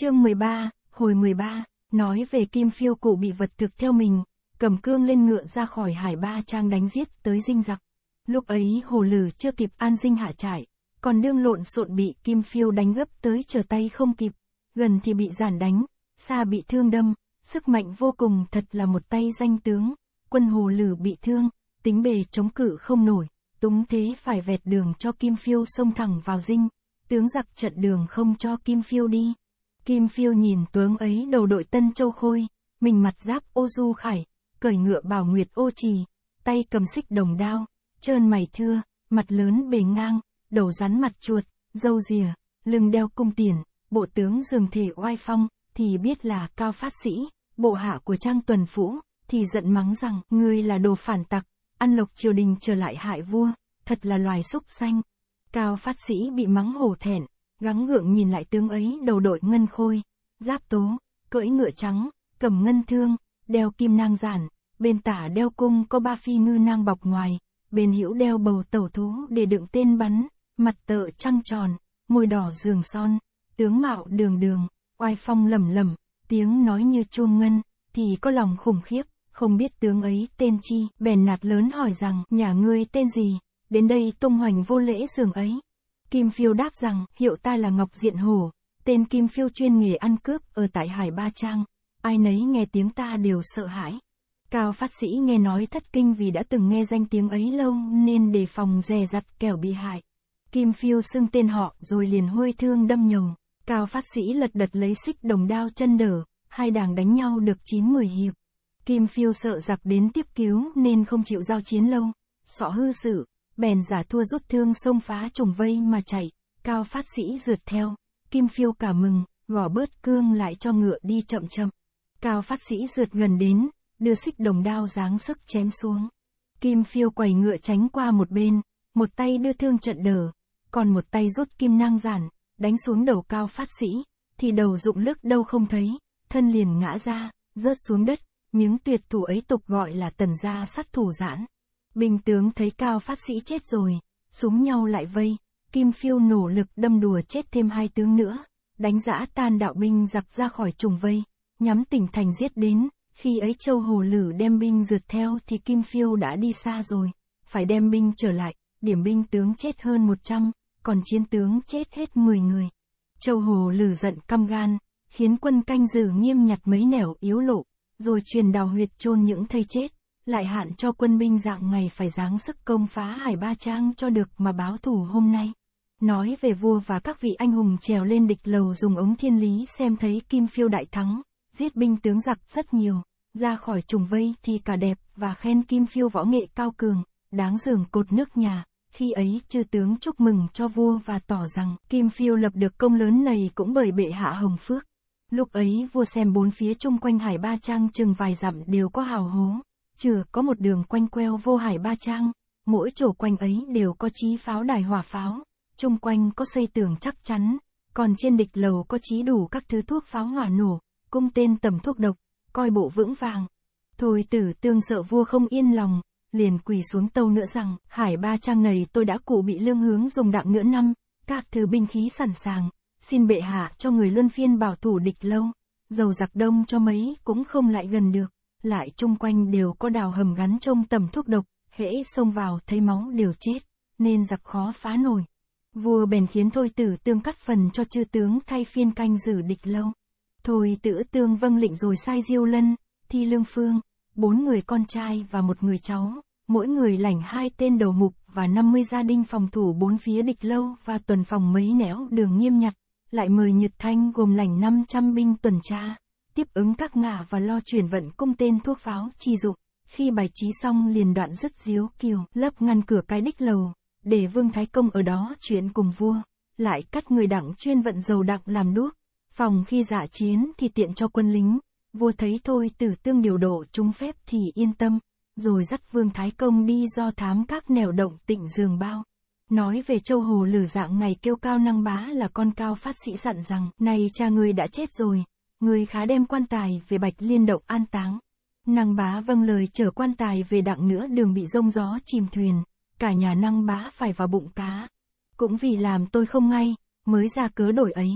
Chương 13, hồi 13, nói về Kim Phiêu cụ bị vật thực theo mình, cầm cương lên ngựa ra khỏi hải ba trang đánh giết tới dinh giặc. Lúc ấy hồ lử chưa kịp an dinh hạ trại, còn đương lộn xộn bị Kim Phiêu đánh gấp tới trở tay không kịp, gần thì bị giản đánh, xa bị thương đâm, sức mạnh vô cùng thật là một tay danh tướng, quân hồ lử bị thương, tính bề chống cự không nổi, túng thế phải vẹt đường cho Kim Phiêu xông thẳng vào dinh, tướng giặc chặn đường không cho Kim Phiêu đi. Kim Phiêu nhìn tướng ấy đầu đội Tân Châu Khôi, mình mặt giáp ô du khải, cởi ngựa bảo nguyệt ô trì, tay cầm xích đồng đao, trơn mày thưa, mặt lớn bề ngang, đầu rắn mặt chuột, dâu rìa, lưng đeo cung tiền, bộ tướng dường thể oai phong, thì biết là cao phát sĩ, bộ hạ của Trang Tuần Phũ, thì giận mắng rằng, ngươi là đồ phản tặc, ăn lộc triều đình trở lại hại vua, thật là loài xúc xanh. Cao phát sĩ bị mắng hổ thẹn, gắng ngượng nhìn lại tướng ấy đầu đội ngân khôi, giáp tố, cưỡi ngựa trắng, cầm ngân thương, đeo kim nang giản, bên tả đeo cung có ba phi ngư nang bọc ngoài, bên hữu đeo bầu tẩu thú để đựng tên bắn, mặt tợ trăng tròn, môi đỏ giường son, tướng mạo đường đường, oai phong lầm lầm, tiếng nói như chuông ngân, thì có lòng khủng khiếp, không biết tướng ấy tên chi, bèn nạt lớn hỏi rằng, nhà ngươi tên gì, đến đây tung hoành vô lễ giường ấy. Kim Phiêu đáp rằng, hiệu ta là Ngọc Diện Hổ, tên Kim Phiêu chuyên nghề ăn cướp ở tại Hải Ba Trang, ai nấy nghe tiếng ta đều sợ hãi. Cao phát sĩ nghe nói thất kinh vì đã từng nghe danh tiếng ấy lâu nên đề phòng dè dặt kẻo bị hại. Kim Phiêu xưng tên họ rồi liền huôi thương đâm nhồng. Cao phát sĩ lật đật lấy xích đồng đao chân đở, hai đảng đánh nhau được 9 mười hiệp. Kim Phiêu sợ giặc đến tiếp cứu nên không chịu giao chiến lâu, sọ hư sự, bèn giả thua rút thương xông phá trùng vây mà chạy, cao phát sĩ rượt theo, kim phiêu cả mừng, gõ bớt cương lại cho ngựa đi chậm chậm. Cao phát sĩ rượt gần đến, đưa xích đồng đao giáng sức chém xuống. Kim phiêu quẩy ngựa tránh qua một bên, một tay đưa thương trận đờ, còn một tay rút kim năng giản, đánh xuống đầu cao phát sĩ, thì đầu dụng lức đâu không thấy, thân liền ngã ra, rớt xuống đất, miếng tuyệt thủ ấy tục gọi là tần gia sát thủ giãn. Bình tướng thấy cao phát sĩ chết rồi, súng nhau lại vây, kim phiêu nổ lực đâm đùa chết thêm hai tướng nữa, đánh giã tan đạo binh giặc ra khỏi trùng vây, nhắm tỉnh thành giết đến, khi ấy châu hồ lử đem binh rượt theo thì kim phiêu đã đi xa rồi, phải đem binh trở lại, điểm binh tướng chết hơn 100, còn chiến tướng chết hết 10 người. Châu hồ lử giận căm gan, khiến quân canh giữ nghiêm nhặt mấy nẻo yếu lộ, rồi truyền đào huyệt chôn những thây chết lại hạn cho quân binh dạng ngày phải giáng sức công phá hải ba trang cho được mà báo thù hôm nay. Nói về vua và các vị anh hùng trèo lên địch lầu dùng ống thiên lý xem thấy kim phiêu đại thắng, giết binh tướng giặc rất nhiều, ra khỏi trùng vây thì cả đẹp và khen kim phiêu võ nghệ cao cường, đáng dường cột nước nhà. Khi ấy chư tướng chúc mừng cho vua và tỏ rằng kim phiêu lập được công lớn này cũng bởi bệ hạ hồng phước. Lúc ấy vua xem bốn phía chung quanh hải ba trang chừng vài dặm đều có hào hố, trừ có một đường quanh queo vô hải ba trang, mỗi chỗ quanh ấy đều có trí pháo đài hỏa pháo, chung quanh có xây tường chắc chắn, còn trên địch lầu có trí đủ các thứ thuốc pháo hỏa nổ, cung tên tầm thuốc độc, coi bộ vững vàng. Thôi tử tương sợ vua không yên lòng, liền quỳ xuống tâu nữa rằng, hải ba trang này tôi đã cụ bị lương hướng dùng đặng nửa năm, các thứ binh khí sẵn sàng, xin bệ hạ cho người luân phiên bảo thủ địch lâu, dầu giặc đông cho mấy cũng không lại gần được lại chung quanh đều có đào hầm gắn trông tầm thuốc độc, hễ xông vào thấy máu đều chết, nên giặc khó phá nổi. Vua bèn khiến thôi tử tương cắt phần cho chư tướng thay phiên canh giữ địch lâu. Thôi tử tương vâng lệnh rồi sai diêu lân, thi lương phương, bốn người con trai và một người cháu, mỗi người lãnh hai tên đầu mục và 50 gia đình phòng thủ bốn phía địch lâu và tuần phòng mấy nẻo đường nghiêm nhặt, lại mời Nhật Thanh gồm lãnh 500 binh tuần tra tiếp ứng các ngạ và lo chuyển vận cung tên thuốc pháo chi dụng. Khi bài trí xong liền đoạn rất diếu kiều, lấp ngăn cửa cái đích lầu, để Vương Thái Công ở đó chuyện cùng vua, lại cắt người đặng chuyên vận dầu đặng làm đuốc, phòng khi giả chiến thì tiện cho quân lính, vua thấy thôi tử tương điều độ chúng phép thì yên tâm, rồi dắt Vương Thái Công đi do thám các nẻo động tịnh giường bao. Nói về châu hồ lử dạng ngày kêu cao năng bá là con cao phát sĩ dặn rằng, nay cha người đã chết rồi, Người khá đem quan tài về bạch liên động an táng. Năng bá vâng lời chở quan tài về đặng nữa đường bị rông gió chìm thuyền. Cả nhà năng bá phải vào bụng cá. Cũng vì làm tôi không ngay, mới ra cớ đổi ấy.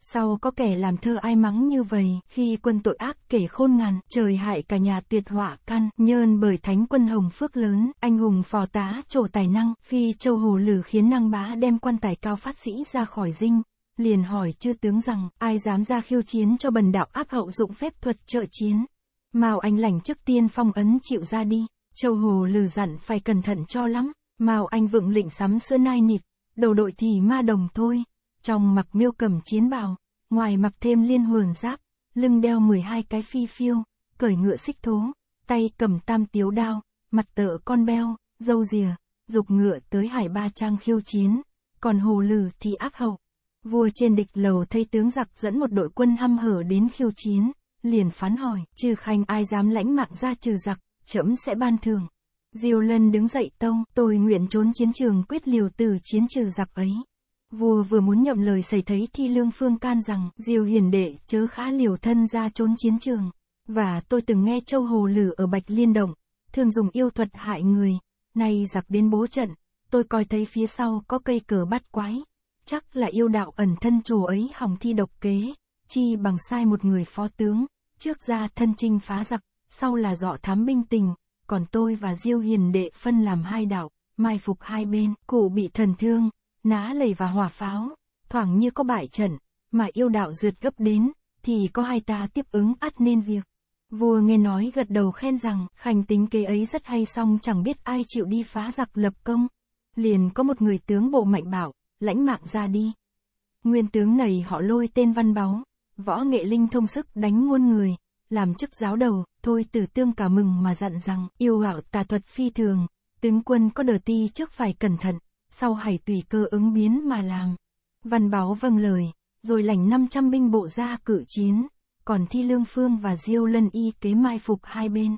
Sau có kẻ làm thơ ai mắng như vầy, khi quân tội ác kể khôn ngàn, trời hại cả nhà tuyệt họa căn, nhơn bởi thánh quân hồng phước lớn, anh hùng phò tá trổ tài năng, Khi châu hồ lử khiến năng bá đem quan tài cao phát sĩ ra khỏi dinh, liền hỏi chư tướng rằng, ai dám ra khiêu chiến cho bần đạo áp hậu dụng phép thuật trợ chiến. Mao Anh lành trước tiên phong ấn chịu ra đi, châu hồ lừ dặn phải cẩn thận cho lắm, Mao Anh vượng lịnh sắm xưa nai nịt, đầu đội thì ma đồng thôi, trong mặc miêu cầm chiến bào, ngoài mặc thêm liên hồn giáp, lưng đeo 12 cái phi phiêu, cởi ngựa xích thố, tay cầm tam tiếu đao, mặt tợ con beo, dâu rìa, dục ngựa tới hải ba trang khiêu chiến, còn hồ lừ thì áp hậu. Vua trên địch lầu thấy tướng giặc dẫn một đội quân hăm hở đến khiêu chiến, liền phán hỏi, trừ khanh ai dám lãnh mạng ra trừ giặc, trẫm sẽ ban thưởng. Diêu lân đứng dậy tông, tôi nguyện trốn chiến trường quyết liều từ chiến trừ giặc ấy. Vua vừa muốn nhậm lời xảy thấy thi lương phương can rằng, Diêu hiền đệ chớ khá liều thân ra trốn chiến trường. Và tôi từng nghe châu hồ lử ở Bạch Liên Động, thường dùng yêu thuật hại người, nay giặc đến bố trận, tôi coi thấy phía sau có cây cờ bắt quái, chắc là yêu đạo ẩn thân trù ấy hòng thi độc kế, chi bằng sai một người phó tướng, trước ra thân trinh phá giặc, sau là dọ thám binh tình, còn tôi và Diêu Hiền Đệ phân làm hai đạo, mai phục hai bên, cụ bị thần thương, ná lầy và hỏa pháo, thoảng như có bại trận, mà yêu đạo rượt gấp đến, thì có hai ta tiếp ứng ắt nên việc. Vua nghe nói gật đầu khen rằng khanh tính kế ấy rất hay xong chẳng biết ai chịu đi phá giặc lập công. Liền có một người tướng bộ mạnh bảo, lãnh mạng ra đi. Nguyên tướng này họ lôi tên văn báo võ nghệ linh thông sức đánh muôn người, làm chức giáo đầu, thôi tử tương cả mừng mà dặn rằng, yêu hạo tà thuật phi thường, tướng quân có đờ ti trước phải cẩn thận, sau hãy tùy cơ ứng biến mà làm. Văn báo vâng lời, rồi lành 500 binh bộ ra cự chiến, còn thi lương phương và diêu lân y kế mai phục hai bên.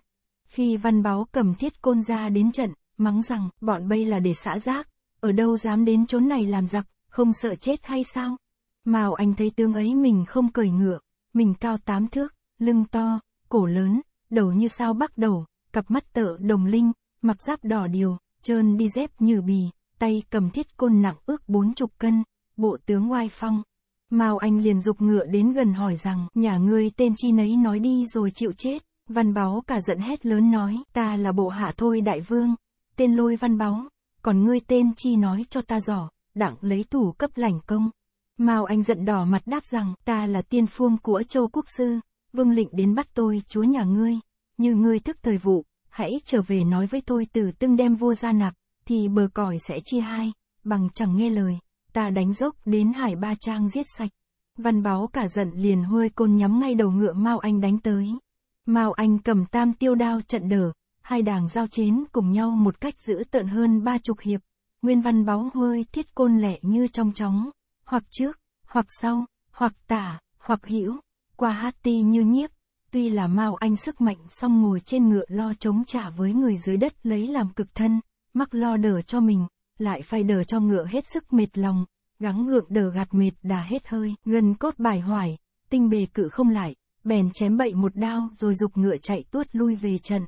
Khi văn báo cầm thiết côn ra đến trận, mắng rằng, bọn bây là để xã giác, ở đâu dám đến chốn này làm giặc, không sợ chết hay sao? Mào anh thấy tướng ấy mình không cởi ngựa, mình cao tám thước, lưng to, cổ lớn, đầu như sao bắc đầu, cặp mắt tợ đồng linh, mặc giáp đỏ điều, trơn đi dép như bì, tay cầm thiết côn nặng ước bốn chục cân, bộ tướng oai phong. Mao Anh liền dục ngựa đến gần hỏi rằng, nhà ngươi tên chi nấy nói đi rồi chịu chết. Văn Báo cả giận hét lớn nói, ta là bộ hạ thôi đại vương, tên lôi Văn Báo, còn ngươi tên chi nói cho ta rõ, đặng lấy thủ cấp lành công. Mao Anh giận đỏ mặt đáp rằng, ta là tiên phuông của châu quốc sư, vương lệnh đến bắt tôi chúa nhà ngươi, như ngươi thức thời vụ, hãy trở về nói với tôi từ tương đem vua ra nạp, thì bờ còi sẽ chia hai, bằng chẳng nghe lời, ta đánh dốc đến hải ba trang giết sạch. Văn báo cả giận liền hôi côn nhắm ngay đầu ngựa Mao Anh đánh tới. Mao Anh cầm tam tiêu đao trận đờ, hai đảng giao chiến cùng nhau một cách dữ tợn hơn ba chục hiệp. Nguyên văn báo hơi thiết côn lẻ như trong chóng, hoặc trước, hoặc sau, hoặc tả, hoặc hữu, qua hát ti như nhiếp. Tuy là Mao Anh sức mạnh song ngồi trên ngựa lo chống trả với người dưới đất lấy làm cực thân, mắc lo đờ cho mình, lại phải đờ cho ngựa hết sức mệt lòng, gắng ngượng đờ gạt mệt đà hết hơi. Gần cốt bài hoài, tinh bề cự không lại, bèn chém bậy một đao rồi dục ngựa chạy tuốt lui về trận.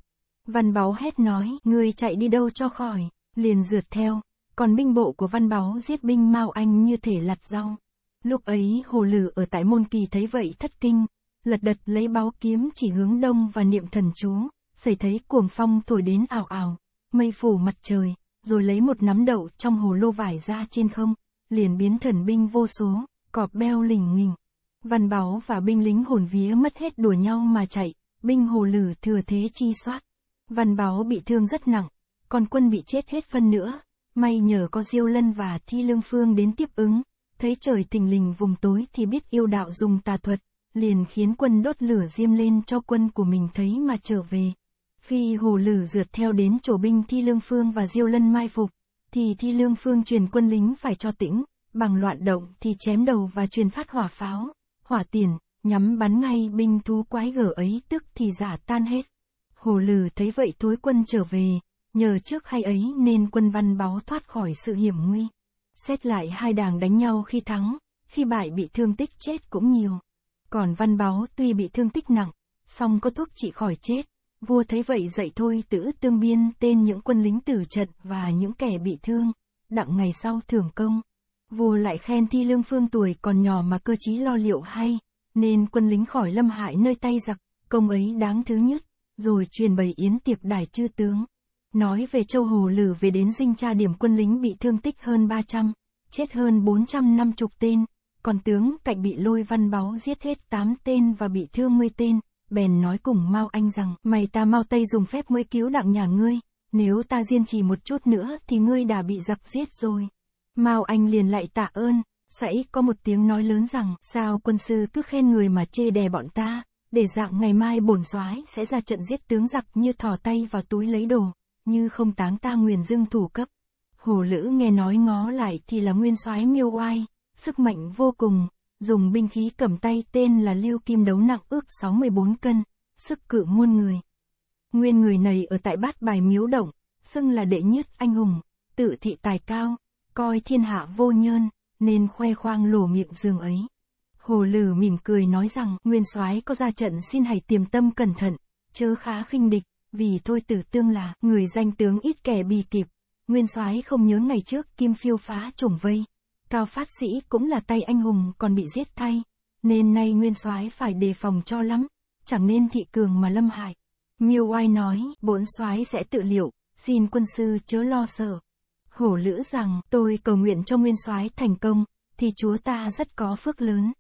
Văn báo hét nói, ngươi chạy đi đâu cho khỏi, liền rượt theo, còn binh bộ của Văn báo giết binh Mao Anh như thể lặt rau. Lúc ấy Hồ Lử ở tại Môn Kỳ thấy vậy thất kinh, lật đật lấy báo kiếm chỉ hướng đông và niệm thần chú, xảy thấy cuồng phong thổi đến ảo ảo, mây phủ mặt trời, rồi lấy một nắm đậu trong hồ lô vải ra trên không, liền biến thần binh vô số, cọp beo lình nghỉnh. Văn báo và binh lính hồn vía mất hết đùa nhau mà chạy, binh hồ lử thừa thế chi soát. Văn báo bị thương rất nặng, còn quân bị chết hết phân nữa. May nhờ có Diêu Lân và Thi Lương Phương đến tiếp ứng, thấy trời tình lình vùng tối thì biết yêu đạo dùng tà thuật, liền khiến quân đốt lửa diêm lên cho quân của mình thấy mà trở về. Khi hồ lử rượt theo đến chỗ binh Thi Lương Phương và Diêu Lân mai phục, thì Thi Lương Phương truyền quân lính phải cho tĩnh, bằng loạn động thì chém đầu và truyền phát hỏa pháo, hỏa tiền, nhắm bắn ngay binh thú quái gở ấy tức thì giả tan hết. Hồ Lừ thấy vậy tối quân trở về, nhờ trước hay ấy nên quân văn báo thoát khỏi sự hiểm nguy. Xét lại hai đảng đánh nhau khi thắng, khi bại bị thương tích chết cũng nhiều. Còn văn báo tuy bị thương tích nặng, song có thuốc trị khỏi chết. Vua thấy vậy dậy thôi tử tương biên tên những quân lính tử trận và những kẻ bị thương. Đặng ngày sau thưởng công. Vua lại khen thi lương phương tuổi còn nhỏ mà cơ chí lo liệu hay, nên quân lính khỏi lâm hại nơi tay giặc, công ấy đáng thứ nhất rồi truyền bày yến tiệc đài chư tướng. Nói về châu Hồ Lử về đến dinh tra điểm quân lính bị thương tích hơn 300, chết hơn 450 tên, còn tướng cạnh bị lôi văn báo giết hết 8 tên và bị thương 10 tên, bèn nói cùng Mao Anh rằng, mày ta mau Tây dùng phép mới cứu đặng nhà ngươi, nếu ta diên trì một chút nữa thì ngươi đã bị giặc giết rồi. Mao Anh liền lại tạ ơn, sãy có một tiếng nói lớn rằng, sao quân sư cứ khen người mà chê đè bọn ta, để dạng ngày mai bổn soái sẽ ra trận giết tướng giặc như thò tay vào túi lấy đồ, như không táng ta nguyền dương thủ cấp. Hồ Lữ nghe nói ngó lại thì là nguyên soái miêu oai, sức mạnh vô cùng, dùng binh khí cầm tay tên là lưu kim đấu nặng ước 64 cân, sức cự muôn người. Nguyên người này ở tại bát bài miếu động, xưng là đệ nhất anh hùng, tự thị tài cao, coi thiên hạ vô nhơn, nên khoe khoang lổ miệng dương ấy. Hồ Lử mỉm cười nói rằng, nguyên soái có ra trận xin hãy tiềm tâm cẩn thận, chớ khá khinh địch, vì thôi tử tương là, người danh tướng ít kẻ bì kịp. Nguyên soái không nhớ ngày trước kim phiêu phá trùng vây. Cao phát sĩ cũng là tay anh hùng còn bị giết thay, nên nay nguyên soái phải đề phòng cho lắm, chẳng nên thị cường mà lâm hại. Miêu Oai nói, bổn soái sẽ tự liệu, xin quân sư chớ lo sợ. Hổ lữ rằng, tôi cầu nguyện cho nguyên soái thành công, thì chúa ta rất có phước lớn.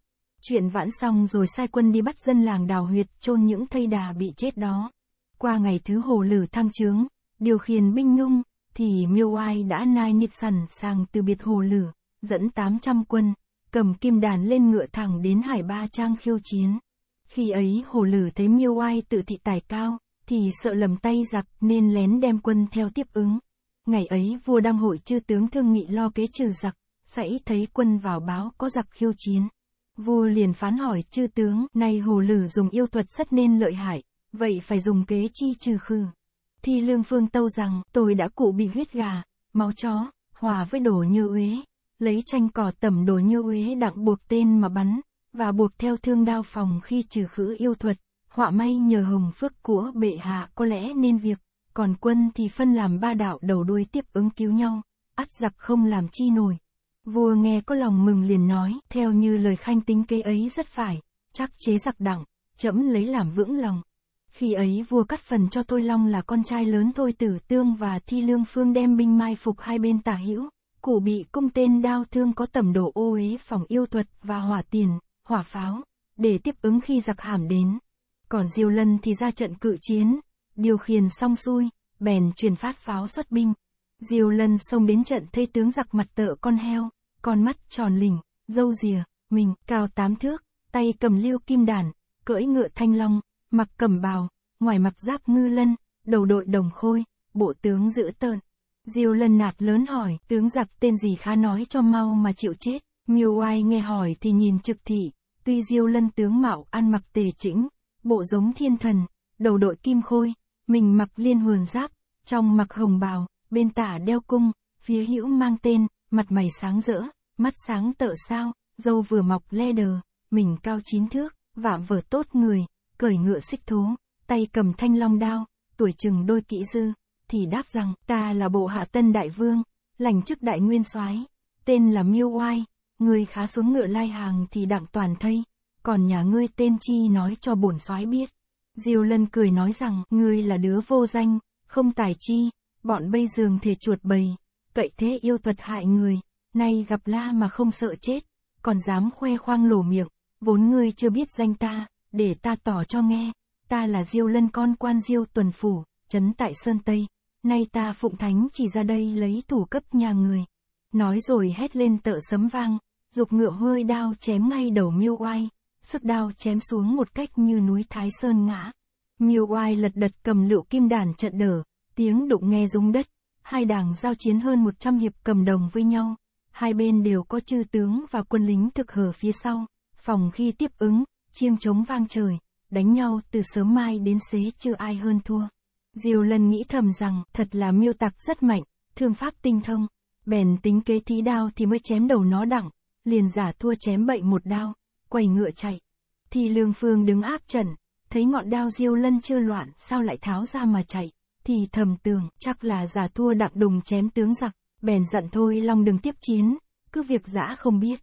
Chuyện vãn xong rồi sai quân đi bắt dân làng đào huyệt chôn những thây đà bị chết đó. Qua ngày thứ hồ lử thăng trướng, điều khiển binh nhung, thì miêu oai đã nai nịt sẵn sàng từ biệt hồ lử, dẫn 800 quân, cầm kim đàn lên ngựa thẳng đến hải ba trang khiêu chiến. Khi ấy hồ lử thấy miêu oai tự thị tài cao, thì sợ lầm tay giặc nên lén đem quân theo tiếp ứng. Ngày ấy vua đang hội chư tướng thương nghị lo kế trừ giặc, sãy thấy quân vào báo có giặc khiêu chiến. Vua liền phán hỏi chư tướng, nay hồ lử dùng yêu thuật rất nên lợi hại, vậy phải dùng kế chi trừ khử. Thi lương phương tâu rằng, tôi đã cụ bị huyết gà, máu chó, hòa với đồ như uế, lấy tranh cỏ tẩm đồ như uế đặng buộc tên mà bắn, và buộc theo thương đao phòng khi trừ khử yêu thuật, họa may nhờ hồng phước của bệ hạ có lẽ nên việc, còn quân thì phân làm ba đạo đầu đuôi tiếp ứng cứu nhau, ắt giặc không làm chi nổi. Vua nghe có lòng mừng liền nói, theo như lời khanh tính kế ấy rất phải, chắc chế giặc đẳng, chẫm lấy làm vững lòng. Khi ấy vua cắt phần cho tôi long là con trai lớn thôi tử tương và thi lương phương đem binh mai phục hai bên tả hữu, cụ bị cung tên đao thương có tầm đổ ô uế phòng yêu thuật và hỏa tiền, hỏa pháo, để tiếp ứng khi giặc hàm đến. Còn diêu lân thì ra trận cự chiến, điều khiển xong xuôi, bèn truyền phát pháo xuất binh. Diêu lân xông đến trận thấy tướng giặc mặt tợ con heo, con mắt tròn lỉnh, râu rìa, mình cao tám thước, tay cầm liêu kim đản, cưỡi ngựa thanh long, mặc cẩm bào, ngoài mặc giáp ngư lân, đầu đội đồng khôi, bộ tướng giữ tợn. Diêu lân nạt lớn hỏi, tướng giặc tên gì khá nói cho mau mà chịu chết. Miêu oai nghe hỏi thì nhìn trực thị, tuy diêu lân tướng mạo ăn mặc tề chỉnh, bộ giống thiên thần, đầu đội kim khôi, mình mặc liên hườn giáp, trong mặc hồng bào, bên tả đeo cung, phía hữu mang tên, mặt mày sáng rỡ, mắt sáng tợ sao, dâu vừa mọc le đờ, mình cao chín thước, vạm vở tốt người, cởi ngựa xích thố, tay cầm thanh long đao, tuổi chừng đôi kỹ dư, thì đáp rằng, ta là bộ hạ tân đại vương, lành chức đại nguyên soái tên là Miêu Oai, người khá xuống ngựa lai hàng thì đặng toàn thây, còn nhà ngươi tên chi nói cho bổn soái biết. Diêu lân cười nói rằng, ngươi là đứa vô danh, không tài chi, bọn bây giường thể chuột bầy, cậy thế yêu thuật hại người, nay gặp la mà không sợ chết, còn dám khoe khoang lổ miệng, vốn ngươi chưa biết danh ta, để ta tỏ cho nghe, ta là Diêu Lân con quan Diêu tuần phủ, trấn tại Sơn Tây, nay ta phụng thánh chỉ ra đây lấy thủ cấp nhà người. Nói rồi hét lên tợ sấm vang, dục ngựa hơi đao chém ngay đầu miêu oai, sức đao chém xuống một cách như núi Thái Sơn ngã. Miêu oai lật đật cầm lựu kim đàn trận đở, tiếng đụng nghe rung đất, hai đảng giao chiến hơn 100 hiệp cầm đồng với nhau hai bên đều có chư tướng và quân lính thực hờ phía sau, phòng khi tiếp ứng, chiêng trống vang trời, đánh nhau từ sớm mai đến xế chưa ai hơn thua. Diều lần nghĩ thầm rằng thật là miêu tặc rất mạnh, thương pháp tinh thông, bèn tính kế thí đao thì mới chém đầu nó đẳng, liền giả thua chém bậy một đao, quay ngựa chạy. Thì lương phương đứng áp trận, thấy ngọn đao diêu lân chưa loạn sao lại tháo ra mà chạy, thì thầm tưởng chắc là giả thua đặng đùng chém tướng giặc, Bèn dặn thôi Long đừng tiếp chiến, cứ việc dã không biết.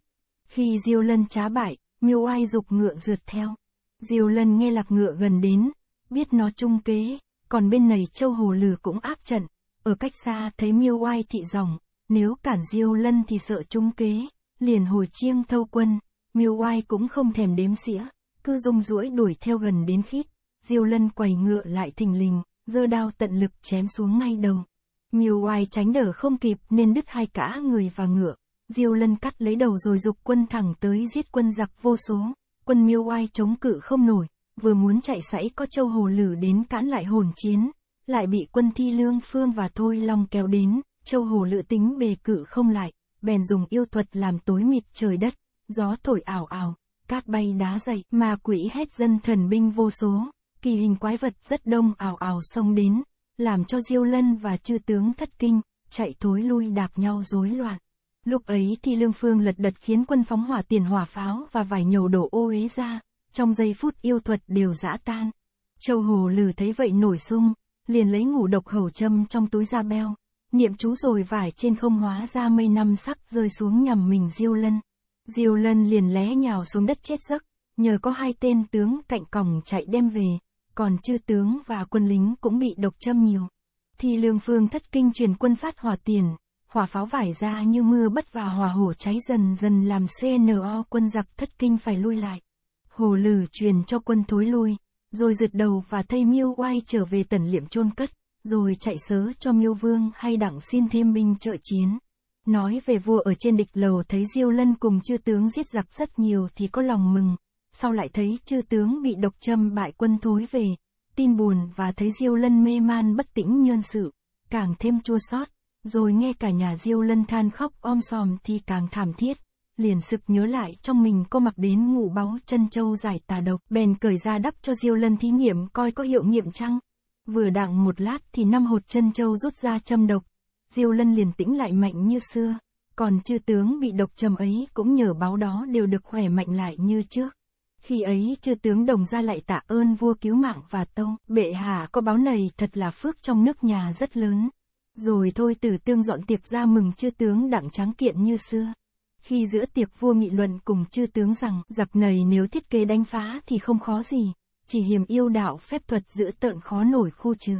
Khi Diêu Lân trá bại, miêu oai dục ngựa rượt theo. Diêu Lân nghe lạc ngựa gần đến, biết nó chung kế, còn bên này châu hồ lừ cũng áp trận. Ở cách xa thấy miêu oai thị dòng, nếu cản Diêu Lân thì sợ chung kế, liền hồi chiêng thâu quân, miêu oai cũng không thèm đếm xỉa, cứ rung ruỗi đuổi theo gần đến khít. Diêu Lân quầy ngựa lại thình lình, giơ đao tận lực chém xuống ngay đồng. Miêu Oai tránh đỡ không kịp nên đứt hai cả người và ngựa. Diêu lân cắt lấy đầu rồi dục quân thẳng tới giết quân giặc vô số. Quân Miêu Oai chống cự không nổi, vừa muốn chạy sãy có châu hồ lử đến cản lại hồn chiến. Lại bị quân thi lương phương và thôi long kéo đến, châu hồ lự tính bề cự không lại, bèn dùng yêu thuật làm tối mịt trời đất, gió thổi ảo ảo, cát bay đá dậy, mà quỷ hết dân thần binh vô số, kỳ hình quái vật rất đông ảo ảo xông đến, làm cho Diêu Lân và chư tướng thất kinh, chạy thối lui đạp nhau rối loạn. Lúc ấy thì Lương Phương lật đật khiến quân phóng hỏa tiền hỏa pháo và vài nhầu đổ ô uế ra, trong giây phút yêu thuật đều dã tan. Châu Hồ lử thấy vậy nổi sung, liền lấy ngủ độc hầu châm trong túi da beo, niệm chú rồi vải trên không hóa ra mây năm sắc rơi xuống nhằm mình Diêu Lân. Diêu Lân liền lé nhào xuống đất chết giấc, nhờ có hai tên tướng cạnh còng chạy đem về, còn chư tướng và quân lính cũng bị độc châm nhiều. Thì lương phương thất kinh truyền quân phát hỏa tiền, hỏa pháo vải ra như mưa bất và hỏa hổ cháy dần dần làm CNO quân giặc thất kinh phải lui lại. Hồ lử truyền cho quân thối lui, rồi rượt đầu và thây miêu oai trở về tần liệm chôn cất, rồi chạy sớ cho miêu vương hay đặng xin thêm binh trợ chiến. Nói về vua ở trên địch lầu thấy Diêu Lân cùng chư tướng giết giặc rất nhiều thì có lòng mừng, sau lại thấy chư tướng bị độc châm bại quân thối về, tin buồn và thấy Diêu Lân mê man bất tĩnh nhân sự, càng thêm chua xót, rồi nghe cả nhà Diêu Lân than khóc om sòm thì càng thảm thiết, liền sực nhớ lại trong mình có mặc đến ngủ báu chân châu giải tà độc, bèn cởi ra đắp cho Diêu Lân thí nghiệm coi có hiệu nghiệm chăng. Vừa đặng một lát thì năm hột chân châu rút ra châm độc, Diêu Lân liền tĩnh lại mạnh như xưa, còn chư tướng bị độc châm ấy cũng nhờ báo đó đều được khỏe mạnh lại như trước. Khi ấy chư tướng đồng ra lại tạ ơn vua cứu mạng và tông, bệ hạ có báo này thật là phước trong nước nhà rất lớn. Rồi thôi từ tương dọn tiệc ra mừng chư tướng đặng tráng kiện như xưa. Khi giữa tiệc vua nghị luận cùng chư tướng rằng giặc này nếu thiết kế đánh phá thì không khó gì, chỉ hiểm yêu đạo phép thuật giữa tợn khó nổi khu trừ.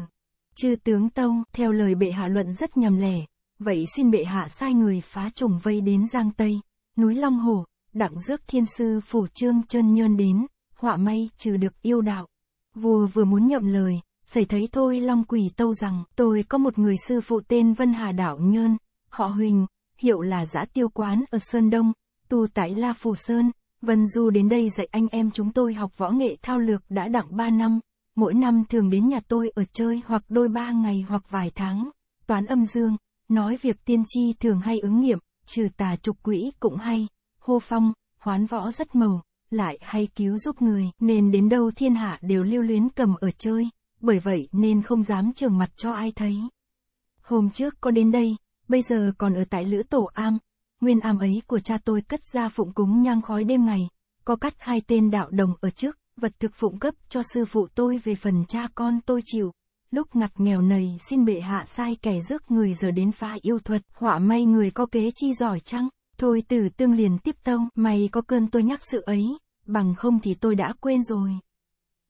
Chư tướng Tông, theo lời bệ hạ luận rất nhầm lẻ, vậy xin bệ hạ sai người phá trùng vây đến Giang Tây, núi Long Hồ, đặng dước thiên sư phủ trương chân nhơn đến, họa may trừ được yêu đạo. Vua vừa muốn nhậm lời, xảy thấy thôi long quỷ tâu rằng tôi có một người sư phụ tên Vân Hà đạo Nhơn, họ Huỳnh, hiệu là giã tiêu quán ở Sơn Đông, tu tại La Phù Sơn, Vân Du đến đây dạy anh em chúng tôi học võ nghệ thao lược đã đặng 3 năm, mỗi năm thường đến nhà tôi ở chơi hoặc đôi ba ngày hoặc vài tháng, toán âm dương, nói việc tiên tri thường hay ứng nghiệm, trừ tà trục quỹ cũng hay hô phong, hoán võ rất mừng, lại hay cứu giúp người, nên đến đâu thiên hạ đều lưu luyến cầm ở chơi, bởi vậy nên không dám trường mặt cho ai thấy. Hôm trước có đến đây, bây giờ còn ở tại Lữ Tổ Am, nguyên am ấy của cha tôi cất ra phụng cúng nhang khói đêm ngày, có cắt hai tên đạo đồng ở trước, vật thực phụng cấp cho sư phụ tôi về phần cha con tôi chịu. Lúc ngặt nghèo nầy xin bệ hạ sai kẻ rước người giờ đến pha yêu thuật, họa may người có kế chi giỏi chăng? Thôi từ tương liền tiếp tông, mày có cơn tôi nhắc sự ấy, bằng không thì tôi đã quên rồi.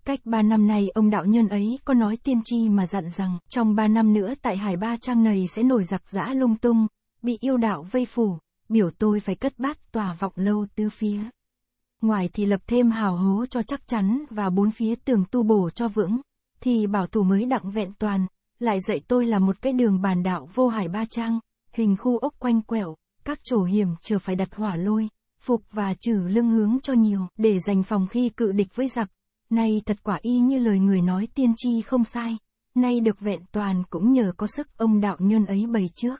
Cách ba năm nay ông đạo nhân ấy có nói tiên tri mà dặn rằng, trong ba năm nữa tại hải ba trang này sẽ nổi giặc giã lung tung, bị yêu đạo vây phủ, biểu tôi phải cất bát tòa vọng lâu tư phía. Ngoài thì lập thêm hào hố cho chắc chắn và bốn phía tường tu bổ cho vững, thì bảo thủ mới đặng vẹn toàn, lại dạy tôi là một cái đường bàn đạo vô hải ba trang, hình khu ốc quanh quẹo, các chỗ hiểm chờ phải đặt hỏa lôi, phục và trừ lương hướng cho nhiều, để dành phòng khi cự địch với giặc. Nay thật quả y như lời người nói tiên tri không sai, nay được vẹn toàn cũng nhờ có sức ông đạo nhân ấy bày trước.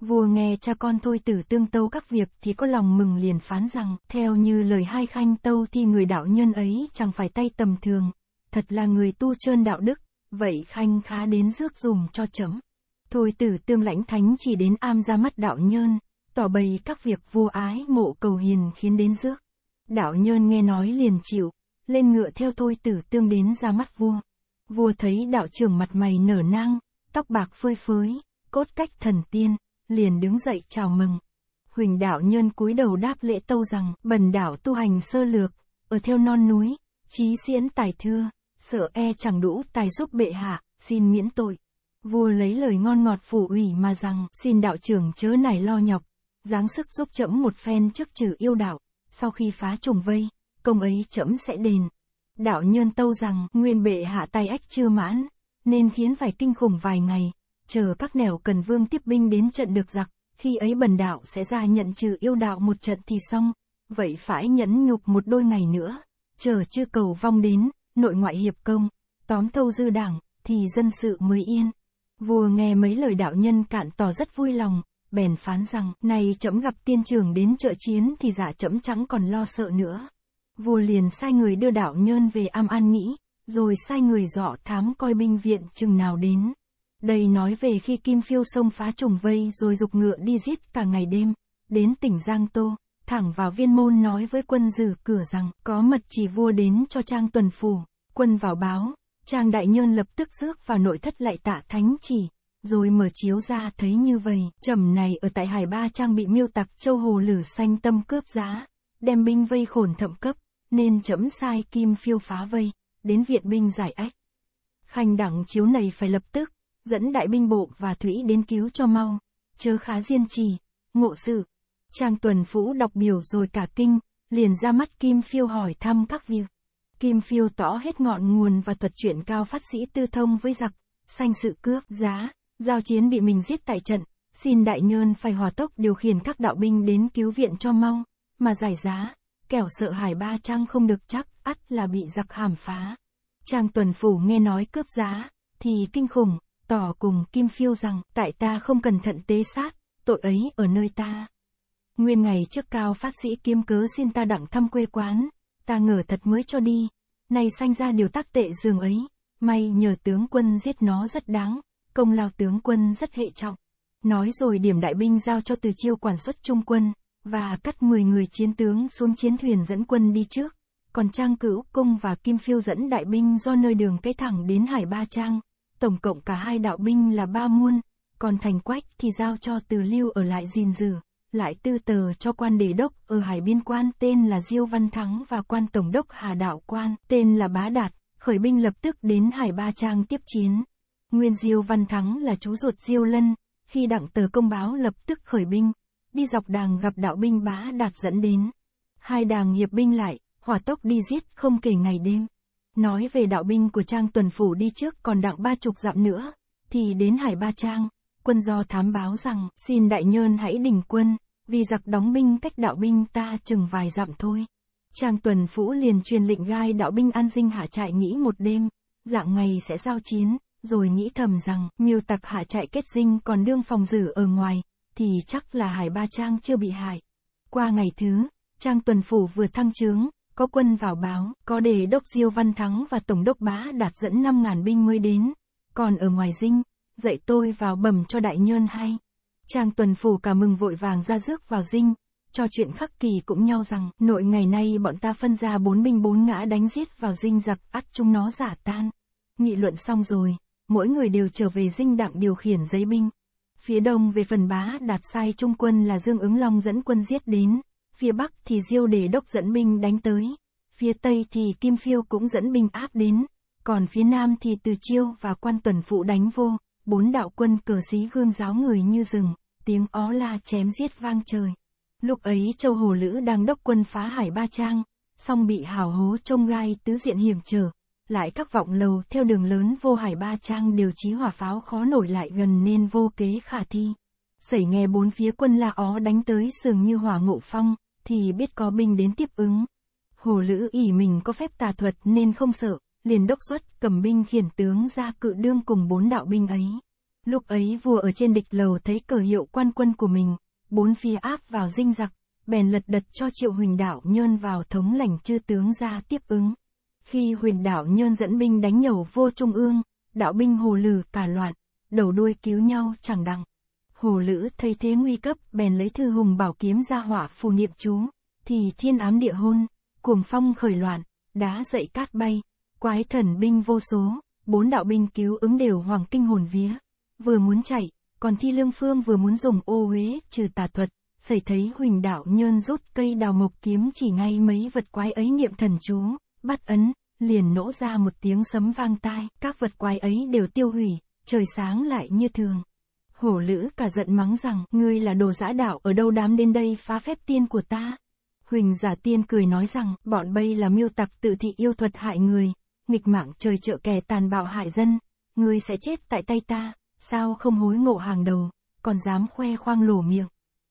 Vua nghe cha con thôi tử tương tâu các việc thì có lòng mừng liền phán rằng, theo như lời hai khanh tâu thì người đạo nhân ấy chẳng phải tay tầm thường, thật là người tu trơn đạo đức, vậy khanh khá đến rước dùng cho chấm. Thôi tử tương lãnh thánh chỉ đến am ra mắt đạo nhân, tỏ bày các việc vô ái mộ cầu hiền khiến đến rước. Đạo nhơn nghe nói liền chịu, lên ngựa theo thôi tử tương đến ra mắt vua. Vua thấy đạo trưởng mặt mày nở nang, tóc bạc phơi phới, cốt cách thần tiên, liền đứng dậy chào mừng. Huỳnh đạo nhân cúi đầu đáp lễ tâu rằng, bần đạo tu hành sơ lược, ở theo non núi, trí diễn tài thưa, sợ e chẳng đủ tài giúp bệ hạ, xin miễn tội. Vua lấy lời ngon ngọt phủ ủy mà rằng, xin đạo trưởng chớ nải lo nhọc, giáng sức giúp trẫm một phen trước trừ yêu đạo, sau khi phá trùng vây, công ấy trẫm sẽ đền. Đạo nhân tâu rằng nguyên bệ hạ tay ách chưa mãn, nên khiến phải kinh khủng vài ngày, chờ các nẻo cần vương tiếp binh đến trận được giặc, khi ấy bần đạo sẽ ra nhận trừ yêu đạo một trận thì xong, vậy phải nhẫn nhục một đôi ngày nữa, chờ chưa cầu vong đến, nội ngoại hiệp công, tóm thâu dư đảng, thì dân sự mới yên. Vua nghe mấy lời đạo nhân cạn tỏ rất vui lòng, bèn phán rằng, này chậm gặp tiên trường đến trợ chiến thì giả dạ chậm chẳng còn lo sợ nữa. Vua liền sai người đưa đạo nhơn về am an nghĩ, rồi sai người dọ thám coi binh viện chừng nào đến. Đây nói về khi Kim Phiêu sông phá trùng vây rồi dục ngựa đi giết cả ngày đêm, đến tỉnh Giang Tô, thẳng vào viên môn nói với quân giữ cửa rằng có mật chỉ vua đến cho Trang Tuần Phủ, quân vào báo, Trang Đại Nhơn lập tức rước vào nội thất lại tạ thánh chỉ, rồi mở chiếu ra thấy như vậy, trầm này ở tại Hải Ba Trang bị miêu tặc châu hồ lử xanh tâm cướp giá, đem binh vây khổn thậm cấp, nên chấm sai kim phiêu phá vây, đến viện binh giải ách. Khanh đẳng chiếu này phải lập tức, dẫn đại binh bộ và thủy đến cứu cho mau, chớ khá diên trì, ngộ sự. Trang tuần phũ đọc biểu rồi cả kinh, liền ra mắt Kim Phiêu hỏi thăm các việc. Kim Phiêu tỏ hết ngọn nguồn và thuật chuyện cao phát sĩ tư thông với giặc, sanh sự cướp, giá, Giao chiến bị mình giết tại trận, xin đại nhơn phải hòa tốc điều khiển các đạo binh đến cứu viện cho mau, mà giải giá, kẻo sợ hải ba trang không được chắc, ắt là bị giặc hàm phá. Trang tuần phủ nghe nói cướp giá, thì kinh khủng, tỏ cùng Kim Phiêu rằng, tại ta không cẩn thận tế sát, tội ấy ở nơi ta. Nguyên ngày trước cao phát sĩ kiếm cớ xin ta đặng thăm quê quán, ta ngờ thật mới cho đi, nay sanh ra điều tác tệ giường ấy, may nhờ tướng quân giết nó rất đáng, công lao tướng quân rất hệ trọng. Nói rồi điểm đại binh giao cho từ chiêu quản xuất trung quân, và cắt 10 người chiến tướng xuống chiến thuyền dẫn quân đi trước. Còn Trang Cửu Cung và Kim Phiêu dẫn đại binh do nơi đường cái thẳng đến Hải Ba Trang, tổng cộng cả hai đạo binh là ba muôn, còn Thành Quách thì giao cho Từ Lưu ở lại gìn giữ, lại tư tờ cho quan đề đốc ở Hải Biên Quan tên là Diêu Văn Thắng và quan tổng đốc Hà Đạo Quan tên là Bá Đạt, khởi binh lập tức đến Hải Ba Trang tiếp chiến. Nguyên Diêu Văn Thắng là chú ruột Diêu Lân, khi đặng tờ công báo lập tức khởi binh, đi dọc đàng gặp đạo binh bá đạt dẫn đến. Hai đàng hiệp binh lại, hỏa tốc đi giết không kể ngày đêm. Nói về đạo binh của Trang Tuần Phủ đi trước còn đặng ba chục dặm nữa, thì đến Hải Ba Trang, quân do thám báo rằng, xin đại nhơn hãy đình quân, vì giặc đóng binh cách đạo binh ta chừng vài dặm thôi. Trang Tuần Phủ liền truyền lệnh gai đạo binh an dinh hạ trại nghĩ một đêm, dạng ngày sẽ giao chiến rồi nghĩ thầm rằng, miêu tặc hạ trại kết dinh còn đương phòng giữ ở ngoài, thì chắc là Hải Ba Trang chưa bị hại. Qua ngày thứ, Trang Tuần Phủ vừa thăng trướng, có quân vào báo, có đề đốc Diêu Văn Thắng và Tổng đốc Bá đạt dẫn năm ngàn binh mới đến, còn ở ngoài dinh, dạy tôi vào bẩm cho đại nhơn hay. Trang Tuần Phủ cả mừng vội vàng ra rước vào dinh, cho chuyện khắc kỳ cũng nhau rằng, nội ngày nay bọn ta phân ra bốn binh bốn ngã đánh giết vào dinh giặc ắt chúng nó giả tan. Nghị luận xong rồi, mỗi người đều trở về dinh đặng điều khiển giấy binh. Phía đông về phần bá đạt sai trung quân là Dương ứng long dẫn quân giết đến, phía bắc thì diêu đề đốc dẫn binh đánh tới, phía tây thì kim phiêu cũng dẫn binh áp đến, còn phía nam thì từ chiêu và quan tuần phụ đánh vô, bốn đạo quân cờ xí gươm giáo người như rừng, tiếng ó la chém giết vang trời. Lúc ấy châu Hồ Lữ đang đốc quân phá hải Ba Trang, song bị hào hố trông gai tứ diện hiểm trở, lại các vọng lầu theo đường lớn vô hải ba trang đều chí hỏa pháo khó nổi lại gần nên vô kế khả thi. Xảy nghe bốn phía quân la ó đánh tới sườn như hỏa ngộ phong, thì biết có binh đến tiếp ứng. Hồ Lữ ỉ mình có phép tà thuật nên không sợ, liền đốc xuất cầm binh khiển tướng ra cự đương cùng bốn đạo binh ấy. Lúc ấy vua ở trên địch lầu thấy cờ hiệu quan quân của mình, bốn phía áp vào dinh giặc, bèn lật đật cho triệu huỳnh đạo nhơn vào thống lãnh chư tướng ra tiếp ứng. Khi huyền đạo nhơn dẫn binh đánh nhầu vô trung ương, đạo binh hồ lử cả loạn, đầu đuôi cứu nhau chẳng đằng. Hồ lữ thấy thế nguy cấp bèn lấy thư hùng bảo kiếm ra hỏa phù niệm chú, thì thiên ám địa hôn, cuồng phong khởi loạn, đá dậy cát bay, quái thần binh vô số, bốn đạo binh cứu ứng đều hoàng kinh hồn vía. Vừa muốn chạy, còn thi lương phương vừa muốn dùng ô uế trừ tà thuật, xảy thấy huỳnh đạo nhơn rút cây đào mộc kiếm chỉ ngay mấy vật quái ấy niệm thần chú, bắt ấn, liền nổ ra một tiếng sấm vang tai, các vật quái ấy đều tiêu hủy, trời sáng lại như thường. Hổ lữ cả giận mắng rằng, ngươi là đồ giã đạo ở đâu đám đến đây phá phép tiên của ta. Huỳnh giả tiên cười nói rằng, bọn bây là miêu tặc tự thị yêu thuật hại người, nghịch mạng trời trợ kẻ tàn bạo hại dân, ngươi sẽ chết tại tay ta, sao không hối ngộ hàng đầu, còn dám khoe khoang lổ miệng.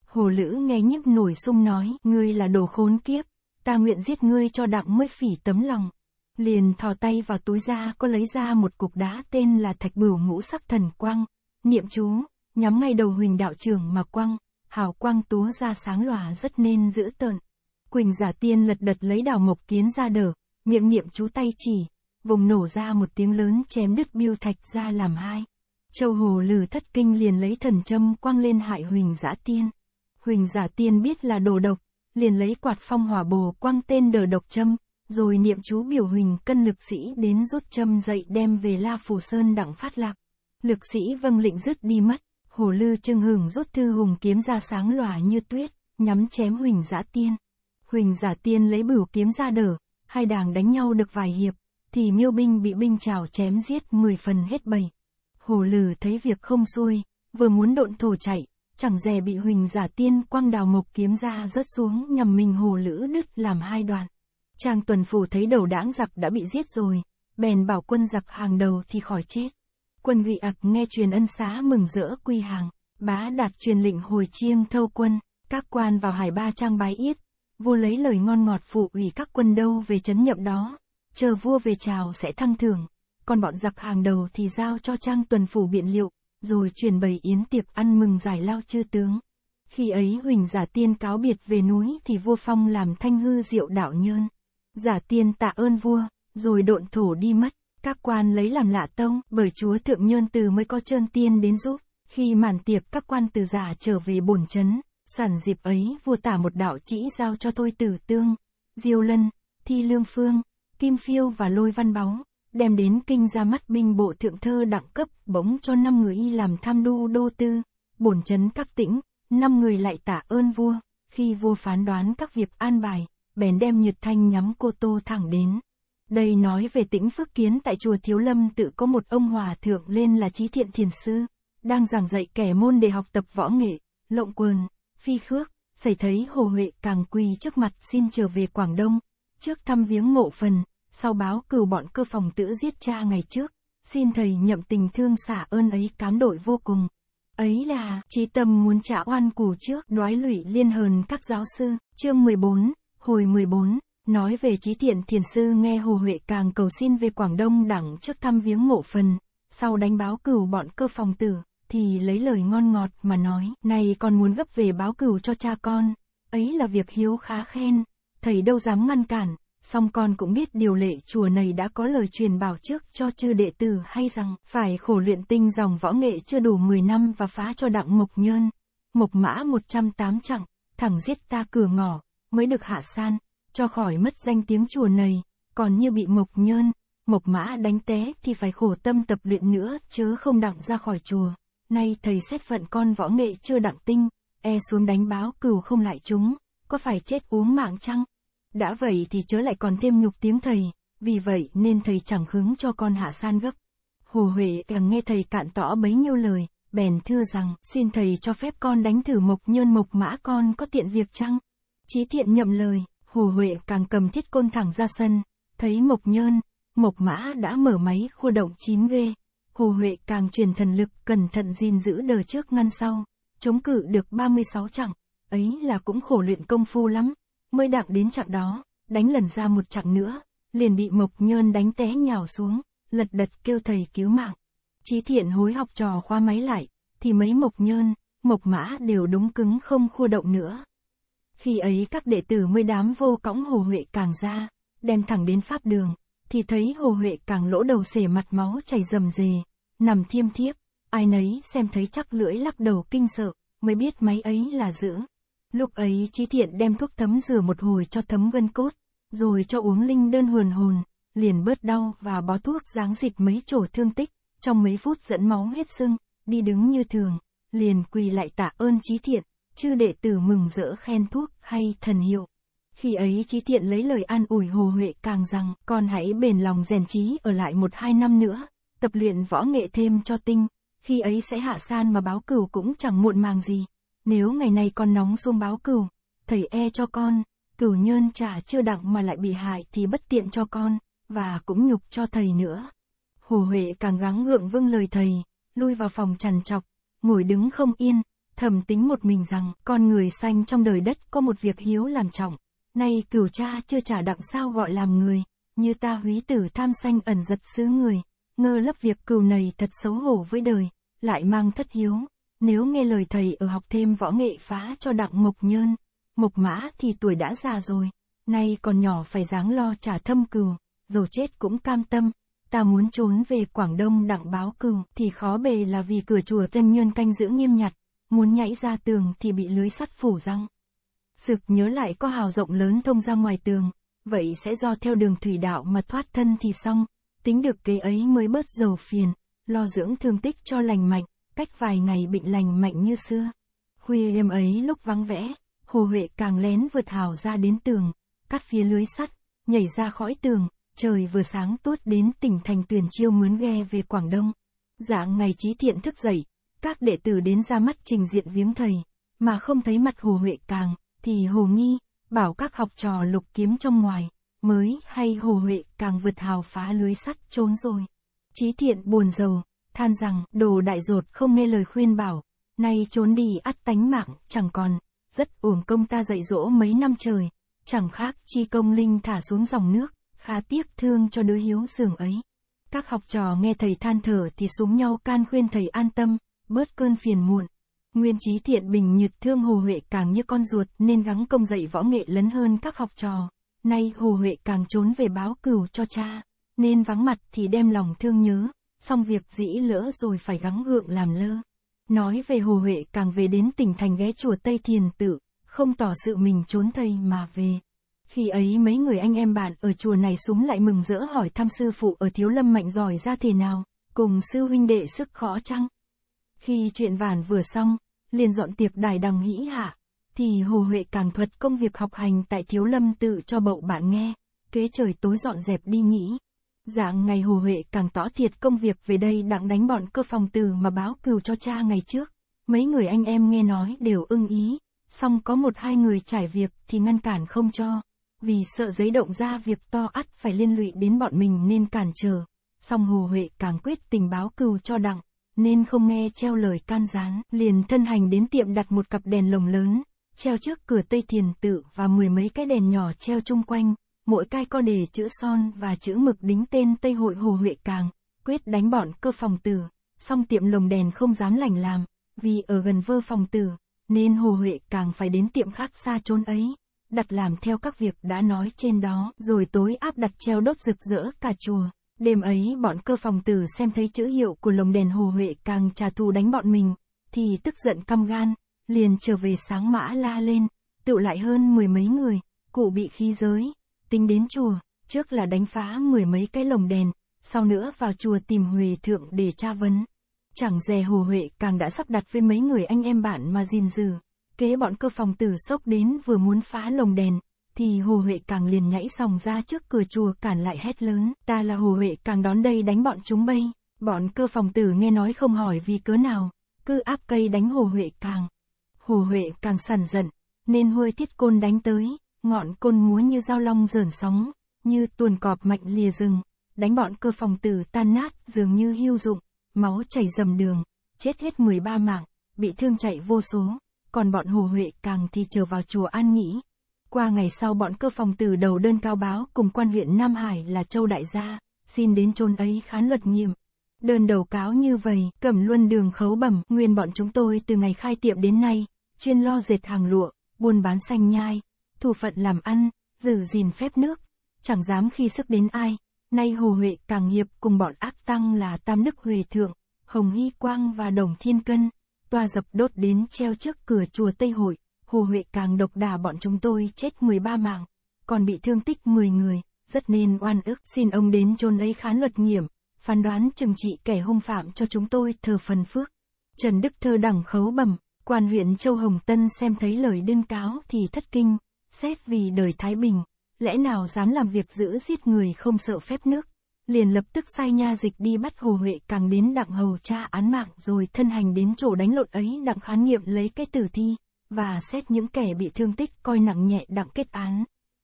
Hồ Lữ nghe nhức nổi sung nói, ngươi là đồ khốn kiếp, ta nguyện giết ngươi cho đặng mới phỉ tấm lòng. Liền thò tay vào túi ra có lấy ra một cục đá tên là thạch bửu ngũ sắc thần quang, niệm chú, nhắm ngay đầu huỳnh đạo trưởng mà quăng, hào quang túa ra sáng lòa rất nên dữ tợn. Quỳnh giả tiên lật đật lấy đào mộc kiến ra đờ miệng niệm chú tay chỉ, vùng nổ ra một tiếng lớn chém đứt biêu thạch ra làm hai. Châu hồ lử thất kinh liền lấy thần châm quăng lên hại huỳnh giả tiên. Huỳnh giả tiên biết là đồ độc, liền lấy quạt phong hỏa bồ quăng tên đờ độc châm, rồi niệm chú biểu huỳnh cân lực sĩ đến rút châm dậy đem về La Phù Sơn đặng phát lạc. Lực sĩ vâng lệnh dứt đi mất, hồ lư trưng hừng rút thư hùng kiếm ra sáng lòa như tuyết, nhắm chém huỳnh giả tiên. Huỳnh giả tiên lấy bửu kiếm ra đỡ, hai đảng đánh nhau được vài hiệp, thì miêu binh bị binh trào chém giết 10 phần hết bầy. Hồ lư thấy việc không xuôi, vừa muốn độn thổ chạy, chẳng dè bị huỳnh giả tiên quăng đào mộc kiếm ra rớt xuống nhằm mình hồ lữ đứt làm hai đoạn. Trang tuần phủ thấy đầu đảng giặc đã bị giết rồi, bèn bảo quân giặc hàng đầu thì khỏi chết. Quân gị ạc nghe truyền ân xá mừng rỡ quy hàng, bá đạt truyền lệnh hồi chiêm thâu quân, các quan vào hải ba trang bái yết, vua lấy lời ngon ngọt phụ ủy các quân đâu về chấn nhậm đó, chờ vua về chào sẽ thăng thưởng, còn bọn giặc hàng đầu thì giao cho trang tuần phủ biện liệu, rồi truyền bày yến tiệc ăn mừng giải lao chư tướng. Khi ấy Huỳnh Giả Tiên cáo biệt về núi thì vua phong làm thanh hư diệu đạo nhơn giả tiên tạ ơn vua, rồi độn thổ đi mất, các quan lấy làm lạ tông, bởi chúa thượng nhơn từ mới có trơn tiên đến giúp, khi màn tiệc các quan từ giả trở về bổn chấn, sản dịp ấy vua tả một đạo chỉ giao cho tôi tử tương, diêu lân, thi lương phương, kim phiêu và lôi văn báu, đem đến kinh ra mắt binh bộ thượng thơ đẳng cấp bỗng cho năm người y làm tham đu đô tư, bổn chấn các tĩnh, năm người lại tạ ơn vua, khi vua phán đoán các việc an bài bèn đem nhiệt thanh nhắm cô Tô thẳng đến. Đây nói về tĩnh Phước Kiến tại chùa Thiếu Lâm tự có một ông hòa thượng lên là Trí Thiện Thiền Sư, đang giảng dạy kẻ môn để học tập võ nghệ, lộng quần, phi khước, xảy thấy Hồ Huệ càng quỳ trước mặt xin trở về Quảng Đông, trước thăm viếng mộ phần, sau báo cửu bọn cơ phòng tử giết cha ngày trước, xin thầy nhậm tình thương xả ơn ấy cám đội vô cùng. Ấy là, trí tâm muốn trả oan củ trước, đoái lụy liên hờn các giáo sư, chương 14, Hồi 14, nói về trí thiện thiền sư nghe Hồ Huệ càng cầu xin về Quảng Đông đẳng trước thăm viếng mộ phần, sau đánh báo cửu bọn cơ phòng tử, thì lấy lời ngon ngọt mà nói, này còn muốn gấp về báo cửu cho cha con, ấy là việc hiếu khá khen, thầy đâu dám ngăn cản, song con cũng biết điều lệ chùa này đã có lời truyền bảo trước cho chư đệ tử hay rằng phải khổ luyện tinh dòng võ nghệ chưa đủ 10 năm và phá cho đặng mộc nhơn, mộc mã 108 chặng thẳng giết ta cửa ngõ mới được hạ san, cho khỏi mất danh tiếng chùa này, còn như bị mộc nhơn, mộc mã đánh té thì phải khổ tâm tập luyện nữa chớ không đặng ra khỏi chùa. Nay thầy xét phận con võ nghệ chưa đặng tinh, e xuống đánh báo cừu không lại chúng, có phải chết uống mạng chăng? Đã vậy thì chớ lại còn thêm nhục tiếng thầy, vì vậy nên thầy chẳng hứng cho con hạ san gấp. Hồ Huệ càng nghe thầy cạn tỏ bấy nhiêu lời, bèn thưa rằng, xin thầy cho phép con đánh thử mộc nhơn mộc mã con có tiện việc chăng? Chí thiện nhậm lời, Hồ Huệ càng cầm thiết côn thẳng ra sân, thấy Mộc Nhơn, Mộc Mã đã mở máy khu động chín ghê. Hồ Huệ càng truyền thần lực cẩn thận gìn giữ đờ trước ngăn sau, chống cự được 36 chặng, ấy là cũng khổ luyện công phu lắm, mới đặng đến chặng đó, đánh lần ra một chặng nữa, liền bị Mộc Nhơn đánh té nhào xuống, lật đật kêu thầy cứu mạng. Chí thiện hối học trò khoa máy lại, thì mấy Mộc Nhơn, Mộc Mã đều đúng cứng không khu động nữa. Khi ấy các đệ tử mới đám vô cõng Hồ Huệ càng ra, đem thẳng đến pháp đường, thì thấy Hồ Huệ càng lỗ đầu xể mặt máu chảy rầm rề, nằm thiêm thiếp, ai nấy xem thấy chắc lưỡi lắc đầu kinh sợ, mới biết máy ấy là giữa. Lúc ấy trí Thiện đem thuốc thấm rửa một hồi cho thấm gân cốt, rồi cho uống linh đơn hồn hồn, liền bớt đau và bó thuốc dáng dịch mấy chỗ thương tích, trong mấy phút dẫn máu hết sưng, đi đứng như thường, liền quỳ lại tạ ơn trí Thiện, chư đệ tử mừng rỡ khen thuốc hay thần hiệu. Khi ấy trí thiện lấy lời an ủi Hồ Huệ càng rằng, con hãy bền lòng rèn trí ở lại một hai năm nữa, tập luyện võ nghệ thêm cho tinh, khi ấy sẽ hạ san mà báo cửu cũng chẳng muộn màng gì. Nếu ngày nay con nóng xuống báo cửu, thầy e cho con, cửu nhơn trả chưa đặng mà lại bị hại thì bất tiện cho con, và cũng nhục cho thầy nữa. Hồ Huệ càng gắng gượng vâng lời thầy, lui vào phòng trằn trọc, ngồi đứng không yên, thầm tính một mình rằng, con người xanh trong đời đất có một việc hiếu làm trọng. Nay cửu cha chưa trả đặng sao gọi làm người, như ta húy tử tham xanh ẩn giật xứ người, ngơ lấp việc cừu này thật xấu hổ với đời, lại mang thất hiếu. Nếu nghe lời thầy ở học thêm võ nghệ phá cho đặng mộc nhơn, mộc mã thì tuổi đã già rồi, nay còn nhỏ phải dáng lo trả thâm cừu, dù chết cũng cam tâm. Ta muốn trốn về Quảng Đông đặng báo cừu thì khó bề là vì cửa chùa Tân Nhơn canh giữ nghiêm nhặt, muốn nhảy ra tường thì bị lưới sắt phủ răng. Sực nhớ lại có hào rộng lớn thông ra ngoài tường, vậy sẽ do theo đường thủy đạo mà thoát thân thì xong, tính được kế ấy mới bớt dầu phiền, lo dưỡng thương tích cho lành mạnh, cách vài ngày bệnh lành mạnh như xưa. Khuya đêm ấy lúc vắng vẽ, Hồ Huệ càng lén vượt hào ra đến tường, cắt phía lưới sắt, nhảy ra khỏi tường, trời vừa sáng tốt đến tỉnh thành tuyển chiêu mướn ghe về Quảng Đông. Dạng ngày trí thiện thức dậy, các đệ tử đến ra mắt trình diện viếng thầy, mà không thấy mặt Hồ Huệ Càng, thì Hồ Nghi, bảo các học trò lục kiếm trong ngoài, mới hay Hồ Huệ Càng vượt hào phá lưới sắt trốn rồi. Chí thiện buồn giàu, than rằng đồ đại dột không nghe lời khuyên bảo, nay trốn đi ắt tánh mạng chẳng còn, rất uổng công ta dạy dỗ mấy năm trời, chẳng khác chi công linh thả xuống dòng nước, khá tiếc thương cho đứa hiếu sường ấy. Các học trò nghe thầy than thở thì súng nhau can khuyên thầy an tâm, bớt cơn phiền muộn. Nguyên trí thiện bình nhật thương Hồ Huệ càng như con ruột nên gắng công dạy võ nghệ lấn hơn các học trò. Nay Hồ Huệ càng trốn về báo cửu cho cha, nên vắng mặt thì đem lòng thương nhớ, xong việc dĩ lỡ rồi phải gắng gượng làm lơ. Nói về Hồ Huệ càng về đến tỉnh thành ghé chùa Tây Thiền Tự, không tỏ sự mình trốn thầy mà về. Khi ấy mấy người anh em bạn ở chùa này súng lại mừng rỡ hỏi thăm sư phụ ở Thiếu Lâm Mạnh giỏi ra thế nào, cùng sư huynh đệ sức khó chăng? Khi chuyện vản vừa xong, liền dọn tiệc đài đằng nghĩ hạ, thì Hồ Huệ càng thuật công việc học hành tại Thiếu Lâm tự cho bậu bạn nghe, kế trời tối dọn dẹp đi nghĩ. Dạng ngày Hồ Huệ càng tỏ thiệt công việc về đây đặng đánh bọn cơ phòng từ mà báo cừu cho cha ngày trước. Mấy người anh em nghe nói đều ưng ý, song có một hai người trải việc thì ngăn cản không cho, vì sợ giấy động ra việc to ắt phải liên lụy đến bọn mình nên cản trở. Song Hồ Huệ càng quyết tình báo cừu cho đặng nên không nghe treo lời can gián, liền thân hành đến tiệm đặt một cặp đèn lồng lớn, treo trước cửa Tây Thiền Tự và mười mấy cái đèn nhỏ treo chung quanh, mỗi cái có đề chữ son và chữ mực đính tên Tây Hội Hồ Huệ Càng, quyết đánh bọn cơ phòng tử, song tiệm lồng đèn không dám lành làm, vì ở gần vơ phòng tử, nên Hồ Huệ Càng phải đến tiệm khác xa chốn ấy, đặt làm theo các việc đã nói trên đó, rồi tối áp đặt treo đốt rực rỡ cả chùa. Đêm ấy bọn cơ phòng tử xem thấy chữ hiệu của lồng đèn Hồ Huệ càng trả thù đánh bọn mình, thì tức giận căm gan, liền trở về sáng mã la lên, tựu lại hơn mười mấy người, cụ bị khí giới, tính đến chùa, trước là đánh phá mười mấy cái lồng đèn, sau nữa vào chùa tìm Huệ Thượng để tra vấn. Chẳng dè Hồ Huệ càng đã sắp đặt với mấy người anh em bạn mà gìn giữ, kế bọn cơ phòng tử sốc đến vừa muốn phá lồng đèn, thì Hồ Huệ càng liền nhảy sòng ra trước cửa chùa cản lại hét lớn, ta là Hồ Huệ càng đón đây đánh bọn chúng bay. Bọn cơ phòng tử nghe nói không hỏi vì cớ nào, cứ áp cây đánh Hồ Huệ càng. Hồ Huệ càng sần giận, nên huôi thiết côn đánh tới, ngọn côn múa như dao long dởn sóng, như tuồn cọp mạnh lìa rừng, đánh bọn cơ phòng tử tan nát dường như hưu dụng, máu chảy dầm đường, chết hết 13 mạng, bị thương chạy vô số, còn bọn Hồ Huệ càng thì trở vào chùa an nghỉ. Qua ngày sau bọn cơ phòng từ đầu đơn cao báo cùng quan huyện Nam Hải là Châu Đại Gia, xin đến chôn ấy khán luật nghiêm. Đơn đầu cáo như vậy, cẩm luân đường khấu bẩm, nguyên bọn chúng tôi từ ngày khai tiệm đến nay, chuyên lo dệt hàng lụa, buôn bán xanh nhai, thủ phận làm ăn, giữ gìn phép nước, chẳng dám khi sức đến ai. Nay Hồ Huệ càng nghiệp cùng bọn ác tăng là Tam Đức Huệ Thượng, Hồng Hy Quang và Đồng Thiên Cân, toa dập đốt đến treo trước cửa chùa Tây Hội. Hồ Huệ càng độc đà bọn chúng tôi chết 13 mạng, còn bị thương tích 10 người, rất nên oan ức. Xin ông đến chôn ấy khán luật nghiệm, phán đoán trừng trị kẻ hung phạm cho chúng tôi thờ phần phước. Trần Đức Thơ đẳng khấu bẩm, quan huyện Châu Hồng Tân xem thấy lời đơn cáo thì thất kinh, xét vì đời Thái Bình, lẽ nào dám làm việc giữ giết người không sợ phép nước. Liền lập tức sai nha dịch đi bắt Hồ Huệ càng đến đặng hầu tra án mạng rồi thân hành đến chỗ đánh lộn ấy đặng khán nghiệm lấy cái tử thi và xét những kẻ bị thương tích coi nặng nhẹ đặng kết án.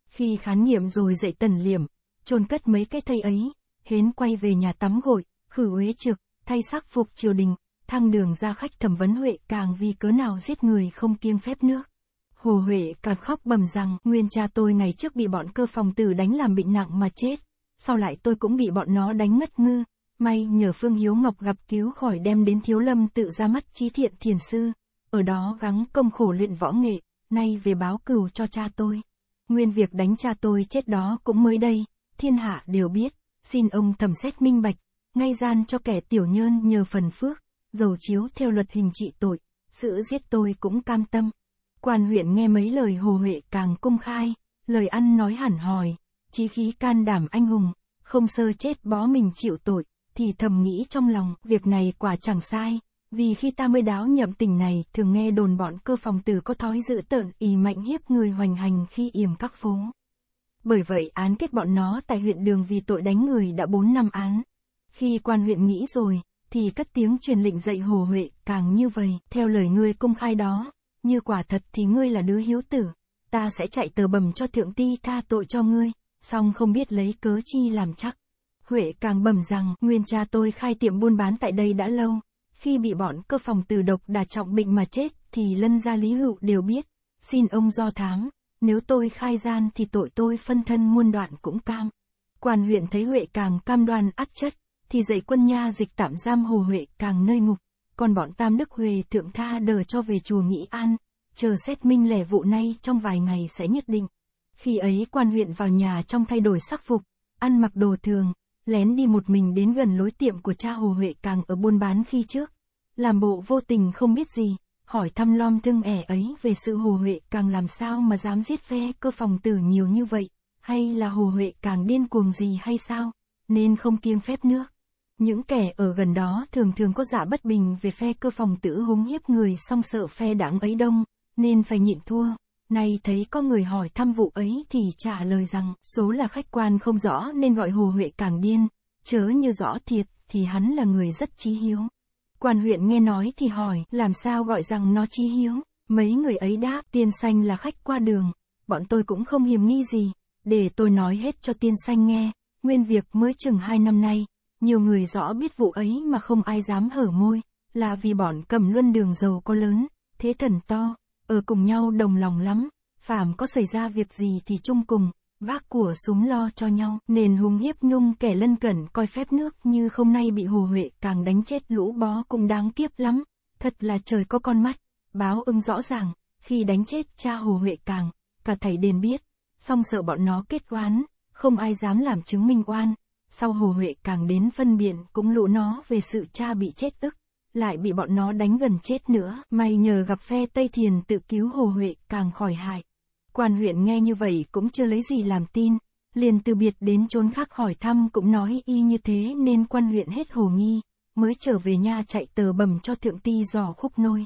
Khi khán nghiệm rồi dậy tần liềm chôn cất mấy cái thây ấy, hến quay về nhà tắm gội, khử uế trực, thay sắc phục triều đình, thăng đường ra khách thẩm vấn Huệ càng vì cớ nào giết người không kiêng phép nước. Hồ Huệ càng khóc bầm rằng nguyên cha tôi ngày trước bị bọn cơ phòng tử đánh làm bệnh nặng mà chết, sau lại tôi cũng bị bọn nó đánh ngất ngư, may nhờ Phương Hiếu Ngọc gặp cứu khỏi đem đến Thiếu Lâm tự ra mắt trí thiện thiền sư ở đó gắng công khổ luyện võ nghệ, nay về báo cừu cho cha tôi. Nguyên việc đánh cha tôi chết đó cũng mới đây, thiên hạ đều biết, xin ông thẩm xét minh bạch, ngay gian cho kẻ tiểu nhân nhờ phần phước, dầu chiếu theo luật hình trị tội, sự giết tôi cũng cam tâm. Quan huyện nghe mấy lời hồ huệ càng công khai, lời ăn nói hẳn hòi, chí khí can đảm anh hùng, không sơ chết bó mình chịu tội, thì thầm nghĩ trong lòng việc này quả chẳng sai, vì khi ta mới đáo nhậm tình này, thường nghe đồn bọn cơ phòng tử có thói dự tợn ý mạnh hiếp người hoành hành khi yểm các phố. Bởi vậy án kết bọn nó tại huyện đường vì tội đánh người đã 4 năm án. Khi quan huyện nghĩ rồi, thì cất tiếng truyền lệnh dạy Hồ Huệ, càng như vậy, theo lời ngươi công khai đó, như quả thật thì ngươi là đứa hiếu tử, ta sẽ chạy tờ bầm cho thượng ti tha tội cho ngươi, song không biết lấy cớ chi làm chắc. Huệ càng bẩm rằng, nguyên cha tôi khai tiệm buôn bán tại đây đã lâu, khi bị bọn cơ phòng từ độc đà trọng bệnh mà chết, thì lân gia lý hữu đều biết. Xin ông do thám, nếu tôi khai gian thì tội tôi phân thân muôn đoạn cũng cam. Quan huyện thấy Huệ càng cam đoan ắt chất, thì dạy quân nha dịch tạm giam hồ Huệ càng nơi ngục. Còn bọn Tam Đức Huệ thượng tha đờ cho về chùa Nghĩ An, chờ xét minh lẻ vụ nay trong vài ngày sẽ nhất định. Khi ấy quan huyện vào nhà trong thay đổi sắc phục, ăn mặc đồ thường, lén đi một mình đến gần lối tiệm của cha Hồ Huệ càng ở buôn bán khi trước làm bộ vô tình không biết gì, hỏi thăm lom thương ẻ ấy về sự hồ huệ càng làm sao mà dám giết phe cơ phòng tử nhiều như vậy, hay là hồ huệ càng điên cuồng gì hay sao, nên không kiêng phép nước. Những kẻ ở gần đó thường thường có giả dạ bất bình về phe cơ phòng tử húng hiếp người song sợ phe đảng ấy đông, nên phải nhịn thua. Nay thấy có người hỏi thăm vụ ấy thì trả lời rằng số là khách quan không rõ nên gọi Hồ Huệ càng điên, chớ như rõ thiệt thì hắn là người rất trí hiếu. Quan huyện nghe nói thì hỏi, làm sao gọi rằng nó chí hiếu? Mấy người ấy đáp, tiên xanh là khách qua đường, bọn tôi cũng không hiềm nghi gì, để tôi nói hết cho tiên xanh nghe, nguyên việc mới chừng hai năm nay, nhiều người rõ biết vụ ấy mà không ai dám hở môi, là vì bọn cầm luân đường giàu có lớn, thế thần to, ở cùng nhau đồng lòng lắm, phàm có xảy ra việc gì thì chung cùng, vác của súng lo cho nhau, nền hung hiếp nhung kẻ lân cẩn coi phép nước như không nay bị hồ huệ, càng đánh chết lũ bó cũng đáng kiếp lắm, thật là trời có con mắt, báo ưng rõ ràng, khi đánh chết cha hồ huệ càng, cả thầy đền biết, song sợ bọn nó kết oán, không ai dám làm chứng minh oan, sau hồ huệ càng đến phân biện cũng lũ nó về sự cha bị chết ức lại bị bọn nó đánh gần chết nữa, may nhờ gặp phe Tây Thiền tự cứu Hồ Huệ càng khỏi hại. Quan huyện nghe như vậy cũng chưa lấy gì làm tin, liền từ biệt đến trốn khác hỏi thăm cũng nói y như thế nên quan huyện hết hồ nghi, mới trở về nhà chạy tờ bầm cho thượng ti dò khúc nôi.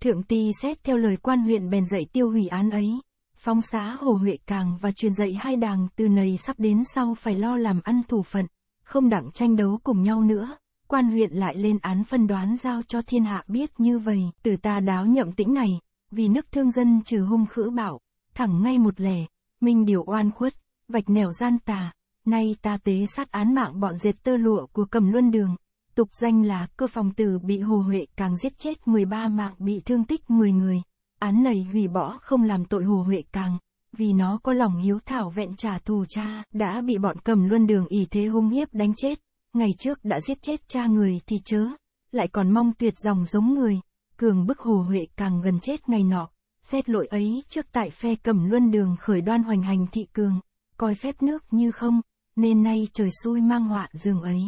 Thượng ti xét theo lời quan huyện bèn dạy tiêu hủy án ấy, phong xã Hồ Huệ Càng và truyền dạy hai đàng từ nầy sắp đến sau phải lo làm ăn thủ phận, không đặng tranh đấu cùng nhau nữa. Quan huyện lại lên án phân đoán giao cho thiên hạ biết như vậy, từ ta đáo nhậm tĩnh này, vì nước thương dân trừ hung khữ bảo, thẳng ngay một lẻ, minh điều oan khuất, vạch nẻo gian tà, nay ta tế sát án mạng bọn diệt tơ lụa của cầm luân đường, tục danh là cơ phòng tử bị Hồ Huệ càng giết chết 13 mạng bị thương tích 10 người, án này hủy bỏ không làm tội Hồ Huệ càng, vì nó có lòng hiếu thảo vẹn trả thù cha, đã bị bọn cầm luân đường ỷ thế hung hiếp đánh chết, ngày trước đã giết chết cha người thì chớ, lại còn mong tuyệt dòng giống người, cường bức Hồ Huệ càng gần chết ngày nọ, Xét lỗi ấy trước tại phe cầm luân đường khởi đoan hoành hành thị cường, coi phép nước như không, nên nay trời xui mang họa giường ấy.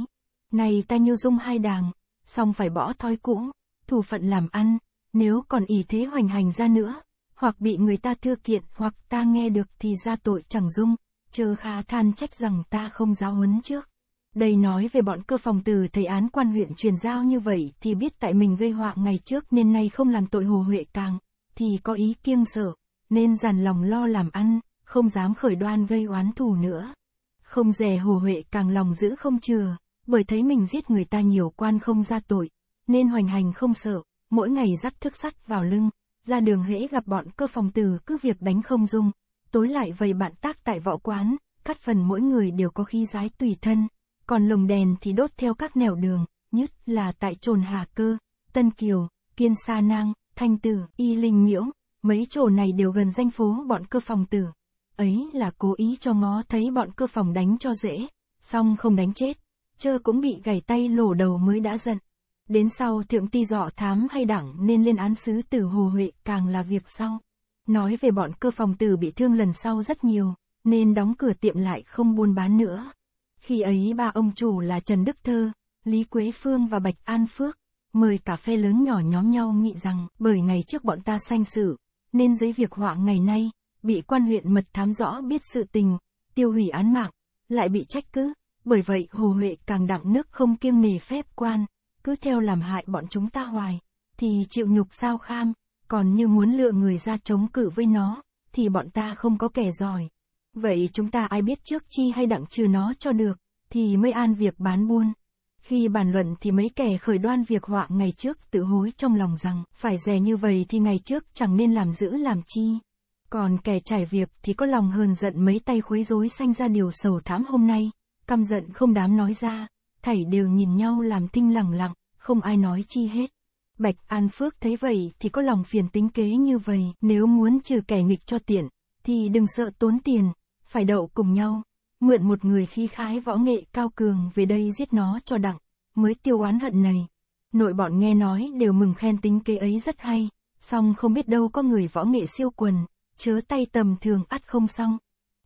Này ta nhiêu dung hai đàng, song phải bỏ thói cũ, thủ phận làm ăn, nếu còn ý thế hoành hành ra nữa, hoặc bị người ta thưa kiện hoặc ta nghe được thì ra tội chẳng dung, chờ kha than trách rằng ta không giáo huấn trước. Đây nói về bọn cơ phòng từ thầy án quan huyện truyền giao như vậy thì biết tại mình gây họa ngày trước nên nay không làm tội hồ huệ càng thì có ý kiêng sợ, nên dằn lòng lo làm ăn, không dám khởi đoan gây oán thù nữa. Không dè hồ huệ càng lòng giữ không chừa, bởi thấy mình giết người ta nhiều quan không ra tội, nên hoành hành không sợ, mỗi ngày dắt thức sắt vào lưng, ra đường hễ gặp bọn cơ phòng từ cứ việc đánh không dung, tối lại vầy bạn tác tại võ quán, cắt phần mỗi người đều có khí giái tùy thân, còn lồng đèn thì đốt theo các nẻo đường, nhất là tại trồn Hà Cơ, Tân Kiều, Kiên Sa Nang, Thanh Tử, Y Linh Nhiễu, mấy chỗ này đều gần danh phố bọn cơ phòng tử. Ấy là cố ý cho ngó thấy bọn cơ phòng đánh cho dễ, xong không đánh chết, chơ cũng bị gảy tay lổ đầu mới đã giận. Đến sau thượng ti dọ thám hay đẳng nên lên án sứ tử Hồ Huệ càng là việc sau. Nói về bọn cơ phòng tử bị thương lần sau rất nhiều, nên đóng cửa tiệm lại không buôn bán nữa. Khi ấy ba ông chủ là Trần Đức Thơ, Lý Quế Phương và Bạch An Phước, mời cà phê lớn nhỏ nhóm nhau nghị rằng, bởi ngày trước bọn ta sanh sự, nên giấy việc họa ngày nay, bị quan huyện mật thám rõ biết sự tình, tiêu hủy án mạng, lại bị trách cứ, bởi vậy Hồ Huệ càng đặng nước không kiêng nề phép quan, cứ theo làm hại bọn chúng ta hoài, thì chịu nhục sao kham, còn như muốn lựa người ra chống cự với nó, thì bọn ta không có kẻ giỏi. Vậy chúng ta ai biết trước chi hay đặng trừ nó cho được, thì mới an việc bán buôn. Khi bàn luận thì mấy kẻ khởi đoan việc họa ngày trước tự hối trong lòng rằng, phải rẻ như vậy thì ngày trước chẳng nên làm giữ làm chi. Còn kẻ trải việc thì có lòng hờn giận mấy tay khuấy rối sanh ra điều sầu thảm hôm nay, căm giận không dám nói ra, thảy đều nhìn nhau làm tinh lẳng lặng, không ai nói chi hết. Bạch An Phước thấy vậy thì có lòng phiền tính kế như vậy, nếu muốn trừ kẻ nghịch cho tiện, thì đừng sợ tốn tiền, phải đậu cùng nhau. Mượn một người khí khái võ nghệ cao cường về đây giết nó cho đặng, mới tiêu oán hận này. Nội bọn nghe nói đều mừng khen tính kế ấy rất hay, song không biết đâu có người võ nghệ siêu quần, chớ tay tầm thường ắt không xong.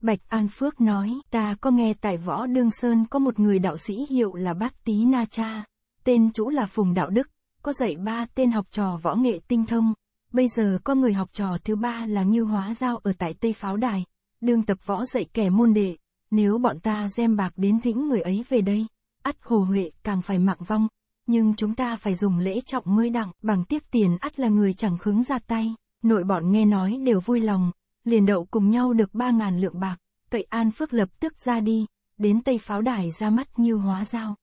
Bạch An Phước nói, ta có nghe tại võ Đương Sơn có một người đạo sĩ hiệu là Bác Tý Na Cha, tên chủ là Phùng Đạo Đức, có dạy ba tên học trò võ nghệ tinh thông, bây giờ có người học trò thứ ba là Như Hóa Giao ở tại Tây Pháo Đài, đương tập võ dạy kẻ môn đệ, nếu bọn ta xem bạc đến thỉnh người ấy về đây, ắt hồ huệ càng phải mạng vong, nhưng chúng ta phải dùng lễ trọng mới đặng, bằng tiếp tiền ắt là người chẳng khứng ra tay, nội bọn nghe nói đều vui lòng, liền đậu cùng nhau được ba ngàn lượng bạc, cậy an phước lập tức ra đi, đến tây pháo đài ra mắt như hóa giao.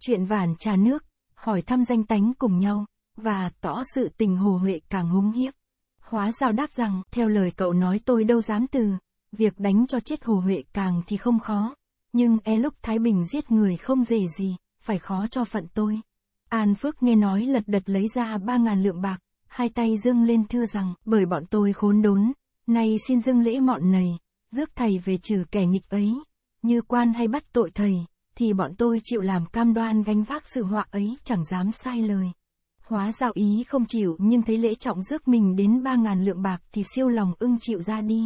Chuyện vản trà nước, hỏi thăm danh tánh cùng nhau, và tỏ sự tình hồ huệ càng húng hiếp. Hóa giao đáp rằng, theo lời cậu nói tôi đâu dám từ, việc đánh cho chết Hồ Huệ càng thì không khó, nhưng e lúc Thái Bình giết người không dễ gì, phải khó cho phận tôi. An Phước nghe nói lật đật lấy ra ba ngàn lượng bạc, hai tay dâng lên thưa rằng, bởi bọn tôi khốn đốn, nay xin dâng lễ mọn này, rước thầy về trừ kẻ nghịch ấy, như quan hay bắt tội thầy, thì bọn tôi chịu làm cam đoan gánh vác sự họa ấy chẳng dám sai lời. Hóa giao ý không chịu nhưng thấy lễ trọng rước mình đến ba ngàn lượng bạc thì siêu lòng ưng chịu ra đi.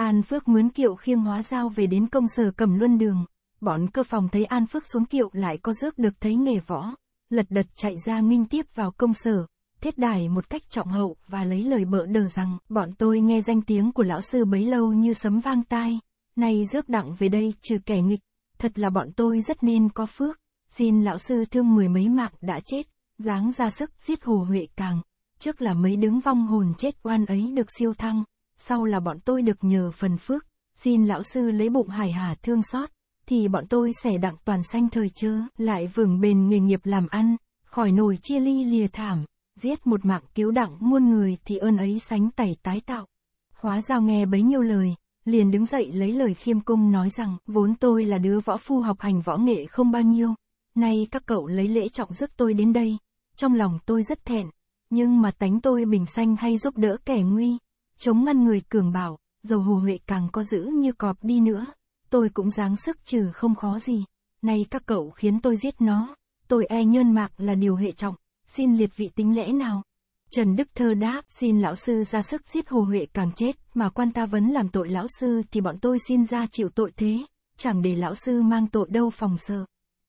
An Phước mướn kiệu khiêng hóa dao về đến công sở cầm luân đường. Bọn cơ phòng thấy An Phước xuống kiệu lại có rước được thấy nghề võ. Lật đật chạy ra nghinh tiếp vào công sở. Thiết đài một cách trọng hậu và lấy lời bợ đờ rằng bọn tôi nghe danh tiếng của lão sư bấy lâu như sấm vang tai. Nay rước đặng về đây trừ kẻ nghịch. Thật là bọn tôi rất nên có phước. Xin lão sư thương mười mấy mạng đã chết. Dáng ra sức giết hồ huệ càng. Trước là mấy đứng vong hồn chết oan ấy được siêu thăng sau là bọn tôi được nhờ phần phước, xin lão sư lấy bụng hải hà thương xót, thì bọn tôi sẽ đặng toàn xanh thời chớ, lại vưởng bền nghề nghiệp làm ăn, khỏi nồi chia ly lìa thảm, giết một mạng cứu đặng muôn người thì ơn ấy sánh tẩy tái tạo. Hóa giao nghe bấy nhiêu lời, liền đứng dậy lấy lời khiêm cung nói rằng, vốn tôi là đứa võ phu học hành võ nghệ không bao nhiêu, nay các cậu lấy lễ trọng rước tôi đến đây, trong lòng tôi rất thẹn, nhưng mà tánh tôi bình xanh hay giúp đỡ kẻ nguy, chống ngăn người cường bảo, dầu hồ huệ càng có giữ như cọp đi nữa, tôi cũng dáng sức trừ không khó gì, nay các cậu khiến tôi giết nó, tôi e nhơn mạc là điều hệ trọng, xin liệt vị tính lẽ nào. Trần Đức Thơ đáp, xin lão sư ra sức giết Hồ Huệ càng chết, mà quan ta vẫn làm tội lão sư thì bọn tôi xin ra chịu tội thế, chẳng để lão sư mang tội đâu phòng sợ.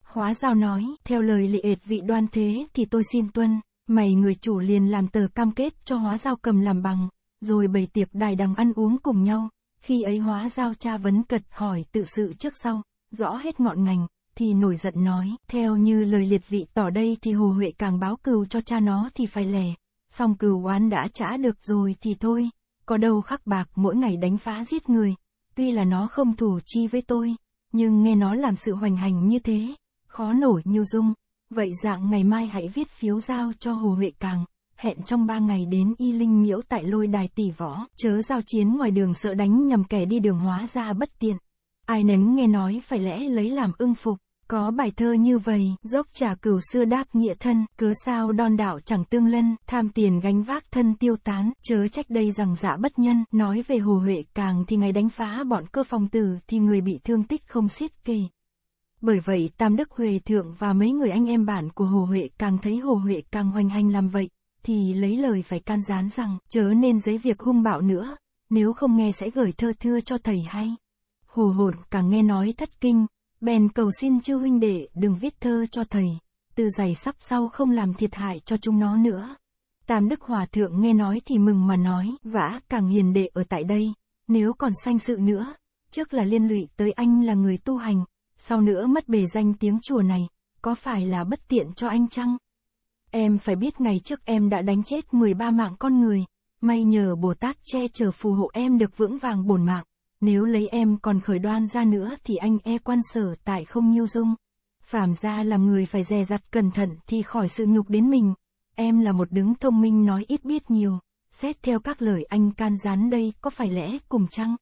Hóa giao nói, theo lời lị ệt vị đoan thế thì tôi xin tuân, mày người chủ liền làm tờ cam kết cho hóa giao cầm làm bằng rồi bày tiệc đài đằng ăn uống cùng nhau, khi ấy hóa giao cha vấn cật hỏi tự sự trước sau, rõ hết ngọn ngành, thì nổi giận nói, theo như lời liệt vị tỏ đây thì Hồ Huệ càng báo cừu cho cha nó thì phải lè, xong cừu oán đã trả được rồi thì thôi, có đâu khắc bạc mỗi ngày đánh phá giết người, tuy là nó không thủ chi với tôi, nhưng nghe nó làm sự hoành hành như thế, khó nổi như dung, vậy dạng ngày mai hãy viết phiếu giao cho Hồ Huệ càng hẹn trong ba ngày đến y linh miễu tại lôi đài tỷ võ, chớ giao chiến ngoài đường sợ đánh nhầm kẻ đi đường hóa ra bất tiện. Ai nấy nghe nói phải lẽ lấy làm ưng phục, có bài thơ như vầy, dốc trà cửu xưa đáp nghĩa thân, cớ sao đon đảo chẳng tương lân, tham tiền gánh vác thân tiêu tán, chớ trách đây rằng giả dạ bất nhân, nói về hồ huệ càng thì ngày đánh phá bọn cơ phong tử thì người bị thương tích không xiết kỳ Bởi vậy Tam Đức Huệ Thượng và mấy người anh em bản của Hồ Huệ càng thấy Hồ Huệ càng hoành hành làm vậy thì lấy lời phải can gián rằng chớ nên giấy việc hung bạo nữa, nếu không nghe sẽ gửi thơ thưa cho thầy hay. Hồ hồn càng nghe nói thất kinh, bèn cầu xin chư huynh đệ đừng viết thơ cho thầy, từ giày sắp sau không làm thiệt hại cho chúng nó nữa. Tam Đức Hòa Thượng nghe nói thì mừng mà nói, vả càng hiền đệ ở tại đây, nếu còn sanh sự nữa, trước là liên lụy tới anh là người tu hành, sau nữa mất bề danh tiếng chùa này, có phải là bất tiện cho anh chăng? Em phải biết ngày trước em đã đánh chết 13 mạng con người, may nhờ Bồ Tát che chở phù hộ em được vững vàng bổn mạng, nếu lấy em còn khởi đoan ra nữa thì anh e quan sở tại không nhiêu dung. Phàm gia làm người phải dè dặt cẩn thận thì khỏi sự nhục đến mình. Em là một đứng thông minh nói ít biết nhiều, xét theo các lời anh can gián đây có phải lẽ cùng chăng?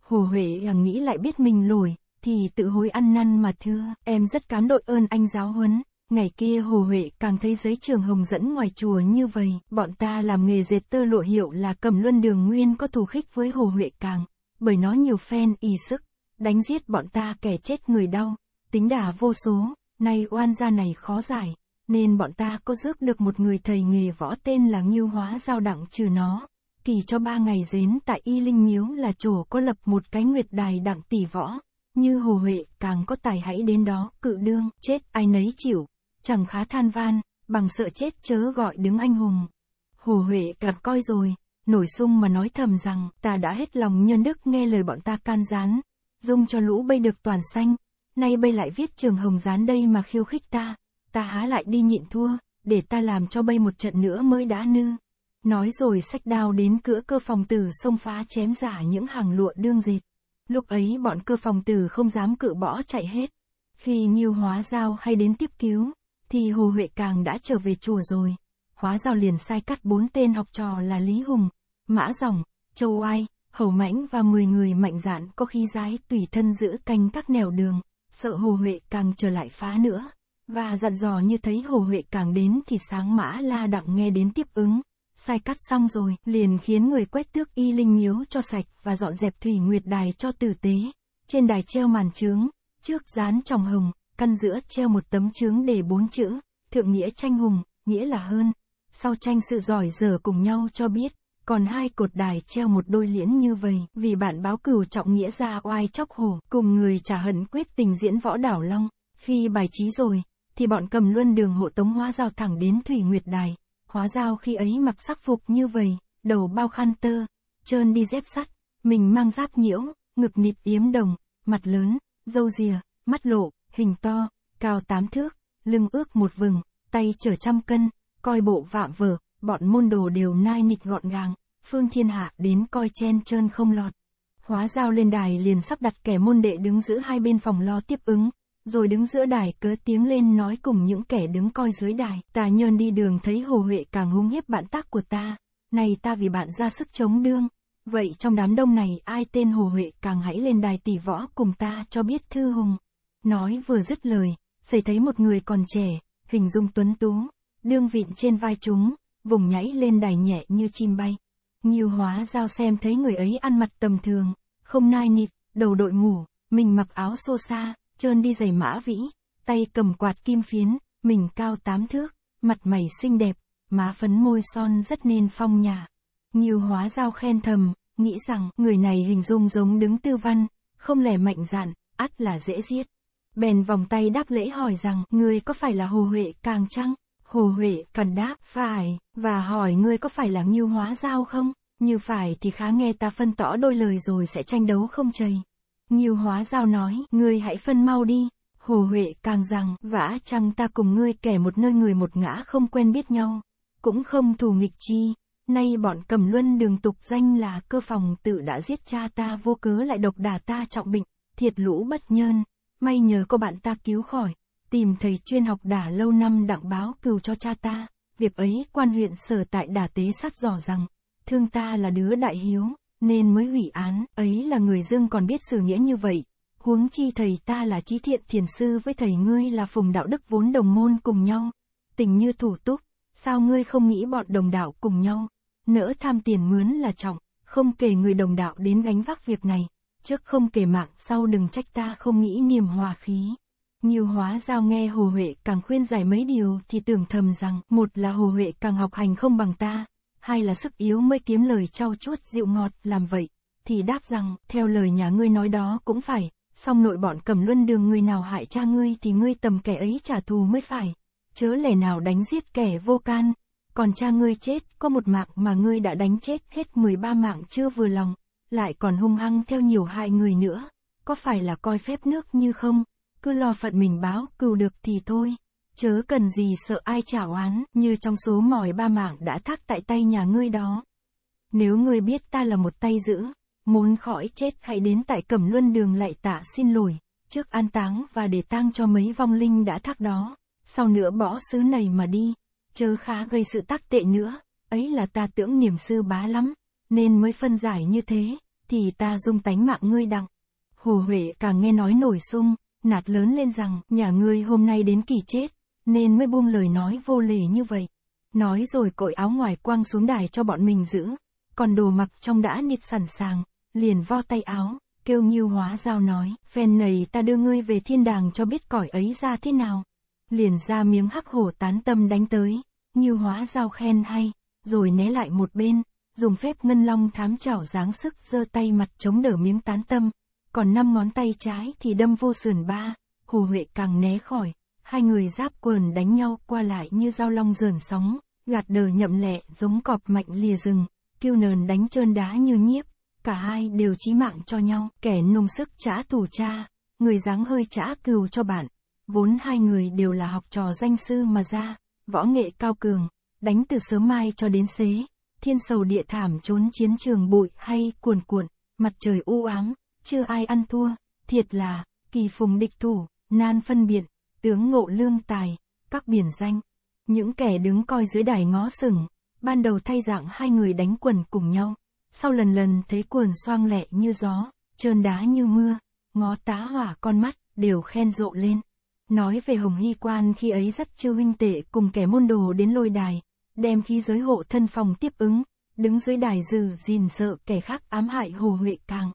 Hồ Huệ hằng nghĩ lại biết mình lùi, thì tự hối ăn năn mà thưa, em rất cám đội ơn anh giáo huấn. Ngày kia Hồ Huệ càng thấy giới trường hồng dẫn ngoài chùa như vậy, bọn ta làm nghề dệt tơ lụa hiệu là cầm luân đường nguyên có thù khích với Hồ Huệ càng, bởi nó nhiều phen y sức, đánh giết bọn ta kẻ chết người đau, tính đả vô số, nay oan gia này khó giải, nên bọn ta có rước được một người thầy nghề võ tên là Ngưu Hóa Giao đẳng trừ nó. Kỳ cho ba ngày dến tại Y Linh Miếu là chủ có lập một cái nguyệt đài đặng tỷ võ, như Hồ Huệ càng có tài hãy đến đó cự đương, chết ai nấy chịu chẳng khá than van, bằng sợ chết chớ gọi đứng anh hùng. Hồ Huệ cảm coi rồi, nổi sung mà nói thầm rằng, ta đã hết lòng nhân đức nghe lời bọn ta can gián, dung cho lũ bây được toàn xanh, nay bây lại viết trường hồng gián đây mà khiêu khích ta, ta há lại đi nhịn thua, để ta làm cho bây một trận nữa mới đã nư. Nói rồi sách đao đến cửa cơ phòng tử xông phá chém giả những hàng lụa đương dịp Lúc ấy bọn cơ phòng tử không dám cự bỏ chạy hết. Khi Nhiêu hóa dao hay đến tiếp cứu, thì Hồ Huệ Càng đã trở về chùa rồi. Hóa Giao liền sai cắt bốn tên học trò là Lý Hùng, Mã Dòng, Châu ai, Hầu Mãnh và 10 người mạnh dạn có khí giái tùy thân giữ canh các nẻo đường, sợ Hồ Huệ Càng trở lại phá nữa. Và dặn dò như thấy Hồ Huệ Càng đến thì sáng Mã La Đặng nghe đến tiếp ứng. Sai cắt xong rồi, liền khiến người quét tước y linh miếu cho sạch và dọn dẹp thủy nguyệt đài cho tử tế. Trên đài treo màn trướng, trước dán tròng hồng, căn giữa treo một tấm chướng để bốn chữ, thượng nghĩa tranh hùng, nghĩa là hơn. Sau tranh sự giỏi giờ cùng nhau cho biết, còn hai cột đài treo một đôi liễn như vầy, vì bạn báo cửu trọng nghĩa ra oai chóc hổ, cùng người trả hận quyết tình diễn võ đảo long. Khi bài trí rồi, thì bọn cầm luân đường hộ tống hóa giao thẳng đến Thủy Nguyệt Đài. Hóa giao khi ấy mặc sắc phục như vầy, đầu bao khăn tơ, trơn đi dép sắt, mình mang giáp nhiễu, ngực nịp yếm đồng, mặt lớn, dâu rìa, mắt lộ, hình to, cao tám thước, lưng ước một vừng, tay chở trăm cân, coi bộ vạm vờ, bọn môn đồ đều nai nịch gọn gàng, phương thiên hạ đến coi chen trơn không lọt. Hóa giao lên đài liền sắp đặt kẻ môn đệ đứng giữa hai bên phòng lo tiếp ứng, rồi đứng giữa đài cớ tiếng lên nói cùng những kẻ đứng coi dưới đài. ta nhơn đi đường thấy hồ huệ càng hung hiếp bạn tác của ta, nay ta vì bạn ra sức chống đương. Vậy trong đám đông này ai tên hồ huệ càng hãy lên đài tỷ võ cùng ta cho biết thư hùng. Nói vừa dứt lời, xảy thấy một người còn trẻ, hình dung tuấn tú, đương vịn trên vai chúng, vùng nhảy lên đài nhẹ như chim bay. Nhiều hóa giao xem thấy người ấy ăn mặt tầm thường, không nai nịt, đầu đội ngủ, mình mặc áo xô xa, trơn đi giày mã vĩ, tay cầm quạt kim phiến, mình cao tám thước, mặt mày xinh đẹp, má phấn môi son rất nên phong nhà. Nhiều hóa giao khen thầm, nghĩ rằng người này hình dung giống đứng tư văn, không lẻ mạnh dạn, ắt là dễ giết bèn vòng tay đáp lễ hỏi rằng, ngươi có phải là Hồ Huệ càng chăng? Hồ Huệ cần đáp, phải, và hỏi ngươi có phải là Ngưu Hóa Giao không? Như phải thì khá nghe ta phân tỏ đôi lời rồi sẽ tranh đấu không chầy. Ngưu Hóa Giao nói, ngươi hãy phân mau đi. Hồ Huệ càng rằng, vã chăng ta cùng ngươi kẻ một nơi người một ngã không quen biết nhau, cũng không thù nghịch chi. Nay bọn cầm luân đường tục danh là cơ phòng tự đã giết cha ta vô cớ lại độc đà ta trọng bệnh, thiệt lũ bất nhơn may nhờ có bạn ta cứu khỏi, tìm thầy chuyên học đả lâu năm đặng báo cừu cho cha ta. Việc ấy quan huyện sở tại đả tế sát dò rằng, thương ta là đứa đại hiếu, nên mới hủy án, ấy là người dương còn biết xử nghĩa như vậy. Huống chi thầy ta là trí thiện thiền sư với thầy ngươi là phùng đạo đức vốn đồng môn cùng nhau. Tình như thủ túc, sao ngươi không nghĩ bọn đồng đạo cùng nhau? Nỡ tham tiền mướn là trọng, không kể người đồng đạo đến gánh vác việc này trước không kể mạng sau đừng trách ta không nghĩ niềm hòa khí. Nhiều hóa giao nghe Hồ Huệ càng khuyên giải mấy điều thì tưởng thầm rằng một là Hồ Huệ càng học hành không bằng ta, hai là sức yếu mới kiếm lời trau chuốt dịu ngọt làm vậy, thì đáp rằng theo lời nhà ngươi nói đó cũng phải, song nội bọn cầm luân đường người nào hại cha ngươi thì ngươi tầm kẻ ấy trả thù mới phải, chớ lẻ nào đánh giết kẻ vô can, còn cha ngươi chết có một mạng mà ngươi đã đánh chết hết 13 mạng chưa vừa lòng, lại còn hung hăng theo nhiều hại người nữa, có phải là coi phép nước như không, cứ lo phận mình báo cừu được thì thôi, chớ cần gì sợ ai trả oán như trong số mỏi ba mảng đã thác tại tay nhà ngươi đó. Nếu ngươi biết ta là một tay giữ, muốn khỏi chết hãy đến tại cẩm luân đường lại tạ xin lỗi, trước an táng và để tang cho mấy vong linh đã thác đó, sau nữa bỏ xứ này mà đi, chớ khá gây sự tắc tệ nữa, ấy là ta tưởng niềm sư bá lắm nên mới phân giải như thế, thì ta dung tánh mạng ngươi đặng. Hồ Huệ càng nghe nói nổi sung, nạt lớn lên rằng, nhà ngươi hôm nay đến kỳ chết, nên mới buông lời nói vô lề như vậy. Nói rồi cội áo ngoài quăng xuống đài cho bọn mình giữ, còn đồ mặc trong đã nịt sẵn sàng, liền vo tay áo, kêu như hóa giao nói, phen này ta đưa ngươi về thiên đàng cho biết cõi ấy ra thế nào. Liền ra miếng hắc hổ tán tâm đánh tới, như hóa giao khen hay, rồi né lại một bên, dùng phép ngân long thám chảo dáng sức giơ tay mặt chống đỡ miếng tán tâm, còn năm ngón tay trái thì đâm vô sườn ba, Hồ Huệ càng né khỏi, hai người giáp quần đánh nhau qua lại như dao long dờn sóng, gạt đờ nhậm lẹ giống cọp mạnh lìa rừng, kêu nờn đánh trơn đá như nhiếp, cả hai đều chí mạng cho nhau, kẻ nung sức trả tù cha, người dáng hơi trả cừu cho bạn, vốn hai người đều là học trò danh sư mà ra, võ nghệ cao cường, đánh từ sớm mai cho đến xế thiên sầu địa thảm trốn chiến trường bụi hay cuồn cuộn, mặt trời u ám, chưa ai ăn thua, thiệt là, kỳ phùng địch thủ, nan phân biệt tướng ngộ lương tài, các biển danh. Những kẻ đứng coi dưới đài ngó sừng, ban đầu thay dạng hai người đánh quần cùng nhau, sau lần lần thấy quần xoang lẹ như gió, trơn đá như mưa, ngó tá hỏa con mắt, đều khen rộ lên. Nói về Hồng Hy Quan khi ấy dắt chư huynh tệ cùng kẻ môn đồ đến lôi đài, đem khí giới hộ thân phòng tiếp ứng, đứng dưới đài dừ gìn sợ kẻ khác ám hại Hồ Huệ Càng.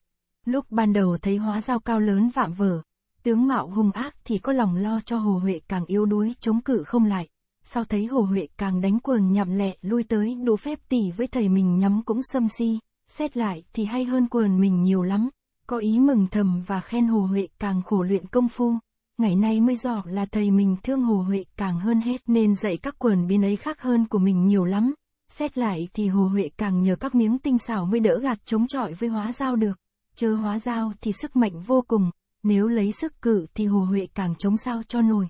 Lúc ban đầu thấy hóa dao cao lớn vạm vỡ, tướng mạo hung ác thì có lòng lo cho Hồ Huệ Càng yếu đuối chống cự không lại. Sau thấy Hồ Huệ Càng đánh quần nhậm lẹ lui tới đố phép tỉ với thầy mình nhắm cũng xâm si, xét lại thì hay hơn quần mình nhiều lắm, có ý mừng thầm và khen Hồ Huệ Càng khổ luyện công phu ngày nay mới rõ là thầy mình thương Hồ Huệ càng hơn hết nên dạy các quần biên ấy khác hơn của mình nhiều lắm. Xét lại thì Hồ Huệ càng nhờ các miếng tinh xảo mới đỡ gạt chống chọi với hóa Giao được. Chớ hóa Giao thì sức mạnh vô cùng, nếu lấy sức cự thì Hồ Huệ càng chống sao cho nổi.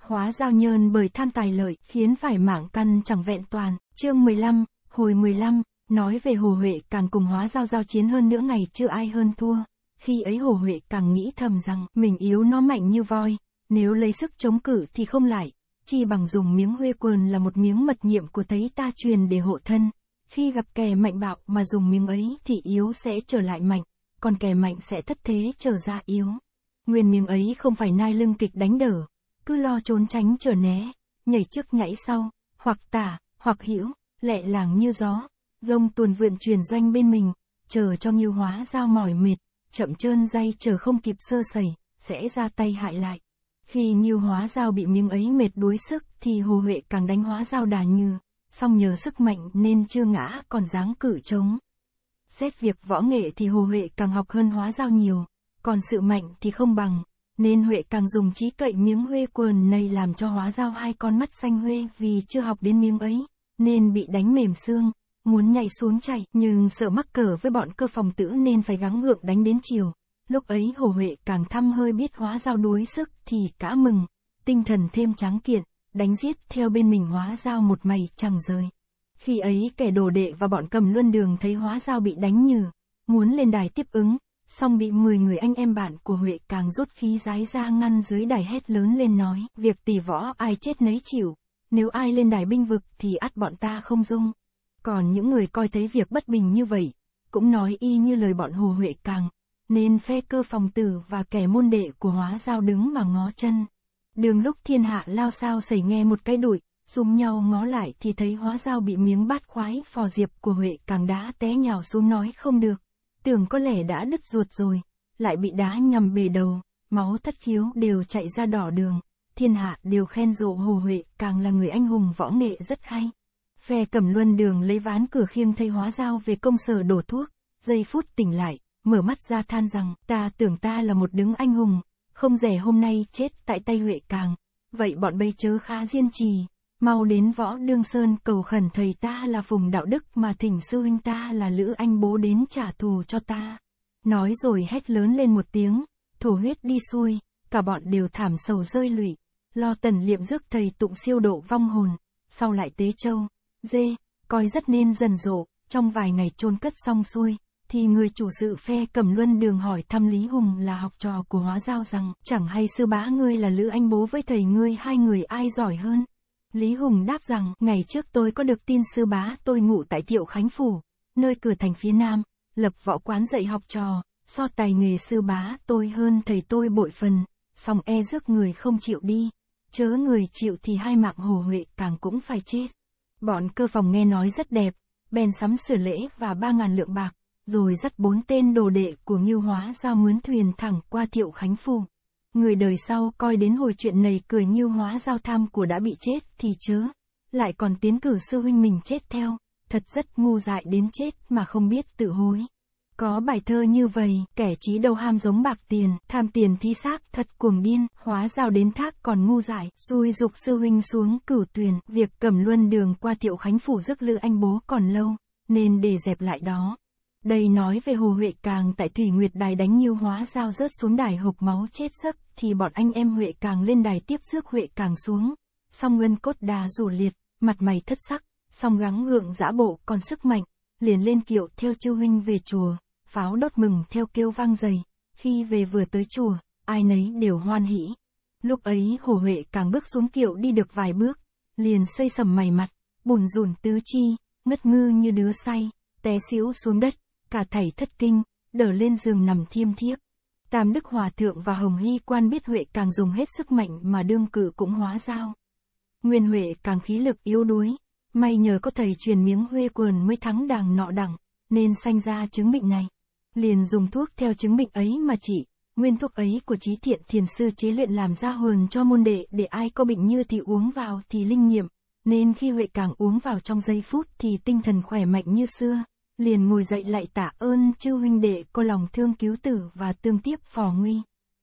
Hóa Giao nhơn bởi tham tài lợi khiến phải mảng căn chẳng vẹn toàn. Chương 15, hồi 15, nói về Hồ Huệ càng cùng hóa Giao giao chiến hơn nữa ngày chưa ai hơn thua khi ấy Hồ Huệ càng nghĩ thầm rằng mình yếu nó mạnh như voi, nếu lấy sức chống cự thì không lại, chi bằng dùng miếng huê quờn là một miếng mật nhiệm của thấy ta truyền để hộ thân. Khi gặp kẻ mạnh bạo mà dùng miếng ấy thì yếu sẽ trở lại mạnh, còn kẻ mạnh sẽ thất thế trở ra yếu. Nguyên miếng ấy không phải nai lưng kịch đánh đở, cứ lo trốn tránh trở né, nhảy trước nhảy sau, hoặc tả, hoặc hữu, lẹ làng như gió, rông tuồn vượn truyền doanh bên mình, chờ cho nghiêu hóa giao mỏi mệt chậm trơn dây chờ không kịp sơ sẩy, sẽ ra tay hại lại. Khi Nhiêu Hóa dao bị miếng ấy mệt đuối sức, thì Hồ Huệ càng đánh Hóa dao đà như, song nhờ sức mạnh nên chưa ngã còn dáng cử chống. Xét việc võ nghệ thì Hồ Huệ càng học hơn Hóa dao nhiều, còn sự mạnh thì không bằng, nên Huệ càng dùng trí cậy miếng huê quần này làm cho Hóa dao hai con mắt xanh huê vì chưa học đến miếng ấy, nên bị đánh mềm xương muốn nhảy xuống chạy, nhưng sợ mắc cờ với bọn cơ phòng tử nên phải gắng gượng đánh đến chiều. Lúc ấy Hồ Huệ càng thăm hơi biết hóa giao đuối sức thì cả mừng, tinh thần thêm tráng kiện, đánh giết theo bên mình hóa giao một mày chẳng rời. Khi ấy kẻ đồ đệ và bọn cầm luân đường thấy hóa giao bị đánh nhừ, muốn lên đài tiếp ứng, song bị 10 người anh em bạn của Huệ càng rút khí rái ra ngăn dưới đài hét lớn lên nói, việc tỷ võ ai chết nấy chịu, nếu ai lên đài binh vực thì ắt bọn ta không dung. Còn những người coi thấy việc bất bình như vậy, cũng nói y như lời bọn Hồ Huệ càng, nên phe cơ phòng tử và kẻ môn đệ của hóa giao đứng mà ngó chân. Đường lúc thiên hạ lao sao xảy nghe một cái đuổi, xung nhau ngó lại thì thấy hóa giao bị miếng bát khoái phò diệp của Huệ càng đã té nhào xuống nói không được. Tưởng có lẽ đã đứt ruột rồi, lại bị đá nhầm bề đầu, máu thất khiếu đều chạy ra đỏ đường. Thiên hạ đều khen rộ Hồ Huệ càng là người anh hùng võ nghệ rất hay. Phe cầm luân đường lấy ván cửa khiêng thây hóa dao về công sở đổ thuốc, giây phút tỉnh lại, mở mắt ra than rằng, ta tưởng ta là một đứng anh hùng, không rẻ hôm nay chết tại tay Huệ Càng, vậy bọn bây chớ khá diên trì, mau đến võ đương sơn cầu khẩn thầy ta là phùng đạo đức mà thỉnh sư huynh ta là lữ anh bố đến trả thù cho ta. Nói rồi hét lớn lên một tiếng, thổ huyết đi xuôi, cả bọn đều thảm sầu rơi lụy, lo tần liệm rước thầy tụng siêu độ vong hồn, sau lại tế châu. Dê, coi rất nên dần rộ, trong vài ngày chôn cất xong xuôi, thì người chủ sự phe cầm luân đường hỏi thăm Lý Hùng là học trò của hóa giao rằng, chẳng hay sư bá ngươi là Lữ Anh Bố với thầy ngươi hai người ai giỏi hơn. Lý Hùng đáp rằng, ngày trước tôi có được tin sư bá tôi ngủ tại Tiệu Khánh Phủ, nơi cửa thành phía Nam, lập võ quán dạy học trò, so tài nghề sư bá tôi hơn thầy tôi bội phần, song e rước người không chịu đi, chớ người chịu thì hai mạng hồ huệ càng cũng phải chết. Bọn cơ phòng nghe nói rất đẹp, bèn sắm sửa lễ và ba ngàn lượng bạc, rồi dắt bốn tên đồ đệ của Ngưu Hóa ra mướn thuyền thẳng qua Thiệu Khánh Phủ. Người đời sau coi đến hồi chuyện này cười Ngưu Hóa giao tham của đã bị chết thì chớ, lại còn tiến cử sư huynh mình chết theo, thật rất ngu dại đến chết mà không biết tự hối. Có bài thơ như vậy, kẻ trí đâu ham giống bạc tiền, tham tiền thi xác, thật cuồng điên, hóa giao đến thác còn ngu dại, xui dục sư huynh xuống cửu tuyền, việc cầm luân đường qua tiệu khánh phủ giấc lữ anh bố còn lâu, nên để dẹp lại đó. Đây nói về Hồ Huệ Càng tại Thủy Nguyệt Đài đánh như hóa giao rớt xuống đài hộp máu chết giấc, thì bọn anh em Huệ Càng lên đài tiếp rước Huệ Càng xuống. Song nguyên cốt đà rủ liệt, mặt mày thất sắc, song gắng gượng giã bộ còn sức mạnh, liền lên kiệu theo chiêu huynh về chùa, pháo đốt mừng theo kêu vang dày, khi về vừa tới chùa, ai nấy đều hoan hỉ. Lúc ấy Hồ Huệ càng bước xuống kiệu đi được vài bước, liền xây sầm mày mặt, bùn rùn tứ chi, ngất ngư như đứa say, té xỉu xuống đất, cả thảy thất kinh, đỡ lên giường nằm thiêm thiếp. Tam Đức Hòa Thượng và Hồng Hy Quan biết Huệ càng dùng hết sức mạnh mà đương cử cũng hóa giao. Nguyên Huệ càng khí lực yếu đuối, May nhờ có thầy truyền miếng huê quần mới thắng đàng nọ đẳng, nên sanh ra chứng bệnh này. Liền dùng thuốc theo chứng bệnh ấy mà trị, nguyên thuốc ấy của trí thiện thiền sư chế luyện làm ra hồn cho môn đệ để ai có bệnh như thì uống vào thì linh nghiệm, nên khi Huệ càng uống vào trong giây phút thì tinh thần khỏe mạnh như xưa, liền ngồi dậy lại tạ ơn chư huynh đệ có lòng thương cứu tử và tương tiếp phò nguy.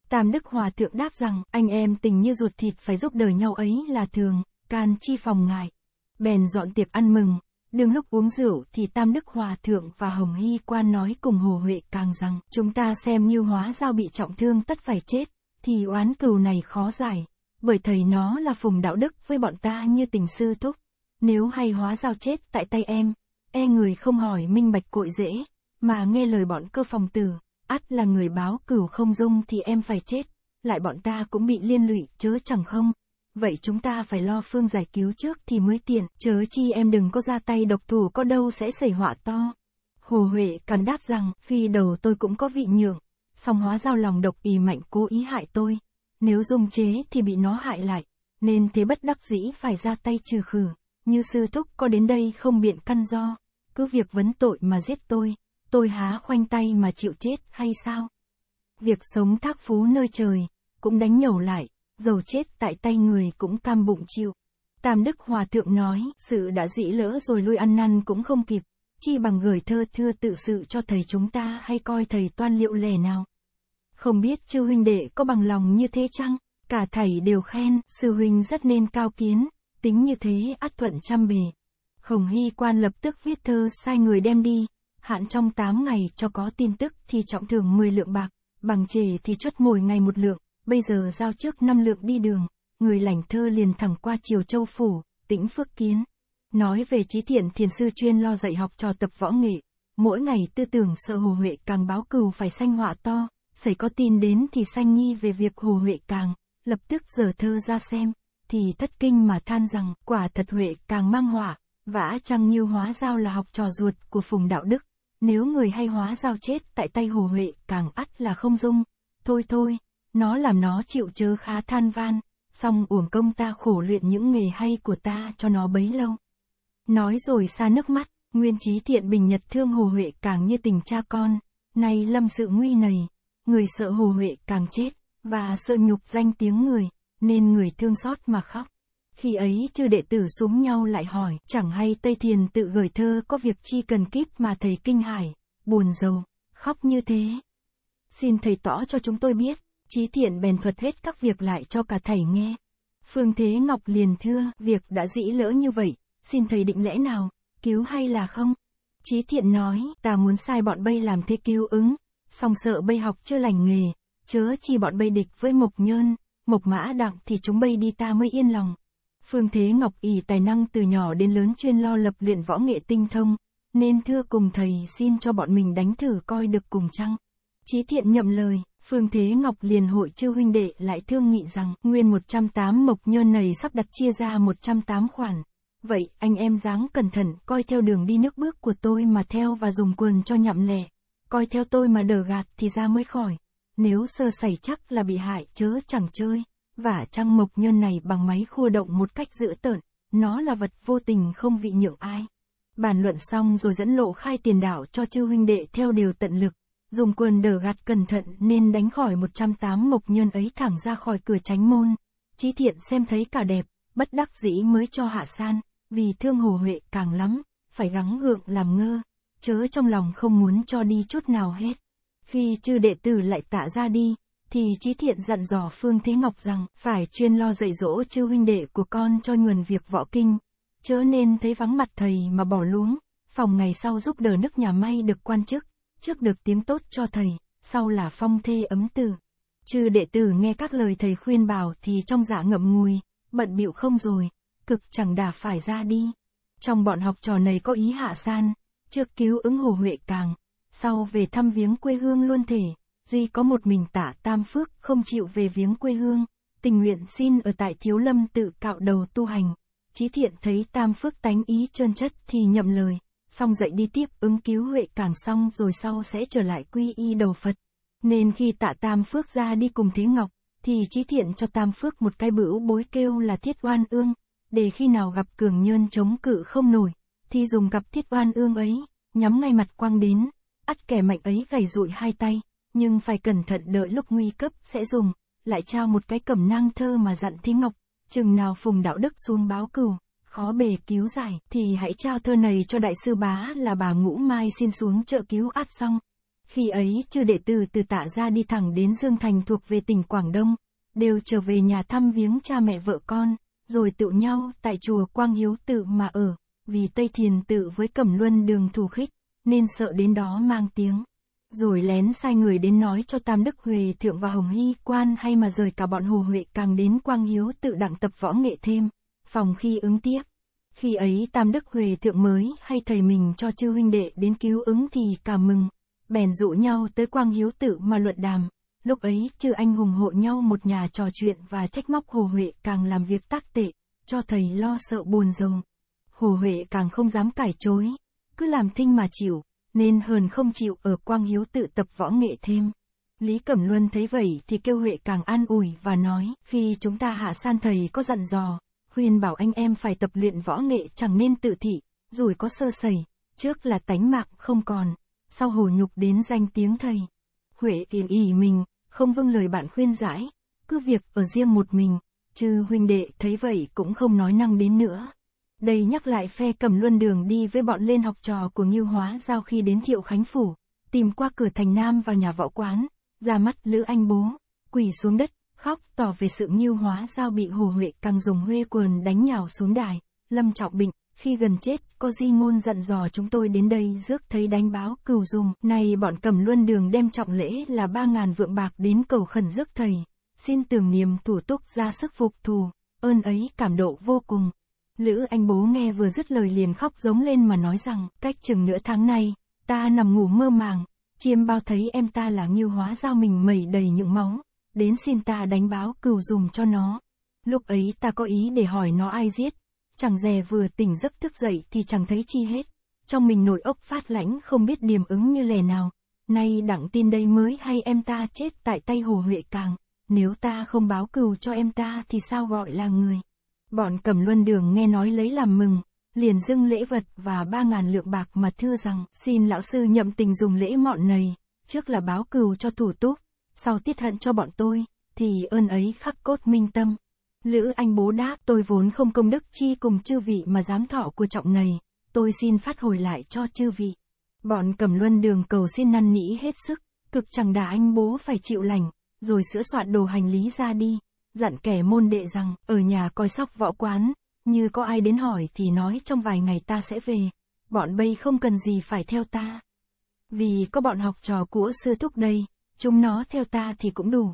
Tam Đức Hòa Thượng đáp rằng, anh em tình như ruột thịt phải giúp đời nhau ấy là thường, can chi phòng ngại bèn dọn tiệc ăn mừng. Đương lúc uống rượu thì Tam Đức Hòa Thượng và Hồng Hy Quan nói cùng Hồ Huệ càng rằng, chúng ta xem như hóa giao bị trọng thương tất phải chết, thì oán cừu này khó giải, bởi thầy nó là phùng đạo đức với bọn ta như tình sư thúc. Nếu hay hóa giao chết tại tay em, e người không hỏi minh bạch cội dễ, mà nghe lời bọn cơ phòng tử, ắt là người báo cửu không dung thì em phải chết, lại bọn ta cũng bị liên lụy chớ chẳng không vậy chúng ta phải lo phương giải cứu trước thì mới tiện, chớ chi em đừng có ra tay độc thủ có đâu sẽ xảy họa to. Hồ Huệ cắn đáp rằng, phi đầu tôi cũng có vị nhượng, song hóa giao lòng độc ý mạnh cố ý hại tôi. Nếu dung chế thì bị nó hại lại, nên thế bất đắc dĩ phải ra tay trừ khử, như sư thúc có đến đây không biện căn do, cứ việc vấn tội mà giết tôi, tôi há khoanh tay mà chịu chết hay sao? Việc sống thác phú nơi trời, cũng đánh nhầu lại, dầu chết tại tay người cũng cam bụng chịu. Tam Đức Hòa Thượng nói, sự đã dĩ lỡ rồi lui ăn năn cũng không kịp, chi bằng gửi thơ thưa tự sự cho thầy chúng ta hay coi thầy toan liệu lẻ nào. Không biết chư huynh đệ có bằng lòng như thế chăng? Cả thầy đều khen, sư huynh rất nên cao kiến, tính như thế ắt thuận trăm bề. Hồng Hy quan lập tức viết thơ sai người đem đi, hạn trong 8 ngày cho có tin tức thì trọng thưởng 10 lượng bạc, bằng trề thì chốt mỗi ngày một lượng bây giờ giao trước năm lượng đi đường, người lảnh thơ liền thẳng qua Triều Châu Phủ, tỉnh Phước Kiến. Nói về trí thiện thiền sư chuyên lo dạy học trò tập võ nghệ, mỗi ngày tư tưởng sợ Hồ Huệ càng báo cừu phải sanh họa to, xảy có tin đến thì sanh nghi về việc Hồ Huệ càng, lập tức giờ thơ ra xem, thì thất kinh mà than rằng quả thật Huệ càng mang họa, vã chăng như hóa giao là học trò ruột của Phùng Đạo Đức, nếu người hay hóa giao chết tại tay Hồ Huệ càng ắt là không dung, thôi thôi nó làm nó chịu chớ khá than van, xong uổng công ta khổ luyện những nghề hay của ta cho nó bấy lâu. Nói rồi xa nước mắt, nguyên trí thiện bình nhật thương Hồ Huệ càng như tình cha con, nay lâm sự nguy nầy, người sợ Hồ Huệ càng chết, và sợ nhục danh tiếng người, nên người thương xót mà khóc. Khi ấy chư đệ tử xuống nhau lại hỏi, chẳng hay Tây Thiền tự gửi thơ có việc chi cần kíp mà thầy kinh hải, buồn rầu, khóc như thế. Xin thầy tỏ cho chúng tôi biết, Chí thiện bèn thuật hết các việc lại cho cả thầy nghe. Phương Thế Ngọc liền thưa, việc đã dĩ lỡ như vậy, xin thầy định lẽ nào, cứu hay là không? Chí thiện nói, ta muốn sai bọn bây làm thế cứu ứng, song sợ bây học chưa lành nghề, chớ chi bọn bây địch với mộc nhơn, mộc mã đặng thì chúng bây đi ta mới yên lòng. Phương Thế Ngọc ỷ tài năng từ nhỏ đến lớn chuyên lo lập luyện võ nghệ tinh thông, nên thưa cùng thầy xin cho bọn mình đánh thử coi được cùng chăng. Chí thiện nhậm lời, Phương Thế Ngọc liền hội chư huynh đệ lại thương nghị rằng, nguyên 108 mộc nhơn này sắp đặt chia ra 108 khoản. Vậy, anh em dáng cẩn thận, coi theo đường đi nước bước của tôi mà theo và dùng quần cho nhậm lẻ. Coi theo tôi mà đờ gạt thì ra mới khỏi. Nếu sơ sẩy chắc là bị hại chớ chẳng chơi. Vả trăng mộc nhơn này bằng máy khua động một cách dữ tợn. Nó là vật vô tình không vị nhượng ai. Bàn luận xong rồi dẫn lộ khai tiền đảo cho chư huynh đệ theo điều tận lực dùng quần đỡ gạt cẩn thận nên đánh khỏi 108 mộc nhân ấy thẳng ra khỏi cửa tránh môn. Chí thiện xem thấy cả đẹp, bất đắc dĩ mới cho hạ san, vì thương hồ huệ càng lắm, phải gắng gượng làm ngơ, chớ trong lòng không muốn cho đi chút nào hết. Khi chư đệ tử lại tạ ra đi, thì Chí Thiện dặn dò Phương Thế Ngọc rằng phải chuyên lo dạy dỗ chư huynh đệ của con cho nguồn việc võ kinh, chớ nên thấy vắng mặt thầy mà bỏ luống, phòng ngày sau giúp đỡ nước nhà may được quan chức trước được tiếng tốt cho thầy, sau là phong thê ấm tử. Chư đệ tử nghe các lời thầy khuyên bảo thì trong dạ ngậm ngùi, bận bịu không rồi, cực chẳng đà phải ra đi. Trong bọn học trò này có ý hạ san, trước cứu ứng hồ huệ càng, sau về thăm viếng quê hương luôn thể, duy có một mình tả tam phước không chịu về viếng quê hương, tình nguyện xin ở tại thiếu lâm tự cạo đầu tu hành. Chí thiện thấy tam phước tánh ý trơn chất thì nhậm lời, xong dậy đi tiếp ứng cứu huệ càng xong rồi sau sẽ trở lại quy y đầu Phật. Nên khi tạ Tam Phước ra đi cùng Thế Ngọc, thì trí thiện cho Tam Phước một cái bửu bối kêu là thiết oan ương, để khi nào gặp cường nhân chống cự không nổi, thì dùng gặp thiết oan ương ấy, nhắm ngay mặt quang đến, ắt kẻ mạnh ấy gầy rụi hai tay, nhưng phải cẩn thận đợi lúc nguy cấp sẽ dùng, lại trao một cái cẩm nang thơ mà dặn Thế Ngọc, chừng nào phùng đạo đức xuống báo cửu khó bề cứu giải, thì hãy trao thơ này cho đại sư bá là bà Ngũ Mai xin xuống trợ cứu át xong. Khi ấy, chư đệ tử từ tạ ra đi thẳng đến Dương Thành thuộc về tỉnh Quảng Đông, đều trở về nhà thăm viếng cha mẹ vợ con, rồi tụ nhau tại chùa Quang Hiếu tự mà ở, vì Tây Thiền tự với Cẩm Luân đường thù khích, nên sợ đến đó mang tiếng. Rồi lén sai người đến nói cho Tam Đức huề Thượng và Hồng Hy Quan hay mà rời cả bọn Hồ Huệ càng đến Quang Hiếu tự đặng tập võ nghệ thêm phòng khi ứng tiếp. Khi ấy Tam Đức Huệ Thượng mới hay thầy mình cho chư huynh đệ đến cứu ứng thì cảm mừng, bèn dụ nhau tới Quang Hiếu Tự mà luận đàm. Lúc ấy chư anh hùng hộ nhau một nhà trò chuyện và trách móc Hồ Huệ càng làm việc tác tệ, cho thầy lo sợ buồn rồng. Hồ Huệ càng không dám cải chối, cứ làm thinh mà chịu, nên hờn không chịu ở Quang Hiếu Tự tập võ nghệ thêm. Lý Cẩm Luân thấy vậy thì kêu Huệ càng an ủi và nói, khi chúng ta hạ san thầy có dặn dò, khuyên bảo anh em phải tập luyện võ nghệ chẳng nên tự thị, rồi có sơ sẩy, trước là tánh mạng không còn, sau hồ nhục đến danh tiếng thầy. Huệ yên ỉ mình, không vâng lời bạn khuyên giải, cứ việc ở riêng một mình, chứ huynh đệ thấy vậy cũng không nói năng đến nữa. Đây nhắc lại phe cầm luân đường đi với bọn lên học trò của Ngưu Hóa giao khi đến Thiệu Khánh Phủ, tìm qua cửa thành Nam vào nhà võ quán, ra mắt Lữ Anh Bố, quỳ xuống đất khóc tỏ về sự mưu hóa giao bị Hồ Huệ càng dùng huê quần đánh nhào xuống đài. Lâm Trọng Bình, khi gần chết, có di ngôn dặn dò chúng tôi đến đây rước thấy đánh báo cừu dùng. Này bọn cầm luân đường đem trọng lễ là ba ngàn vượng bạc đến cầu khẩn rước thầy. Xin tưởng niệm thủ túc ra sức phục thù, ơn ấy cảm độ vô cùng. Lữ anh bố nghe vừa dứt lời liền khóc giống lên mà nói rằng, cách chừng nửa tháng nay, ta nằm ngủ mơ màng, chiêm bao thấy em ta là nghiêu hóa dao mình mẩy đầy những máu, đến xin ta đánh báo cừu dùng cho nó. Lúc ấy ta có ý để hỏi nó ai giết, chẳng dè vừa tỉnh giấc thức dậy thì chẳng thấy chi hết, trong mình nổi ốc phát lãnh không biết điềm ứng như lè nào, nay đặng tin đây mới hay em ta chết tại tay hồ huệ càng, nếu ta không báo cừu cho em ta thì sao gọi là người. Bọn cầm luân đường nghe nói lấy làm mừng, liền dâng lễ vật và ba ngàn lượng bạc mà thưa rằng xin lão sư nhậm tình dùng lễ mọn này, trước là báo cừu cho thủ túc, sau tiết hận cho bọn tôi, thì ơn ấy khắc cốt minh tâm. Lữ Anh bố đáp, tôi vốn không công đức chi cùng chư vị mà dám thọ của trọng này, tôi xin phát hồi lại cho chư vị. Bọn cầm luân đường cầu xin năn nỉ hết sức, cực chẳng đà anh bố phải chịu lành, rồi sửa soạn đồ hành lý ra đi, dặn kẻ môn đệ rằng, ở nhà coi sóc võ quán, như có ai đến hỏi thì nói trong vài ngày ta sẽ về, bọn bây không cần gì phải theo ta. Vì có bọn học trò của sư thúc đây chúng nó theo ta thì cũng đủ.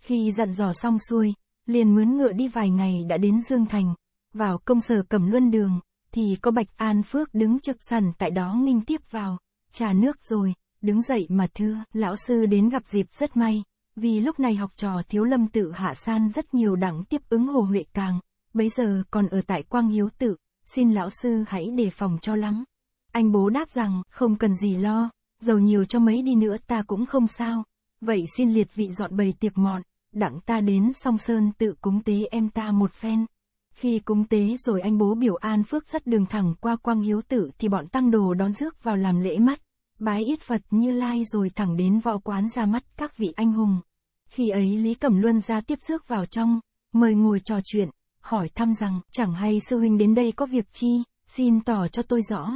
Khi dặn dò xong xuôi, liền mướn ngựa đi vài ngày đã đến Dương Thành, vào công sở cầm luân đường, thì có Bạch An Phước đứng trực sẵn tại đó nghinh tiếp vào, trà nước rồi, đứng dậy mà thưa, lão sư đến gặp dịp rất may, vì lúc này học trò thiếu lâm tự hạ san rất nhiều đẳng tiếp ứng hồ huệ càng, bấy giờ còn ở tại Quang Hiếu tự, xin lão sư hãy đề phòng cho lắm. Anh bố đáp rằng, không cần gì lo, dầu nhiều cho mấy đi nữa ta cũng không sao, vậy xin liệt vị dọn bày tiệc mọn, đặng ta đến song sơn tự cúng tế em ta một phen. Khi cúng tế rồi anh bố biểu an phước dắt đường thẳng qua quang hiếu tử thì bọn tăng đồ đón rước vào làm lễ mắt, bái ít Phật như lai rồi thẳng đến võ quán ra mắt các vị anh hùng. Khi ấy Lý Cẩm Luân ra tiếp rước vào trong, mời ngồi trò chuyện, hỏi thăm rằng chẳng hay sư huynh đến đây có việc chi, xin tỏ cho tôi rõ.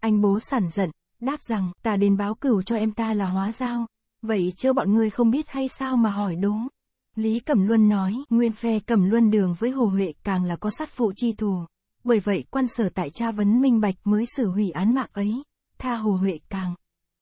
Anh bố sản giận, đáp rằng ta đến báo cửu cho em ta là hóa giao, vậy chứ bọn ngươi không biết hay sao mà hỏi đúng. Lý Cẩm Luân nói, nguyên phe Cẩm Luân đường với Hồ Huệ càng là có sát phụ chi thù. Bởi vậy quan sở tại tra vấn minh bạch mới xử hủy án mạng ấy, tha Hồ Huệ càng.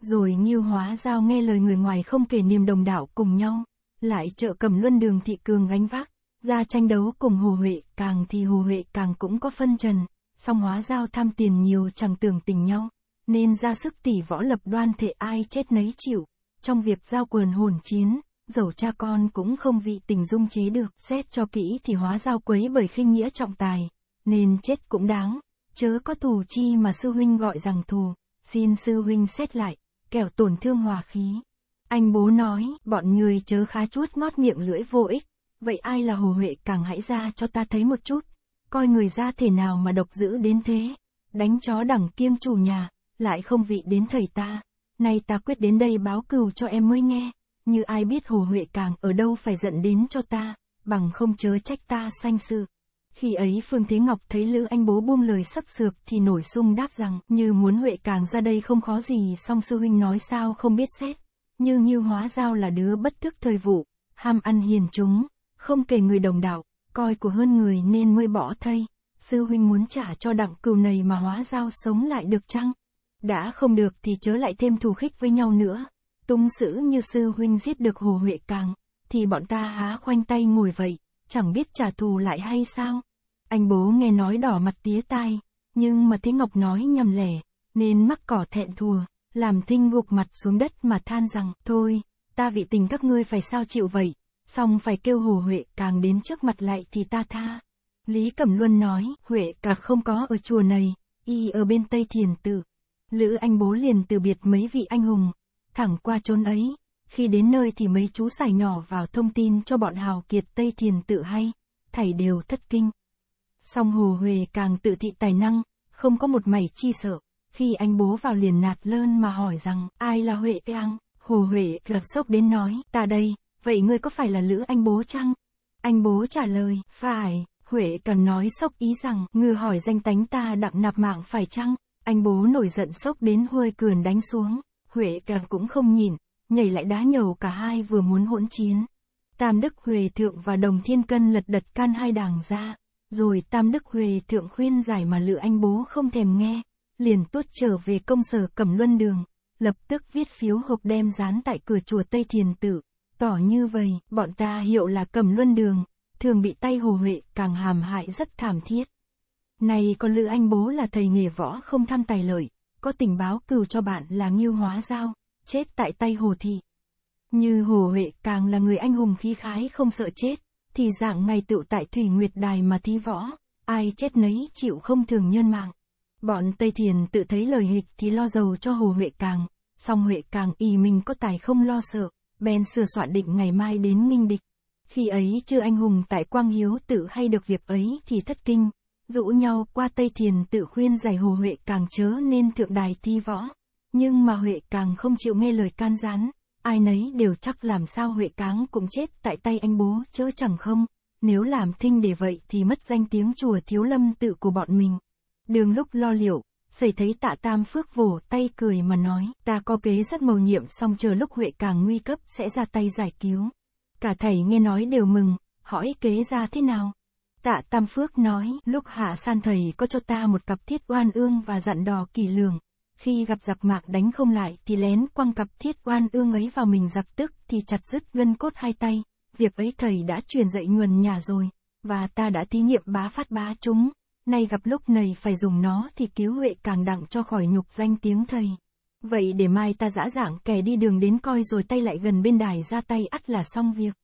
Rồi Nhiêu Hóa Giao nghe lời người ngoài không kể niềm đồng đạo cùng nhau, lại trợ Cẩm Luân đường thị cường gánh vác, ra tranh đấu cùng Hồ Huệ càng thì Hồ Huệ càng cũng có phân trần, song Hóa Giao tham tiền nhiều chẳng tưởng tình nhau, nên ra sức tỉ võ lập đoan thể ai chết nấy chịu trong việc giao quyền hồn chiến, dầu cha con cũng không vị tình dung chế được, xét cho kỹ thì hóa giao quấy bởi khinh nghĩa trọng tài, nên chết cũng đáng, chớ có thù chi mà sư huynh gọi rằng thù, xin sư huynh xét lại, kẻo tổn thương hòa khí. Anh bố nói, bọn người chớ khá chút ngót miệng lưỡi vô ích, vậy ai là hồ huệ càng hãy ra cho ta thấy một chút, coi người ra thể nào mà độc dữ đến thế, đánh chó đẳng kiêng chủ nhà, lại không vị đến thầy ta nay ta quyết đến đây báo cừu cho em mới nghe, như ai biết Hồ Huệ càng ở đâu phải giận đến cho ta, bằng không chớ trách ta sanh sự. Khi ấy Phương Thế Ngọc thấy Lữ Anh Bố buông lời sắp sược thì nổi sung đáp rằng như muốn Huệ càng ra đây không khó gì song sư huynh nói sao không biết xét. như như hóa giao là đứa bất thức thời vụ, ham ăn hiền chúng, không kể người đồng đạo, coi của hơn người nên mới bỏ thây. Sư huynh muốn trả cho đặng cừu này mà hóa giao sống lại được chăng? Đã không được thì chớ lại thêm thù khích với nhau nữa. Tung sử như sư huynh giết được Hồ Huệ Càng, thì bọn ta há khoanh tay ngồi vậy, chẳng biết trả thù lại hay sao. Anh bố nghe nói đỏ mặt tía tai, nhưng mà thế Ngọc nói nhầm lẻ, nên mắc cỏ thẹn thùa, làm thinh gục mặt xuống đất mà than rằng, thôi, ta vị tình các ngươi phải sao chịu vậy, xong phải kêu Hồ Huệ Càng đến trước mặt lại thì ta tha. Lý Cẩm Luân nói, Huệ Càng không có ở chùa này, y ở bên Tây Thiền Tử. Lữ anh bố liền từ biệt mấy vị anh hùng, thẳng qua chốn ấy, khi đến nơi thì mấy chú xài nhỏ vào thông tin cho bọn hào kiệt Tây Thiền tự hay, thảy đều thất kinh. Song Hồ huệ càng tự thị tài năng, không có một mảy chi sợ, khi anh bố vào liền nạt lơn mà hỏi rằng ai là Huệ giang Hồ Huệ gặp sốc đến nói, ta đây, vậy ngươi có phải là Lữ anh bố chăng? Anh bố trả lời, phải, Huệ cần nói sốc ý rằng, ngư hỏi danh tánh ta đặng nạp mạng phải chăng? Anh bố nổi giận sốc đến huôi cườn đánh xuống, Huệ càng cũng không nhìn, nhảy lại đá nhầu cả hai vừa muốn hỗn chiến. Tam Đức Huệ Thượng và Đồng Thiên Cân lật đật can hai đảng ra, rồi Tam Đức Huệ Thượng khuyên giải mà lựa anh bố không thèm nghe, liền tuốt trở về công sở cẩm luân đường, lập tức viết phiếu hộp đem dán tại cửa chùa Tây Thiền Tự. Tỏ như vậy, bọn ta hiệu là cẩm luân đường, thường bị tay hồ huệ càng hàm hại rất thảm thiết. Này con Lữ Anh bố là thầy nghề võ không tham tài lợi, có tình báo cừu cho bạn là Nghiêu Hóa Giao, chết tại tay Hồ Thị. Như Hồ Huệ càng là người anh hùng khí khái không sợ chết, thì dạng ngày tựu tại Thủy Nguyệt Đài mà thi võ, ai chết nấy chịu không thường nhân mạng. Bọn Tây Thiền tự thấy lời hịch thì lo giàu cho Hồ Huệ càng, song Huệ càng y mình có tài không lo sợ, bèn sửa soạn định ngày mai đến nghinh địch. Khi ấy chưa anh hùng tại Quang Hiếu tự hay được việc ấy thì thất kinh, dụ nhau qua Tây Thiền tự khuyên giải hồ Huệ càng chớ nên thượng đài thi võ. Nhưng mà Huệ càng không chịu nghe lời can gián, ai nấy đều chắc làm sao Huệ Cáng cũng chết tại tay anh bố chớ chẳng không, nếu làm thinh để vậy thì mất danh tiếng chùa thiếu lâm tự của bọn mình. Đường lúc lo liệu, xảy thấy tạ tam phước vồ tay cười mà nói, ta có kế rất mầu nhiệm xong chờ lúc Huệ Càng nguy cấp sẽ ra tay giải cứu. Cả thầy nghe nói đều mừng, hỏi kế ra thế nào. Tạ Tam Phước nói, lúc Hạ San Thầy có cho ta một cặp thiết oan ương và dặn đò kỳ lường. Khi gặp giặc mạc đánh không lại thì lén quăng cặp thiết oan ương ấy vào mình giặc tức thì chặt dứt gân cốt hai tay. Việc ấy thầy đã truyền dạy nguồn nhà rồi, và ta đã thí nghiệm bá phát bá chúng. Nay gặp lúc này phải dùng nó thì cứu huệ càng đặng cho khỏi nhục danh tiếng thầy. Vậy để mai ta dã dạng kẻ đi đường đến coi rồi tay lại gần bên đài ra tay ắt là xong việc.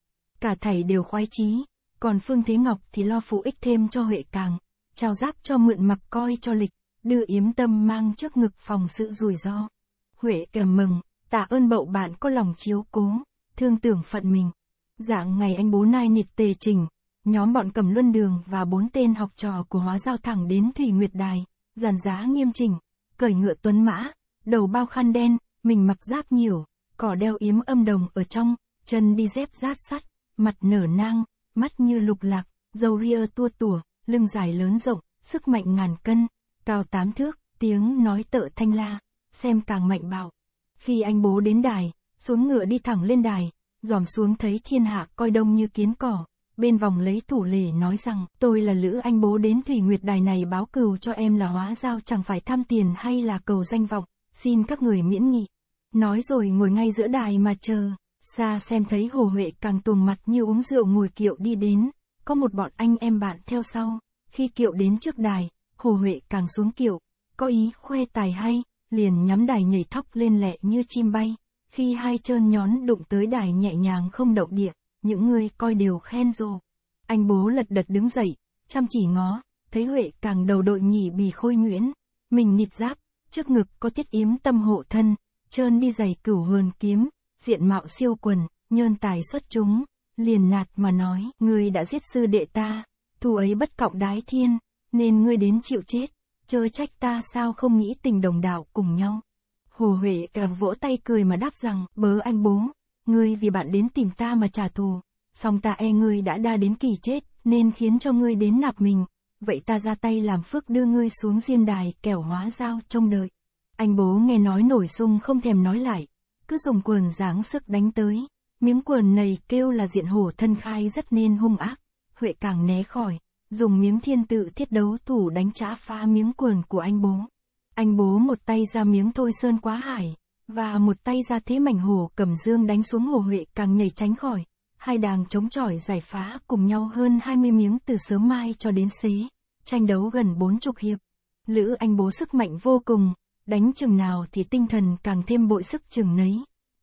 Cả thầy đều khoái chí, còn Phương Thế Ngọc thì lo phụ ích thêm cho Huệ Càng, trao giáp cho mượn mặc coi cho lịch, đưa yếm tâm mang trước ngực phòng sự rủi ro. Huệ cảm mừng, tạ ơn bậu bạn có lòng chiếu cố, thương tưởng phận mình. Dạng ngày anh bố nai nịt tề trình, nhóm bọn cầm luân đường và bốn tên học trò của hóa giao thẳng đến Thủy Nguyệt Đài, giàn giá nghiêm chỉnh, cởi ngựa tuấn mã, đầu bao khăn đen, mình mặc giáp nhiều, cỏ đeo yếm âm đồng ở trong, chân đi dép rát sắt, mặt nở nang, mắt như lục lạc, dầu ria tua tủa, lưng dài lớn rộng, sức mạnh ngàn cân, cao tám thước, tiếng nói tợ thanh la, xem càng mạnh bạo. Khi anh bố đến đài, xuống ngựa đi thẳng lên đài, dòm xuống thấy thiên hạ coi đông như kiến cỏ, bên vòng lấy thủ lề nói rằng, tôi là Lữ Anh bố đến Thủy Nguyệt Đài này báo cừu cho em là hóa giao chẳng phải tham tiền hay là cầu danh vọng, xin các người miễn nghị. Nói rồi ngồi ngay giữa đài mà chờ. Xa xem thấy Hồ Huệ càng tuồng mặt như uống rượu ngồi kiệu đi đến, có một bọn anh em bạn theo sau, khi kiệu đến trước đài, Hồ Huệ càng xuống kiệu, có ý khoe tài hay, liền nhắm đài nhảy thóc lên lẹ như chim bay, khi hai chân nhón đụng tới đài nhẹ nhàng không động địa, những người coi đều khen rồ. Anh bố lật đật đứng dậy, chăm chỉ ngó, thấy Huệ càng đầu đội nhỉ bì khôi nguyễn, mình nịt giáp, trước ngực có tiết yếm tâm hộ thân, trơn đi giày cửu hườn kiếm, diện mạo siêu quần, nhơn tài xuất chúng, liền nạt mà nói, ngươi đã giết sư đệ ta, thù ấy bất cộng đái thiên, nên ngươi đến chịu chết, chớ trách ta sao không nghĩ tình đồng đạo cùng nhau. Hồ Huệ cả vỗ tay cười mà đáp rằng, bớ anh bố, ngươi vì bạn đến tìm ta mà trả thù, song ta e ngươi đã đa đến kỳ chết, nên khiến cho ngươi đến nạp mình, vậy ta ra tay làm phước đưa ngươi xuống diêm đài kẻo hóa giao trong đợi. Anh bố nghe nói nổi sung không thèm nói lại, cứ dùng quần giáng sức đánh tới. Miếng quần này kêu là diện hổ thân khai rất nên hung ác, Huệ càng né khỏi, dùng miếng thiên tự thiết đấu thủ đánh trả phá miếng quần của anh bố. Anh bố một tay ra miếng thôi sơn quá hải, và một tay ra thế mảnh hồ cầm dương đánh xuống hồ Huệ càng nhảy tránh khỏi. Hai đàng chống chọi giải phá cùng nhau hơn 20 miếng từ sớm mai cho đến xế, tranh đấu gần bốn chục hiệp. Lữ anh bố sức mạnh vô cùng, đánh chừng nào thì tinh thần càng thêm bội sức chừng nấy.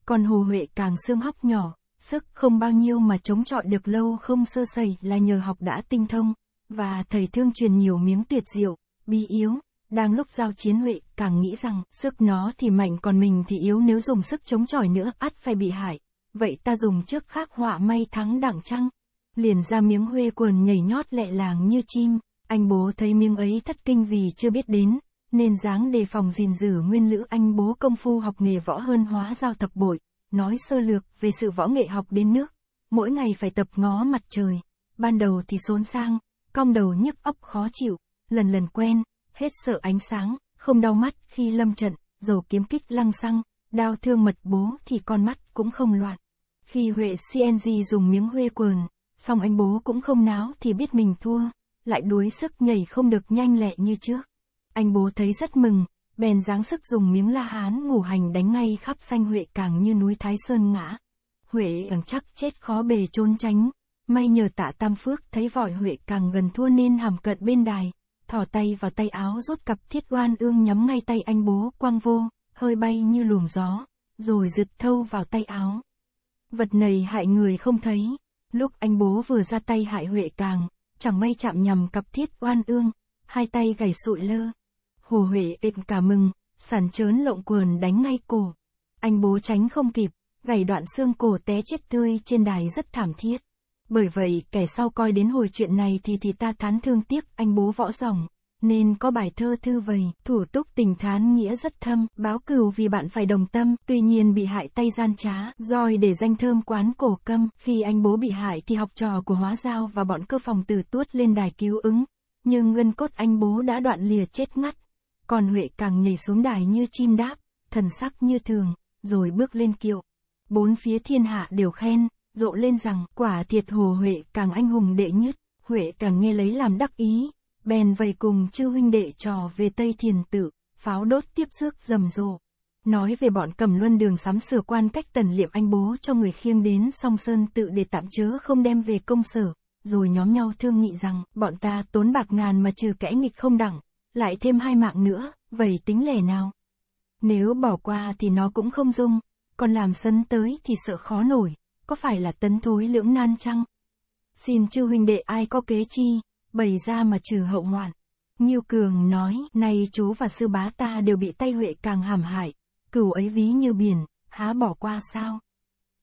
Còn Hồ Huệ càng xương hóc nhỏ, sức không bao nhiêu mà chống chọi được lâu không sơ sẩy là nhờ học đã tinh thông, và thầy thương truyền nhiều miếng tuyệt diệu, bi yếu. Đang lúc giao chiến Huệ càng nghĩ rằng sức nó thì mạnh còn mình thì yếu nếu dùng sức chống chọi nữa ắt phải bị hại. Vậy ta dùng trước khắc họa may thắng đẳng trăng. Liền ra miếng huê quần nhảy nhót lẹ làng như chim, anh bố thấy miếng ấy thất kinh vì chưa biết đến, nên dáng đề phòng gìn giữ nguyên lữ anh bố công phu học nghề võ hơn hóa giao thập bội, nói sơ lược về sự võ nghệ học đến nước, mỗi ngày phải tập ngó mặt trời, ban đầu thì xốn sang, cong đầu nhức óc khó chịu, lần lần quen, hết sợ ánh sáng, không đau mắt khi lâm trận, dầu kiếm kích lăng xăng, đao thương mật bố thì con mắt cũng không loạn. Khi Huệ CNG dùng miếng huê quờn, xong anh bố cũng không náo thì biết mình thua, lại đuối sức nhảy không được nhanh lẹ như trước. Anh bố thấy rất mừng, bèn dáng sức dùng miếng la hán ngủ hành đánh ngay khắp xanh Huệ càng như núi Thái Sơn ngã. Huệ ẩn chắc chết khó bề trốn tránh, may nhờ tạ Tam Phước thấy vòi Huệ càng gần thua nên hàm cận bên đài, thỏ tay vào tay áo rút cặp thiết oan ương nhắm ngay tay anh bố quang vô, hơi bay như luồng gió, rồi giựt thâu vào tay áo. Vật này hại người không thấy, lúc anh bố vừa ra tay hại Huệ càng, chẳng may chạm nhầm cặp thiết oan ương, hai tay gầy sụi lơ, Hồ Huệ êm cả mừng, sản chớn lộng quần đánh ngay cổ. Anh bố tránh không kịp, gầy đoạn xương cổ té chết tươi trên đài rất thảm thiết. Bởi vậy, kẻ sau coi đến hồi chuyện này thì thì ta thán thương tiếc anh bố võ ròng, nên có bài thơ thư vầy, thủ túc tình thán nghĩa rất thâm, báo cừu vì bạn phải đồng tâm, tuy nhiên bị hại tay gian trá, roi để danh thơm quán cổ câm, khi anh bố bị hại thì học trò của hóa giao và bọn cơ phòng từ tuốt lên đài cứu ứng, nhưng ngân cốt anh bố đã đoạn lìa chết ngắt, còn Huệ càng nhảy xuống đài như chim đáp, thần sắc như thường, rồi bước lên kiệu. Bốn phía thiên hạ đều khen, rộ lên rằng quả thiệt hồ Huệ càng anh hùng đệ nhất, Huệ càng nghe lấy làm đắc ý, bèn vầy cùng chư huynh đệ trò về Tây Thiền Tự, pháo đốt tiếp rước rầm rộ. Nói về bọn cầm luân đường sắm sửa quan cách tần liệm anh bố cho người khiêng đến song sơn tự để tạm chớ không đem về công sở, rồi nhóm nhau thương nghị rằng bọn ta tốn bạc ngàn mà trừ kẽ nghịch không đẳng, lại thêm hai mạng nữa, vậy tính lẻ nào? Nếu bỏ qua thì nó cũng không dung, còn làm sân tới thì sợ khó nổi, có phải là tấn thối lưỡng nan chăng? Xin chư huynh đệ ai có kế chi, bày ra mà trừ hậu hoạn. Nghiêu Cường nói, nay chú và sư bá ta đều bị tay Huệ càng hàm hại, cửu ấy ví như biển, há bỏ qua sao?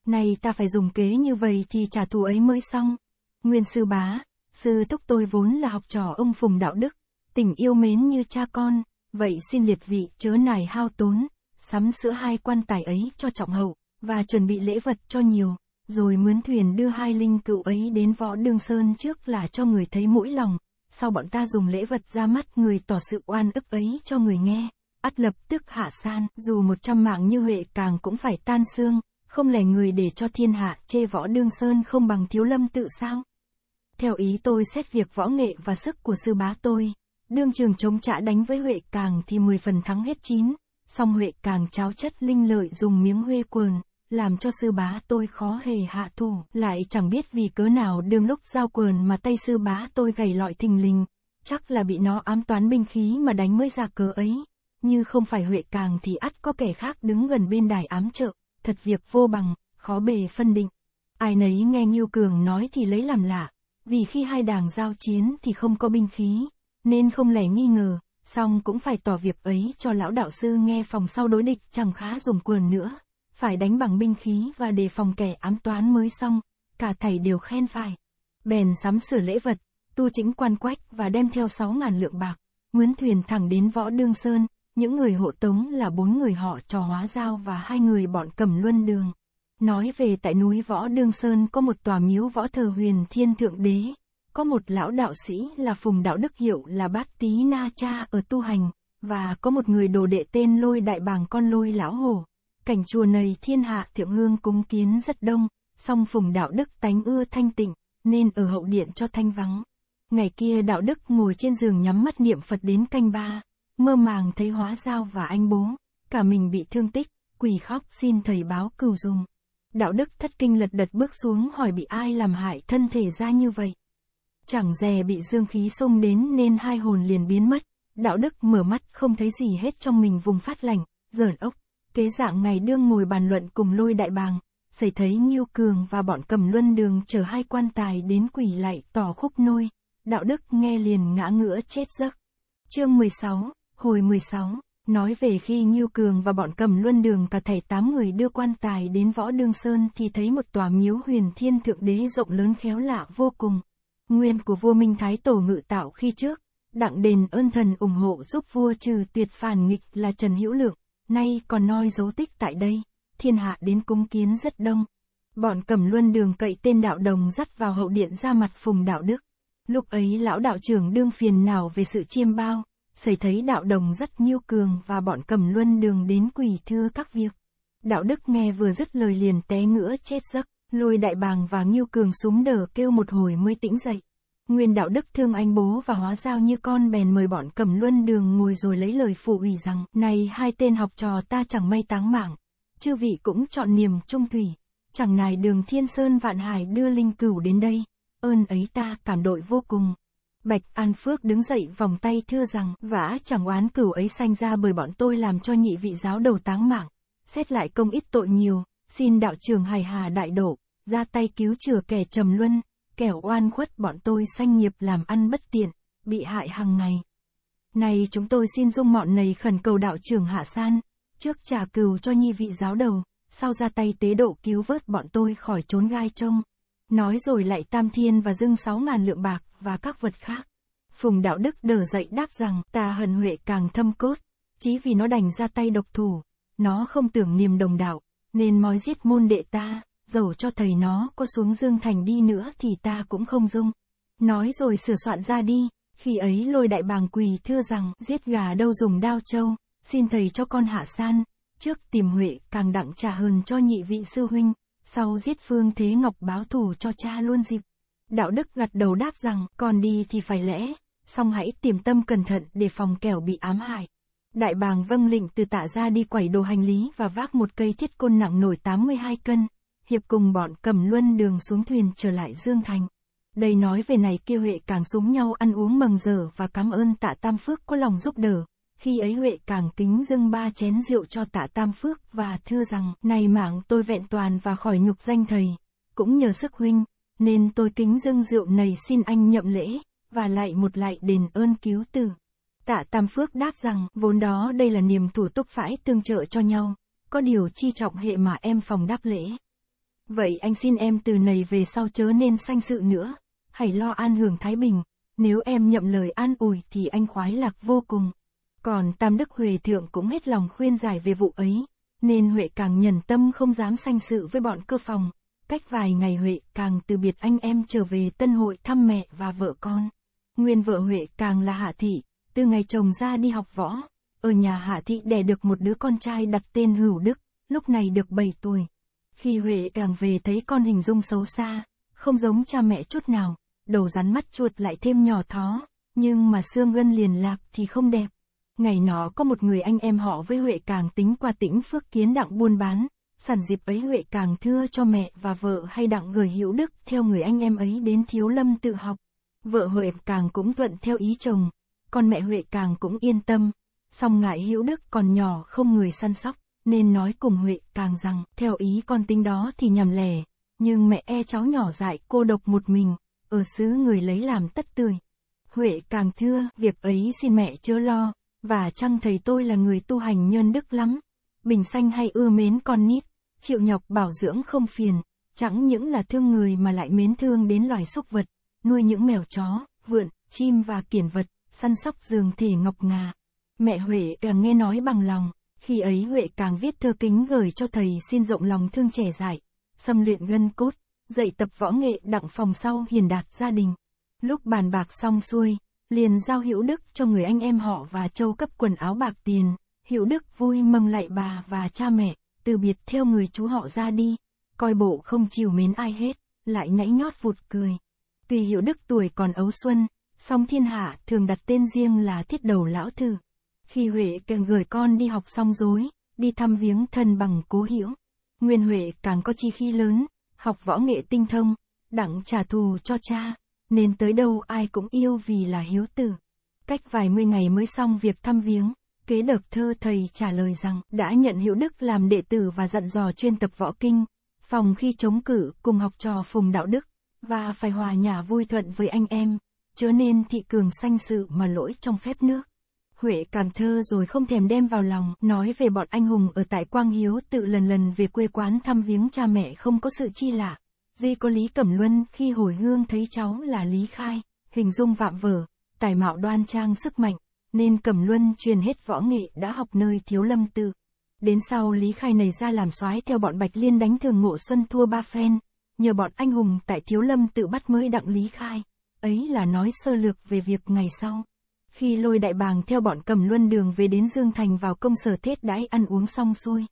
Nay ta phải dùng kế như vậy thì trả thù ấy mới xong. Nguyên sư bá, sư thúc tôi vốn là học trò ông Phùng Đạo Đức, tình yêu mến như cha con, vậy xin liệt vị chớ nài hao tốn, sắm sữa hai quan tài ấy cho trọng hậu, và chuẩn bị lễ vật cho nhiều, rồi mướn thuyền đưa hai linh cựu ấy đến võ đường sơn trước là cho người thấy mũi lòng, sau bọn ta dùng lễ vật ra mắt người tỏ sự oan ức ấy cho người nghe, ắt lập tức hạ san, dù một trăm mạng như huệ càng cũng phải tan xương, không lẽ người để cho thiên hạ chê võ đương sơn không bằng thiếu lâm tự sao? Theo ý tôi xét việc võ nghệ và sức của sư bá tôi, đương trường chống trả đánh với Huệ Càng thì 10 phần thắng hết chín, song Huệ Càng cháo chất linh lợi dùng miếng huê quần, làm cho sư bá tôi khó hề hạ thủ, lại chẳng biết vì cớ nào đương lúc giao quần mà tay sư bá tôi gầy lọi thình lình, chắc là bị nó ám toán binh khí mà đánh mới ra cớ ấy, như không phải Huệ Càng thì ắt có kẻ khác đứng gần bên đài ám trợ, thật việc vô bằng, khó bề phân định. Ai nấy nghe Ngưu Cường nói thì lấy làm lạ, vì khi hai đảng giao chiến thì không có binh khí, nên không lẽ nghi ngờ, song cũng phải tỏ việc ấy cho lão đạo sư nghe phòng sau đối địch chẳng khá dùng quần nữa, phải đánh bằng binh khí và đề phòng kẻ ám toán mới xong, cả thầy đều khen phải. Bèn sắm sửa lễ vật, tu chính quan quách và đem theo 6.000 lượng bạc, Nguyễn Thuyền thẳng đến võ đương sơn, những người hộ tống là bốn người họ trò hóa giao và hai người bọn cầm luân đường. Nói về tại núi Võ Đương Sơn có một tòa miếu võ thờ huyền thiên thượng đế, có một lão đạo sĩ là Phùng Đạo Đức Hiệu là Bát Tí Na Cha ở tu hành, và có một người đồ đệ tên lôi đại bàng con lôi lão hồ Cảnh chùa này thiên hạ thượng hương cúng kiến rất đông, song Phùng Đạo Đức tánh ưa thanh tịnh, nên ở hậu điện cho thanh vắng. Ngày kia Đạo Đức ngồi trên giường nhắm mắt niệm Phật đến canh ba, mơ màng thấy hóa dao và anh bố, cả mình bị thương tích, quỳ khóc xin thầy báo cừu dùng. Đạo Đức thất kinh lật đật bước xuống hỏi bị ai làm hại thân thể ra như vậy chẳng dè bị dương khí xông đến nên hai hồn liền biến mất. Đạo đức mở mắt không thấy gì hết trong mình vùng phát lành, giởn ốc. Kế dạng ngày đương ngồi bàn luận cùng lôi đại bàng, xảy thấy Nghiêu Cường và bọn cầm luân đường chờ hai quan tài đến quỷ lại tỏ khúc nôi. Đạo đức nghe liền ngã ngửa chết giấc. Chương 16, hồi 16, nói về khi Nghiêu Cường và bọn cầm luân đường cả thảy tám người đưa quan tài đến võ đương sơn thì thấy một tòa miếu huyền thiên thượng đế rộng lớn khéo lạ vô cùng. Nguyên của vua Minh Thái Tổ ngự tạo khi trước, đặng đền ơn thần ủng hộ giúp vua trừ tuyệt phản nghịch là Trần Hữu Lượng, nay còn noi dấu tích tại đây, thiên hạ đến cung kiến rất đông. Bọn cầm luân đường cậy tên đạo đồng dắt vào hậu điện ra mặt phùng đạo đức. Lúc ấy lão đạo trưởng đương phiền nào về sự chiêm bao, xảy thấy đạo đồng rất nhiêu cường và bọn cầm luân đường đến quỳ thưa các việc. Đạo đức nghe vừa dứt lời liền té ngửa chết giấc. Lôi đại bàng và nghiêu cường súng đờ kêu một hồi mới tĩnh dậy. Nguyên đạo đức thương anh bố và hóa giao như con bèn mời bọn cẩm luân đường ngồi rồi lấy lời phụ ủy rằng, này hai tên học trò ta chẳng may táng mạng, chư vị cũng chọn niềm trung thủy, chẳng nài đường thiên sơn vạn hải đưa linh cửu đến đây, ơn ấy ta cảm đội vô cùng. Bạch An Phước đứng dậy vòng tay thưa rằng, vả chẳng oán cửu ấy sanh ra bởi bọn tôi làm cho nhị vị giáo đầu táng mạng, xét lại công ít tội nhiều, xin đạo trường hài hà đại độ, ra tay cứu chừa kẻ trầm luân, kẻ oan khuất bọn tôi sanh nghiệp làm ăn bất tiện, bị hại hàng ngày. Này chúng tôi xin dung mọn này khẩn cầu đạo trường hạ san, trước trả cừu cho nhi vị giáo đầu, sau ra tay tế độ cứu vớt bọn tôi khỏi trốn gai trông. Nói rồi lại tam thiên và dưng sáu ngàn lượng bạc và các vật khác. Phùng đạo đức đờ dậy đáp rằng ta hần huệ càng thâm cốt, chỉ vì nó đành ra tay độc thủ, nó không tưởng niềm đồng đạo, nên mói giết môn đệ ta, dầu cho thầy nó có xuống Dương Thành đi nữa thì ta cũng không dung. Nói rồi sửa soạn ra đi, khi ấy lôi đại bàng quỳ thưa rằng giết gà đâu dùng đao trâu, xin thầy cho con hạ san, trước tìm Huệ càng đặng trả hờn cho nhị vị sư huynh, sau giết Phương Thế Ngọc báo thù cho cha luôn dịp. Đạo Đức gật đầu đáp rằng, còn đi thì phải lẽ, song hãy tìm tâm cẩn thận để phòng kẻo bị ám hại. Đại bàng vâng lệnh từ tạ ra đi quẩy đồ hành lý và vác một cây thiết côn nặng nổi 82 cân. Hiệp cùng bọn cầm luân đường xuống thuyền trở lại Dương Thành. Đây nói về này kia Huệ càng súng nhau ăn uống mừng dở và cảm ơn tạ Tam Phước có lòng giúp đỡ. Khi ấy Huệ càng kính dâng ba chén rượu cho tạ Tam Phước và thưa rằng, này mạng tôi vẹn toàn và khỏi nhục danh thầy, cũng nhờ sức huynh, nên tôi kính dâng rượu này xin anh nhậm lễ, và lại một lại đền ơn cứu tử. Tạ Tam Phước đáp rằng, vốn đó đây là niềm thủ túc phải tương trợ cho nhau, có điều chi trọng hệ mà em phòng đáp lễ. Vậy anh xin em từ này về sau chớ nên sanh sự nữa, hãy lo an hưởng Thái Bình, nếu em nhậm lời an ủi thì anh khoái lạc vô cùng. Còn Tam Đức Huệ Thượng cũng hết lòng khuyên giải về vụ ấy, nên Huệ càng nhẫn tâm không dám sanh sự với bọn cơ phòng. Cách vài ngày Huệ càng từ biệt anh em trở về Tân Hội thăm mẹ và vợ con. Nguyên vợ Huệ càng là Hạ Thị, từ ngày chồng ra đi học võ, ở nhà Hạ Thị đẻ được một đứa con trai đặt tên Hữu Đức, lúc này được 7 tuổi. Khi Huệ càng về thấy con hình dung xấu xa, không giống cha mẹ chút nào, đầu rắn mắt chuột lại thêm nhỏ thó, nhưng mà xương ngân liền lạc thì không đẹp. Ngày nó có một người anh em họ với Huệ càng tính qua tĩnh phước kiến đặng buôn bán, sản dịp ấy Huệ càng thưa cho mẹ và vợ hay đặng gửi hữu đức theo người anh em ấy đến thiếu lâm tự học. Vợ Huệ càng cũng thuận theo ý chồng, con mẹ Huệ càng cũng yên tâm. Song ngại hữu đức còn nhỏ không người săn sóc, nên nói cùng Huệ càng rằng, theo ý con tính đó thì nhầm lẻ, nhưng mẹ e cháu nhỏ dại cô độc một mình, ở xứ người lấy làm tất tươi. Huệ càng thưa, việc ấy xin mẹ chưa lo, và chăng thầy tôi là người tu hành nhân đức lắm. Bình xanh hay ưa mến con nít, chịu nhọc bảo dưỡng không phiền, chẳng những là thương người mà lại mến thương đến loài súc vật, nuôi những mèo chó, vượn, chim và kiển vật, săn sóc giường thì ngọc ngà. Mẹ Huệ càng nghe nói bằng lòng, khi ấy Huệ càng viết thơ kính gửi cho thầy xin rộng lòng thương trẻ giải, xâm luyện gân cốt, dạy tập võ nghệ đặng phòng sau hiền đạt gia đình. Lúc bàn bạc xong xuôi, liền giao Hữu Đức cho người anh em họ và châu cấp quần áo bạc tiền. Hữu Đức vui mâm lại bà và cha mẹ, từ biệt theo người chú họ ra đi. Coi bộ không chiều mến ai hết, lại nhảy nhót vụt cười. tuy Hữu Đức tuổi còn ấu xuân, song thiên hạ thường đặt tên riêng là thiết đầu lão tử. Khi Huệ càng gửi con đi học xong dối, đi thăm viếng thân bằng cố hiểu. Nguyên Huệ càng có chi khi lớn, học võ nghệ tinh thông, đặng trả thù cho cha, nên tới đâu ai cũng yêu vì là hiếu tử. Cách vài mươi ngày mới xong việc thăm viếng, kế độc thơ thầy trả lời rằng đã nhận hữu đức làm đệ tử và dặn dò chuyên tập võ kinh, phòng khi chống cử cùng học trò phùng đạo đức, và phải hòa nhã vui thuận với anh em chớ nên thị cường sanh sự mà lỗi trong phép nước. Huệ cảm thơ rồi không thèm đem vào lòng, nói về bọn anh hùng ở tại Quang Hiếu tự lần lần về quê quán thăm viếng cha mẹ không có sự chi lạ. Di có Lý Cẩm Luân khi hồi hương thấy cháu là Lý Khai, hình dung vạm vờ, tài mạo đoan trang sức mạnh, nên Cẩm Luân truyền hết võ nghệ đã học nơi thiếu lâm tự. Đến sau Lý Khai nảy ra làm soái theo bọn Bạch Liên đánh thường ngộ xuân thua ba phen, nhờ bọn anh hùng tại thiếu lâm tự bắt mới đặng Lý Khai ấy là nói sơ lược về việc ngày sau. Khi lôi đại bàng theo bọn cầm luân đường về đến Dương Thành vào công sở tết đãi ăn uống xong xuôi.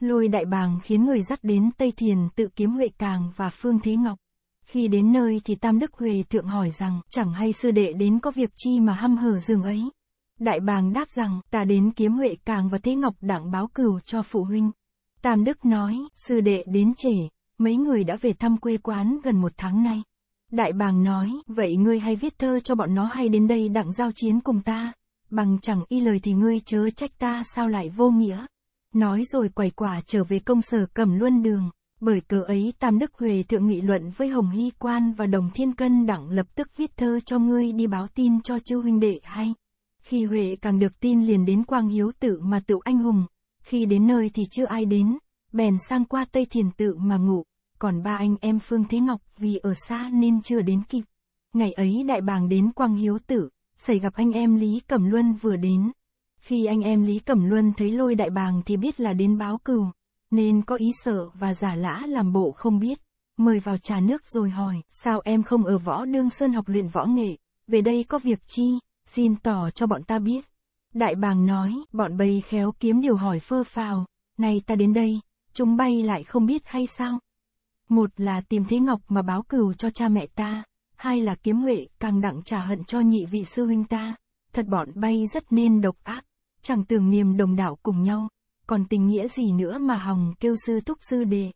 Lôi đại bàng khiến người dắt đến Tây Thiền tự kiếm Huệ Càng và Phương Thế Ngọc. Khi đến nơi thì Tam Đức Huệ Thượng hỏi rằng chẳng hay sư đệ đến có việc chi mà hăm hở giường ấy. Đại bàng đáp rằng ta đến kiếm Huệ Càng và Thế Ngọc đảng báo cửu cho phụ huynh. Tam Đức nói, sư đệ đến trễ, mấy người đã về thăm quê quán gần một tháng nay. Đại bàng nói, vậy ngươi hay viết thơ cho bọn nó hay đến đây đặng giao chiến cùng ta, bằng chẳng y lời thì ngươi chớ trách ta sao lại vô nghĩa. Nói rồi quẩy quả trở về công sở cầm luân đường, bởi cớ ấy Tam Đức Huệ thượng nghị luận với Hồng Hy Quan và Đồng Thiên Cân đặng lập tức viết thơ cho ngươi đi báo tin cho chư huynh đệ hay. Khi Huệ càng được tin liền đến Quang Hiếu tự mà tự anh hùng, khi đến nơi thì chưa ai đến, bèn sang qua Tây Thiền tự mà ngủ còn ba anh em Phương Thế Ngọc vì ở xa nên chưa đến kịp. Ngày ấy đại bàng đến Quang Hiếu Tử, xảy gặp anh em Lý Cẩm Luân vừa đến. Khi anh em Lý Cẩm Luân thấy lôi đại bàng thì biết là đến báo cừu, nên có ý sợ và giả lã làm bộ không biết. Mời vào trà nước rồi hỏi, sao em không ở võ đương sơn học luyện võ nghệ, về đây có việc chi, xin tỏ cho bọn ta biết. Đại bàng nói, bọn bầy khéo kiếm điều hỏi phơ phào, này ta đến đây, chúng bay lại không biết hay sao? Một là tìm thế ngọc mà báo cừu cho cha mẹ ta, hai là kiếm huệ càng đặng trả hận cho nhị vị sư huynh ta. Thật bọn bay rất nên độc ác, chẳng tưởng niềm đồng đạo cùng nhau, còn tình nghĩa gì nữa mà hòng kêu sư thúc sư đề.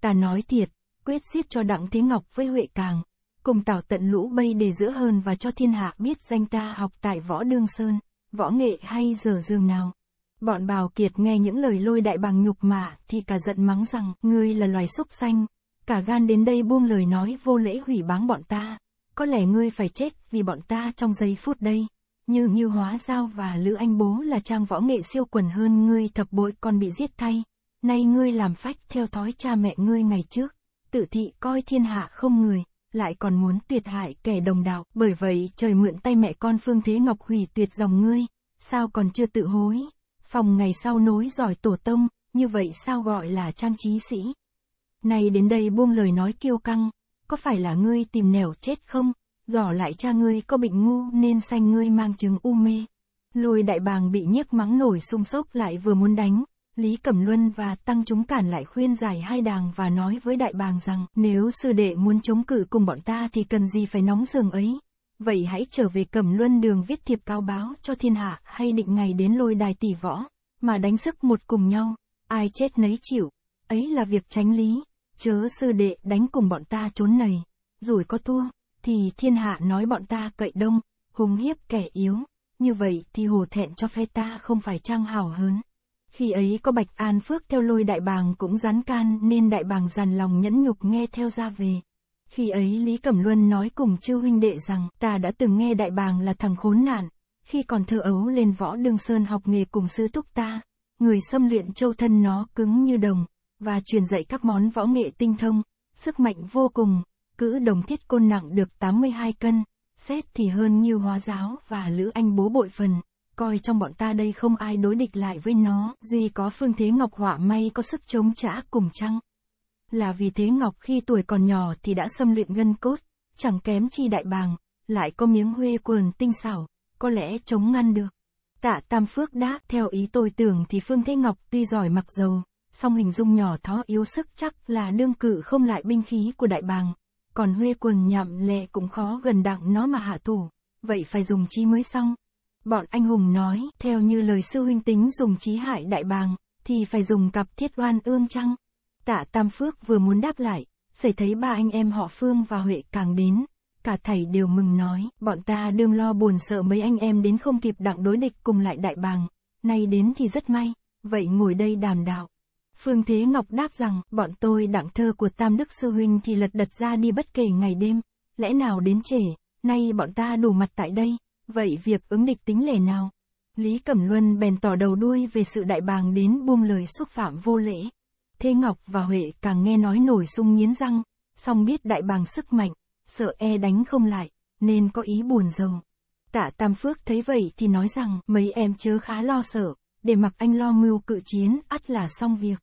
Ta nói thiệt, quyết giết cho đặng thế ngọc với huệ càng, cùng tảo tận lũ bay để giữa hơn và cho thiên hạ biết danh ta học tại võ đương sơn, võ nghệ hay giờ dương nào. Bọn bào kiệt nghe những lời lôi đại bằng nhục mạ thì cả giận mắng rằng, ngươi là loài súc xanh, cả gan đến đây buông lời nói vô lễ hủy báng bọn ta, có lẽ ngươi phải chết vì bọn ta trong giây phút đây. Như Như Hóa Giao và Lữ Anh Bố là trang võ nghệ siêu quần hơn ngươi thập bội còn bị giết thay, nay ngươi làm phách theo thói cha mẹ ngươi ngày trước, tự thị coi thiên hạ không người, lại còn muốn tuyệt hại kẻ đồng đạo, bởi vậy trời mượn tay mẹ con Phương Thế Ngọc hủy tuyệt dòng ngươi, sao còn chưa tự hối, phòng ngày sau nối giỏi tổ tông, như vậy sao gọi là trang trí sĩ. Nay đến đây buông lời nói kiêu căng, có phải là ngươi tìm nẻo chết không? dò lại cha ngươi có bệnh ngu nên sanh ngươi mang chứng u mê. Lôi đại bàng bị nhiếc mắng nổi sung sốc lại vừa muốn đánh, Lý Cẩm Luân và Tăng chúng cản lại khuyên giải hai đàng và nói với đại bàng rằng nếu sư đệ muốn chống cử cùng bọn ta thì cần gì phải nóng giường ấy. Vậy hãy trở về Cẩm Luân đường viết thiệp cao báo cho thiên hạ hay định ngày đến lôi đài tỷ võ, mà đánh sức một cùng nhau, ai chết nấy chịu, ấy là việc tránh lý chớ sư đệ đánh cùng bọn ta trốn nầy, rủi có thua, thì thiên hạ nói bọn ta cậy đông, hùng hiếp kẻ yếu, như vậy thì hồ thẹn cho phe ta không phải trang hảo hớn. Khi ấy có Bạch An Phước theo lôi đại bàng cũng rắn can nên đại bàng dằn lòng nhẫn nhục nghe theo ra về. Khi ấy Lý Cẩm Luân nói cùng chư huynh đệ rằng ta đã từng nghe đại bàng là thằng khốn nạn, khi còn thơ ấu lên võ đường sơn học nghề cùng sư thúc ta, người xâm luyện châu thân nó cứng như đồng, và truyền dạy các món võ nghệ tinh thông, sức mạnh vô cùng, cữ đồng thiết côn nặng được 82 cân, xét thì hơn như hóa giáo và lữ anh bố bội phần, coi trong bọn ta đây không ai đối địch lại với nó, duy có phương thế ngọc họa may có sức chống trả cùng chăng. Là vì thế ngọc khi tuổi còn nhỏ thì đã xâm luyện ngân cốt, chẳng kém chi đại bàng, lại có miếng huê quần tinh xảo, có lẽ chống ngăn được. Tạ Tam Phước đáp, theo ý tôi tưởng thì Phương Thế Ngọc tuy giỏi mặc dầu, song hình dung nhỏ thó yếu sức chắc là đương cự không lại binh khí của đại bàng. Còn huê quần nhậm lệ cũng khó gần đặng nó mà hạ thủ, vậy phải dùng trí mới xong. Bọn anh hùng nói, theo như lời sư huynh tính dùng trí hại đại bàng, thì phải dùng cặp thiết oan ương chăng? Tạ Tam Phước vừa muốn đáp lại, xảy thấy ba anh em họ Phương và Huệ càng đến. Cả thầy đều mừng nói, bọn ta đương lo buồn sợ mấy anh em đến không kịp đặng đối địch cùng lại đại bàng. Nay đến thì rất may, vậy ngồi đây đàm đạo. Phương Thế Ngọc đáp rằng, bọn tôi đặng thơ của Tam Đức Sư Huynh thì lật đật ra đi bất kể ngày đêm, lẽ nào đến trễ, nay bọn ta đủ mặt tại đây, vậy việc ứng địch tính lề nào? Lý Cẩm Luân bèn tỏ đầu đuôi về sự đại bàng đến buông lời xúc phạm vô lễ. Thế Ngọc và Huệ càng nghe nói nổi sung nghiến răng, song biết đại bàng sức mạnh, sợ e đánh không lại, nên có ý buồn rầu. Tạ Tam Phước thấy vậy thì nói rằng mấy em chớ khá lo sợ, để mặc anh lo mưu cự chiến ắt là xong việc.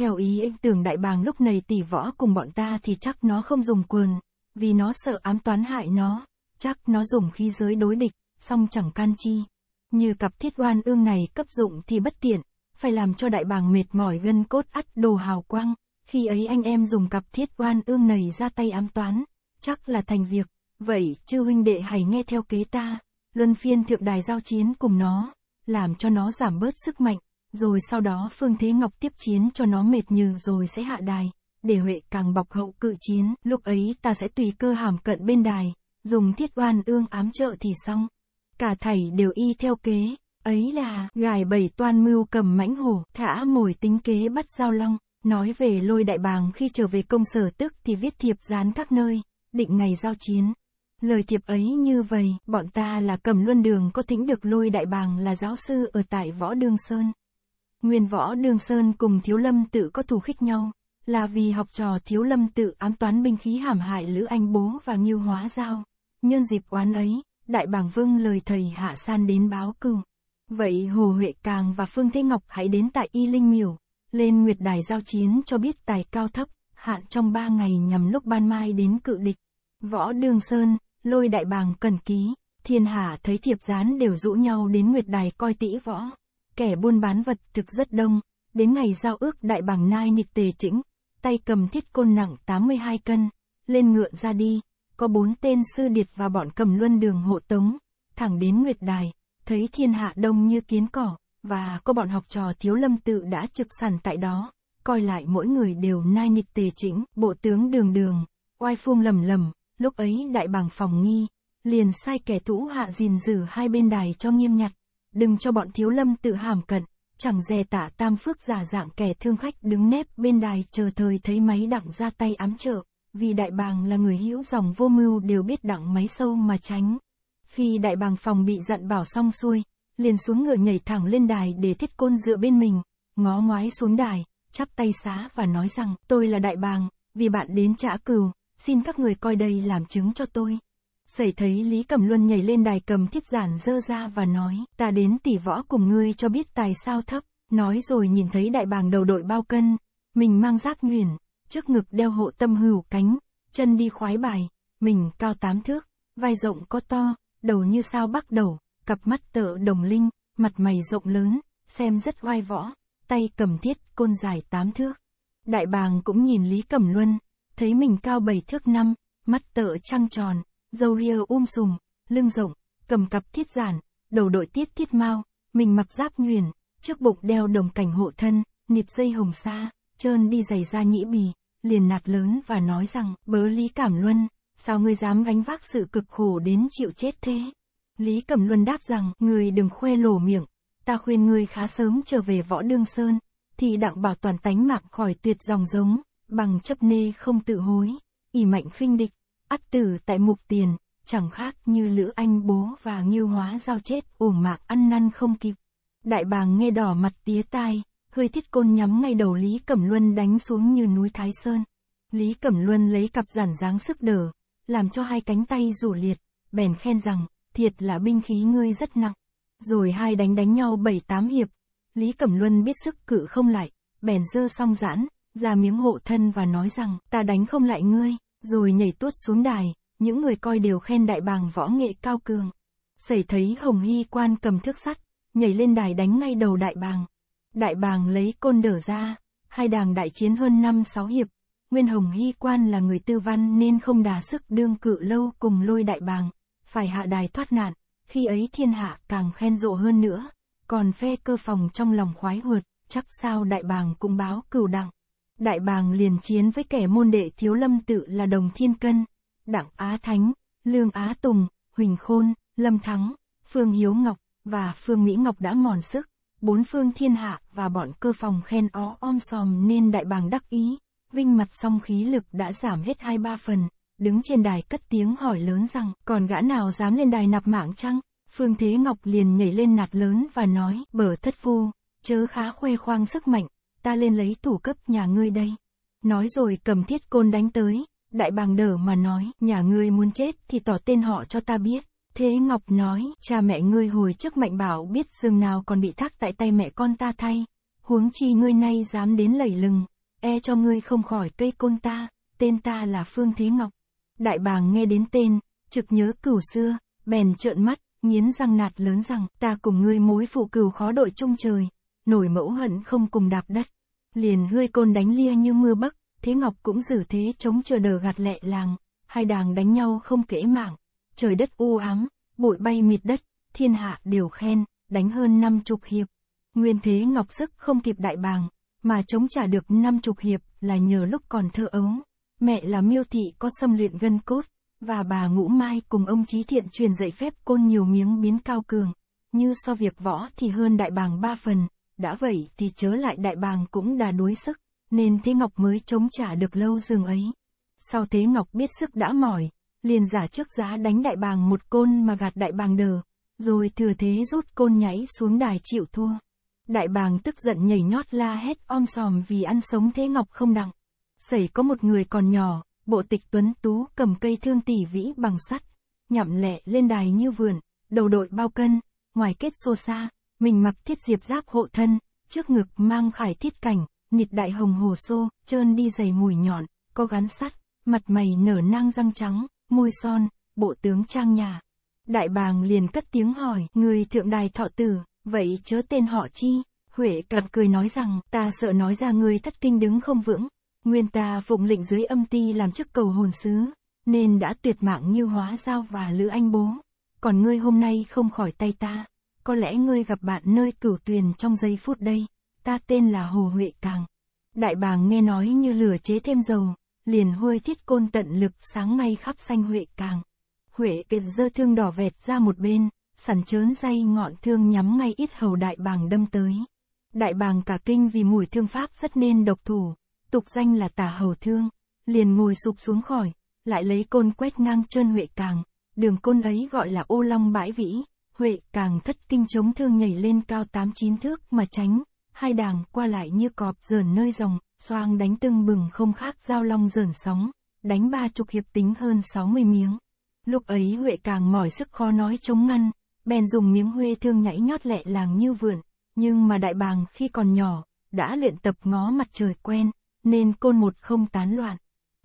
Theo ý anh tưởng đại bàng lúc này tỷ võ cùng bọn ta thì chắc nó không dùng quyền, vì nó sợ ám toán hại nó, chắc nó dùng khí giới đối địch, song chẳng can chi. Như cặp thiết oan ương này cấp dụng thì bất tiện, phải làm cho đại bàng mệt mỏi gân cốt ắt đồ hào quang, khi ấy anh em dùng cặp thiết oan ương này ra tay ám toán, chắc là thành việc, vậy chư huynh đệ hãy nghe theo kế ta, luân phiên thượng đài giao chiến cùng nó, làm cho nó giảm bớt sức mạnh rồi sau đó Phương Thế Ngọc tiếp chiến cho nó mệt nhừ rồi sẽ hạ đài, để Huệ càng bọc hậu cự chiến, lúc ấy ta sẽ tùy cơ hàm cận bên đài, dùng thiết oan ương ám trợ thì xong. Cả thảy đều y theo kế, ấy là gài bảy toan mưu cầm mãnh hổ, thả mồi tính kế bắt giao long, nói về lôi đại bàng khi trở về công sở tức thì viết thiệp dán các nơi, định ngày giao chiến. Lời thiệp ấy như vậy, bọn ta là cầm luân đường có thính được lôi đại bàng là giáo sư ở tại Võ Đường Sơn. Nguyên võ Đường Sơn cùng Thiếu Lâm tự có thù khích nhau, là vì học trò Thiếu Lâm tự ám toán binh khí hãm hại Lữ Anh Bố và Ngưu Hóa Giao. Nhân dịp oán ấy, Đại bảng Vương lời thầy Hạ San đến báo cừu. Vậy Hồ Huệ Càng và Phương Thế Ngọc hãy đến tại Y Linh Miểu, lên Nguyệt Đài giao chiến cho biết tài cao thấp, hạn trong ba ngày nhằm lúc ban mai đến cự địch. Võ Đường Sơn, lôi Đại Bàng cần ký, thiên hạ thấy thiệp gián đều rũ nhau đến Nguyệt Đài coi tĩ võ. Kẻ buôn bán vật thực rất đông, đến ngày giao ước đại bàng nai nịch tề chỉnh, tay cầm thiết côn nặng 82 cân, lên ngựa ra đi, có bốn tên sư điệt và bọn cầm luân đường hộ tống, thẳng đến Nguyệt Đài, thấy thiên hạ đông như kiến cỏ, và có bọn học trò thiếu lâm tự đã trực sẵn tại đó, coi lại mỗi người đều nai nịch tề chỉnh, bộ tướng đường đường, oai phương lầm lầm, lúc ấy đại bàng phòng nghi, liền sai kẻ thủ hạ gìn giữ hai bên đài cho nghiêm nhặt, đừng cho bọn thiếu lâm tự hàm cận, chẳng dè tả tam phước giả dạng kẻ thương khách đứng nép bên đài chờ thời thấy máy đặng ra tay ám trợ, vì đại bàng là người hữu dòng vô mưu đều biết đặng máy sâu mà tránh. Khi đại bàng phòng bị giận bảo xong xuôi, liền xuống ngựa nhảy thẳng lên đài để thiết côn dựa bên mình, ngó ngoái xuống đài, chắp tay xá và nói rằng tôi là đại bàng, vì bạn đến trả cừu, xin các người coi đây làm chứng cho tôi. Xảy thấy Lý Cẩm Luân nhảy lên đài cầm thiết giản dơ ra và nói, ta đến tỉ võ cùng ngươi cho biết tài sao thấp, nói rồi nhìn thấy đại bàng đầu đội bao cân, mình mang giáp nguyền, trước ngực đeo hộ tâm hữu cánh, chân đi khoái bài, mình cao tám thước, vai rộng có to, đầu như sao bắc đầu, cặp mắt tợ đồng linh, mặt mày rộng lớn, xem rất oai võ, tay cầm thiết côn dài tám thước. Đại bàng cũng nhìn Lý Cẩm Luân, thấy mình cao bảy thước năm, mắt tợ trăng tròn, dâu ria um sùm, lưng rộng, cầm cặp thiết giản, đầu đội tiết thiết mau, mình mặc giáp nguyền, trước bụng đeo đồng cảnh hộ thân, nịt dây hồng sa, trơn đi giày da nhĩ bì, liền nạt lớn và nói rằng, bớ Lý Cảm Luân, sao ngươi dám gánh vác sự cực khổ đến chịu chết thế? Lý Cẩm Luân đáp rằng, ngươi đừng khoe lổ miệng, ta khuyên ngươi khá sớm trở về võ đương sơn, thì đặng bảo toàn tánh mạng khỏi tuyệt dòng giống, bằng chấp nê không tự hối, ỉ mạnh khinh địch ắt tử tại mục tiền, chẳng khác như Lữ Anh bố và Nghiêu Hóa giao chết uổng mạc ăn năn không kịp. Đại bàng nghe đỏ mặt tía tai, hơi thiết côn nhắm ngay đầu Lý Cẩm Luân đánh xuống như núi Thái Sơn. Lý Cẩm Luân lấy cặp giản dáng sức đỡ, làm cho hai cánh tay rủ liệt, bèn khen rằng, thiệt là binh khí ngươi rất nặng. Rồi hai đánh đánh nhau bảy tám hiệp, Lý Cẩm Luân biết sức cự không lại, bèn dơ song giãn, ra miếng hộ thân và nói rằng, ta đánh không lại ngươi. Rồi nhảy tuốt xuống đài, những người coi đều khen đại bàng võ nghệ cao cường. Xảy thấy Hồng Hy quan cầm thước sắt, nhảy lên đài đánh ngay đầu đại bàng. Đại bàng lấy côn đở ra, hai đàng đại chiến hơn năm sáu hiệp. Nguyên Hồng Hy quan là người tư văn nên không đà sức đương cự lâu cùng lôi đại bàng, phải hạ đài thoát nạn, khi ấy thiên hạ càng khen rộ hơn nữa, còn phe cơ phòng trong lòng khoái huột, chắc sao đại bàng cũng báo cửu đặng. Đại bàng liền chiến với kẻ môn đệ thiếu lâm tự là Đồng Thiên Cân, Đặng Á Thánh, Lương Á Tùng, Huỳnh Khôn, Lâm Thắng, Phương Hiếu Ngọc, và Phương Mỹ Ngọc đã mòn sức. Bốn phương thiên hạ và bọn cơ phòng khen ó om sòm nên đại bàng đắc ý. Vinh mặt song khí lực đã giảm hết hai ba phần, đứng trên đài cất tiếng hỏi lớn rằng còn gã nào dám lên đài nạp mạng chăng? Phương Thế Ngọc liền nhảy lên nạt lớn và nói, bở thất phu, chớ khá khoe khoang sức mạnh, ta lên lấy thủ cấp nhà ngươi đây. Nói rồi cầm thiết côn đánh tới, đại bàng đỡ mà nói, nhà ngươi muốn chết thì tỏ tên họ cho ta biết. Thế Ngọc nói, cha mẹ ngươi hồi trước mạnh bảo biết giường nào còn bị thác tại tay mẹ con ta thay. Huống chi ngươi nay dám đến lẩy lừng, e cho ngươi không khỏi cây côn ta, tên ta là Phương Thế Ngọc. Đại bàng nghe đến tên, trực nhớ cửu xưa, bèn trợn mắt, nghiến răng nạt lớn rằng, ta cùng ngươi mối phụ cừu khó đội chung trời nổi mẫu hận không cùng đạp đất. Liền hơi côn đánh lia như mưa bắc, thế ngọc cũng giữ thế chống chờ đờ gạt lẹ làng, hai đàng đánh nhau không kể mạng, trời đất u ám, bụi bay mịt đất, thiên hạ đều khen, đánh hơn năm chục hiệp. Nguyên thế ngọc sức không kịp đại bàng, mà chống trả được năm chục hiệp là nhờ lúc còn thơ ấu. Mẹ là miêu thị có xâm luyện gân cốt, và bà ngũ mai cùng ông trí thiện truyền dạy phép côn nhiều miếng biến cao cường. Như so việc võ thì hơn đại bàng ba phần, đã vậy thì chớ lại đại bàng cũng đã đuối sức, nên Thế Ngọc mới chống trả được lâu giường ấy. Sau Thế Ngọc biết sức đã mỏi, liền giả trước giá đánh đại bàng một côn mà gạt đại bàng đờ, rồi thừa thế rút côn nháy xuống đài chịu thua. Đại bàng tức giận nhảy nhót la hét om sòm vì ăn sống Thế Ngọc không đặng. Xảy có một người còn nhỏ, bộ tịch tuấn tú cầm cây thương tỉ vĩ bằng sắt, nhậm lẹ lên đài như vườn, đầu đội bao cân, ngoài kết xô xa, mình mặc thiết diệp giáp hộ thân, trước ngực mang khải thiết cảnh, nịt đại hồng hồ sô trơn đi giày mùi nhọn, có gắn sắt, mặt mày nở nang răng trắng, môi son, bộ tướng trang nhà. Đại bàng liền cất tiếng hỏi, người thượng đài thọ tử, vậy chớ tên họ chi? Huệ cận cười nói rằng, ta sợ nói ra người thất kinh đứng không vững, nguyên ta phụng lệnh dưới âm ti làm chức cầu hồn sứ, nên đã tuyệt mạng như hóa giao và lữ anh bố. Còn ngươi hôm nay không khỏi tay ta có lẽ ngươi gặp bạn nơi cửu tuyền trong giây phút đây, ta tên là Hồ Huệ Càng. Đại bàng nghe nói như lửa chế thêm dầu, liền huôi thiết côn tận lực sáng ngay khắp xanh Huệ Càng. Huệ kiệt dơ thương đỏ vẹt ra một bên, sẵn chớn dây ngọn thương nhắm ngay ít hầu đại bàng đâm tới. Đại bàng cả kinh vì mùi thương pháp rất nên độc thủ, tục danh là tả hầu thương, liền ngồi sụp xuống khỏi, lại lấy côn quét ngang chân Huệ Càng, đường côn ấy gọi là ô long bãi vĩ. Huệ càng thất kinh chống thương nhảy lên cao tám chín thước mà tránh, hai đảng qua lại như cọp dờn nơi rồng, xoang đánh tưng bừng không khác giao long dờn sóng, đánh ba chục hiệp tính hơn 60 miếng. Lúc ấy Huệ càng mỏi sức khó nói chống ngăn, bèn dùng miếng huê thương nhảy nhót lẹ làng như vượn, nhưng mà đại bàng khi còn nhỏ, đã luyện tập ngó mặt trời quen, nên côn một không tán loạn.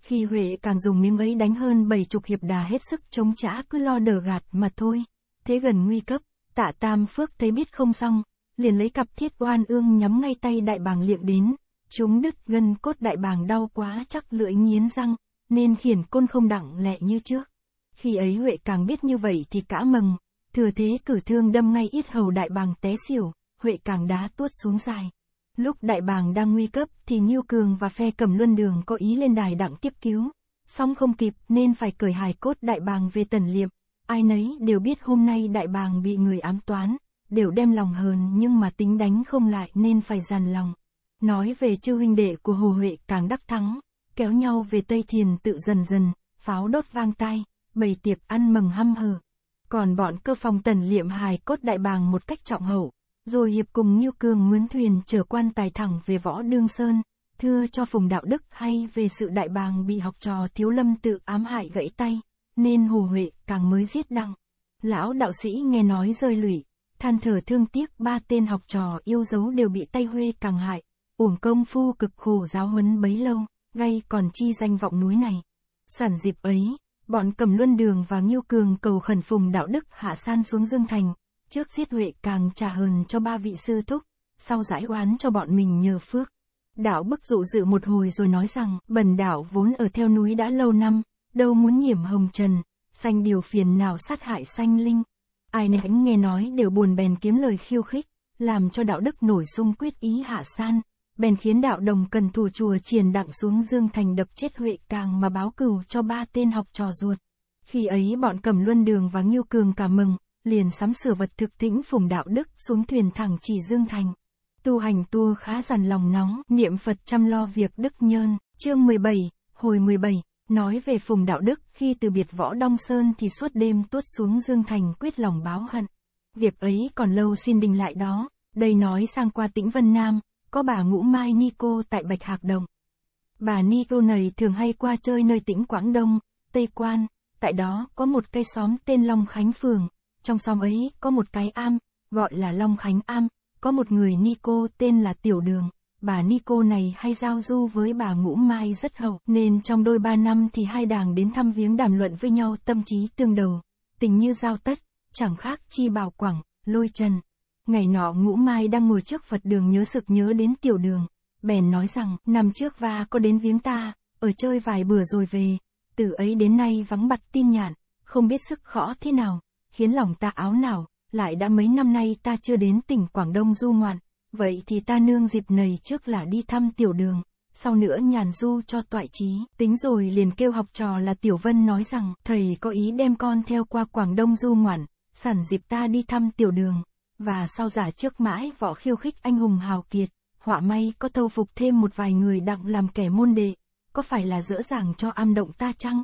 Khi Huệ càng dùng miếng ấy đánh hơn bảy chục hiệp đà hết sức chống trả cứ lo đờ gạt mà thôi. Thế gần nguy cấp, tạ tam phước thấy biết không xong, liền lấy cặp thiết oan ương nhắm ngay tay đại bàng liệm đến, chúng đứt gân cốt đại bàng đau quá chắc lưỡi nghiến răng, nên khiển côn không đặng lẹ như trước. Khi ấy Huệ càng biết như vậy thì cả mừng, thừa thế cử thương đâm ngay ít hầu đại bàng té xỉu, Huệ càng đá tuốt xuống dài. Lúc đại bàng đang nguy cấp thì Nhiêu Cường và phe cầm luân đường có ý lên đài đặng tiếp cứu, song không kịp nên phải cởi hài cốt đại bàng về tần liệm, Ai nấy đều biết hôm nay đại bàng bị người ám toán, đều đem lòng hờn nhưng mà tính đánh không lại nên phải dằn lòng. Nói về chư huynh đệ của Hồ Huệ càng đắc thắng, kéo nhau về Tây Thiền tự dần dần, pháo đốt vang tai, bày tiệc ăn mừng hăm hở. Còn bọn cơ phòng tần liệm hài cốt đại bàng một cách trọng hậu, rồi hiệp cùng Nhiêu Cường mướn thuyền chở quan tài thẳng về võ đương sơn, thưa cho phùng đạo đức hay về sự đại bàng bị học trò thiếu lâm tự ám hại gãy tay nên hù Huệ càng mới giết đăng. Lão đạo sĩ nghe nói rơi lụy, than thở thương tiếc ba tên học trò yêu dấu đều bị Tây Huê càng hại, uổng công phu cực khổ giáo huấn bấy lâu, gây còn chi danh vọng núi này. Sản dịp ấy, bọn cầm luân đường và nghiêu cường cầu khẩn phùng đạo đức hạ san xuống Dương Thành, trước giết Huệ càng trả hờn cho ba vị sư thúc, sau giải oán cho bọn mình nhờ phước. Đạo bức dụ dự một hồi rồi nói rằng, bần đạo vốn ở theo núi đã lâu năm, đâu muốn nhiễm hồng trần, xanh điều phiền nào sát hại xanh linh. Ai nấy nghe nói đều buồn bèn kiếm lời khiêu khích, làm cho đạo đức nổi sung quyết ý hạ san, bèn khiến đạo đồng cần thủ chùa triền đặng xuống dương thành đập chết huệ càng mà báo cừu cho ba tên học trò ruột. Khi ấy bọn cầm luân đường và nghiêu cường cả mừng, liền sắm sửa vật thực tĩnh phùng đạo đức xuống thuyền thẳng chỉ dương thành. Tu hành tua khá dằn lòng nóng, niệm Phật chăm lo việc đức nhơn, chương 17, hồi 17. Nói về Phùng Đạo Đức, khi từ biệt võ Đông Sơn thì suốt đêm tuốt xuống Dương Thành quyết lòng báo hận. Việc ấy còn lâu xin đình lại đó, đây nói sang qua tĩnh Vân Nam, có bà Ngũ Mai ni cô tại Bạch Hạc Đồng. Bà ni cô này thường hay qua chơi nơi tĩnh Quảng Đông, Tây Quan, tại đó có một cây xóm tên Long Khánh Phường, trong xóm ấy có một cái am, gọi là Long Khánh Am, có một người ni cô tên là Tiểu Đường bà Nico này hay giao du với bà Ngũ Mai rất hậu, nên trong đôi ba năm thì hai đảng đến thăm viếng đàm luận với nhau tâm trí tương đầu, tình như giao tất, chẳng khác chi bảo quảng, lôi trần. Ngày nọ Ngũ Mai đang ngồi trước Phật đường nhớ sực nhớ đến tiểu đường, bèn nói rằng, năm trước va có đến viếng ta, ở chơi vài bữa rồi về, từ ấy đến nay vắng bặt tin nhạn, không biết sức khó thế nào, khiến lòng ta áo nào, lại đã mấy năm nay ta chưa đến tỉnh Quảng Đông du ngoạn, Vậy thì ta nương dịp này trước là đi thăm tiểu đường, sau nữa nhàn du cho toại trí. Tính rồi liền kêu học trò là Tiểu Vân nói rằng, thầy có ý đem con theo qua Quảng Đông du ngoạn, sẵn dịp ta đi thăm tiểu đường, và sau giả trước mãi võ khiêu khích anh hùng hào kiệt, họa may có thâu phục thêm một vài người đặng làm kẻ môn đệ, có phải là dỡ dàng cho am động ta chăng?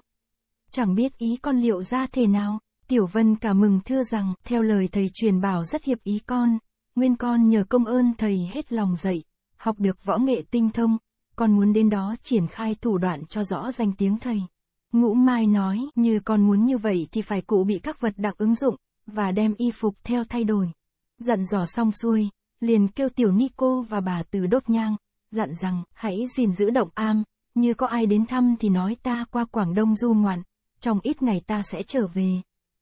Chẳng biết ý con liệu ra thế nào, Tiểu Vân cả mừng thưa rằng, theo lời thầy truyền bảo rất hiệp ý con, nguyên con nhờ công ơn thầy hết lòng dạy, học được võ nghệ tinh thông, con muốn đến đó triển khai thủ đoạn cho rõ danh tiếng thầy. Ngũ Mai nói, như con muốn như vậy thì phải cụ bị các vật đặc ứng dụng, và đem y phục theo thay đổi. Dặn dò xong xuôi, liền kêu tiểu ni cô và bà từ đốt nhang, dặn rằng, hãy gìn giữ động am, như có ai đến thăm thì nói ta qua Quảng Đông du ngoạn, trong ít ngày ta sẽ trở về.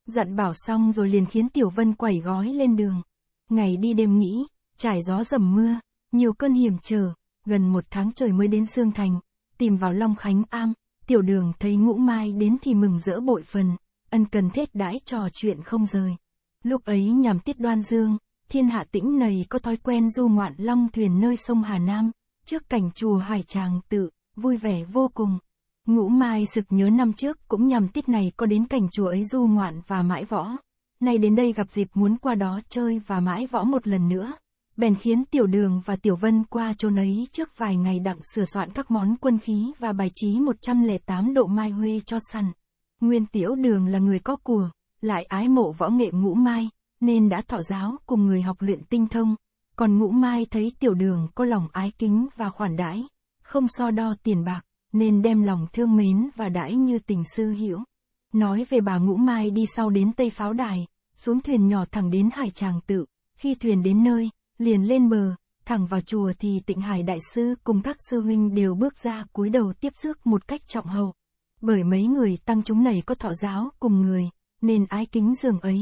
Dặn bảo xong rồi liền khiến Tiểu Vân quẩy gói lên đường ngày đi đêm nghĩ, trải gió dầm mưa, nhiều cơn hiểm trở, gần một tháng trời mới đến Sương Thành, tìm vào Long Khánh Am, tiểu đường thấy ngũ mai đến thì mừng rỡ bội phần, ân cần thiết đãi trò chuyện không rời. Lúc ấy nhằm tiết đoan dương, thiên hạ tĩnh này có thói quen du ngoạn long thuyền nơi sông Hà Nam, trước cảnh chùa Hải Tràng tự, vui vẻ vô cùng. Ngũ Mai sực nhớ năm trước cũng nhằm tiết này có đến cảnh chùa ấy du ngoạn và mãi võ nay đến đây gặp dịp muốn qua đó chơi và mãi võ một lần nữa. Bèn khiến Tiểu Đường và Tiểu Vân qua chỗ nấy trước vài ngày đặng sửa soạn các món quân khí và bài trí 108 độ mai huê cho săn. Nguyên Tiểu Đường là người có của, lại ái mộ võ nghệ ngũ mai, nên đã thọ giáo cùng người học luyện tinh thông. Còn ngũ mai thấy Tiểu Đường có lòng ái kính và khoản đãi, không so đo tiền bạc, nên đem lòng thương mến và đãi như tình sư hiểu. Nói về bà Ngũ Mai đi sau đến Tây Pháo Đài, xuống thuyền nhỏ thẳng đến Hải Tràng Tự, khi thuyền đến nơi, liền lên bờ, thẳng vào chùa thì Tịnh Hải Đại Sư cùng các sư huynh đều bước ra cúi đầu tiếp rước một cách trọng hậu. Bởi mấy người tăng chúng này có thọ giáo cùng người, nên ái kính giường ấy.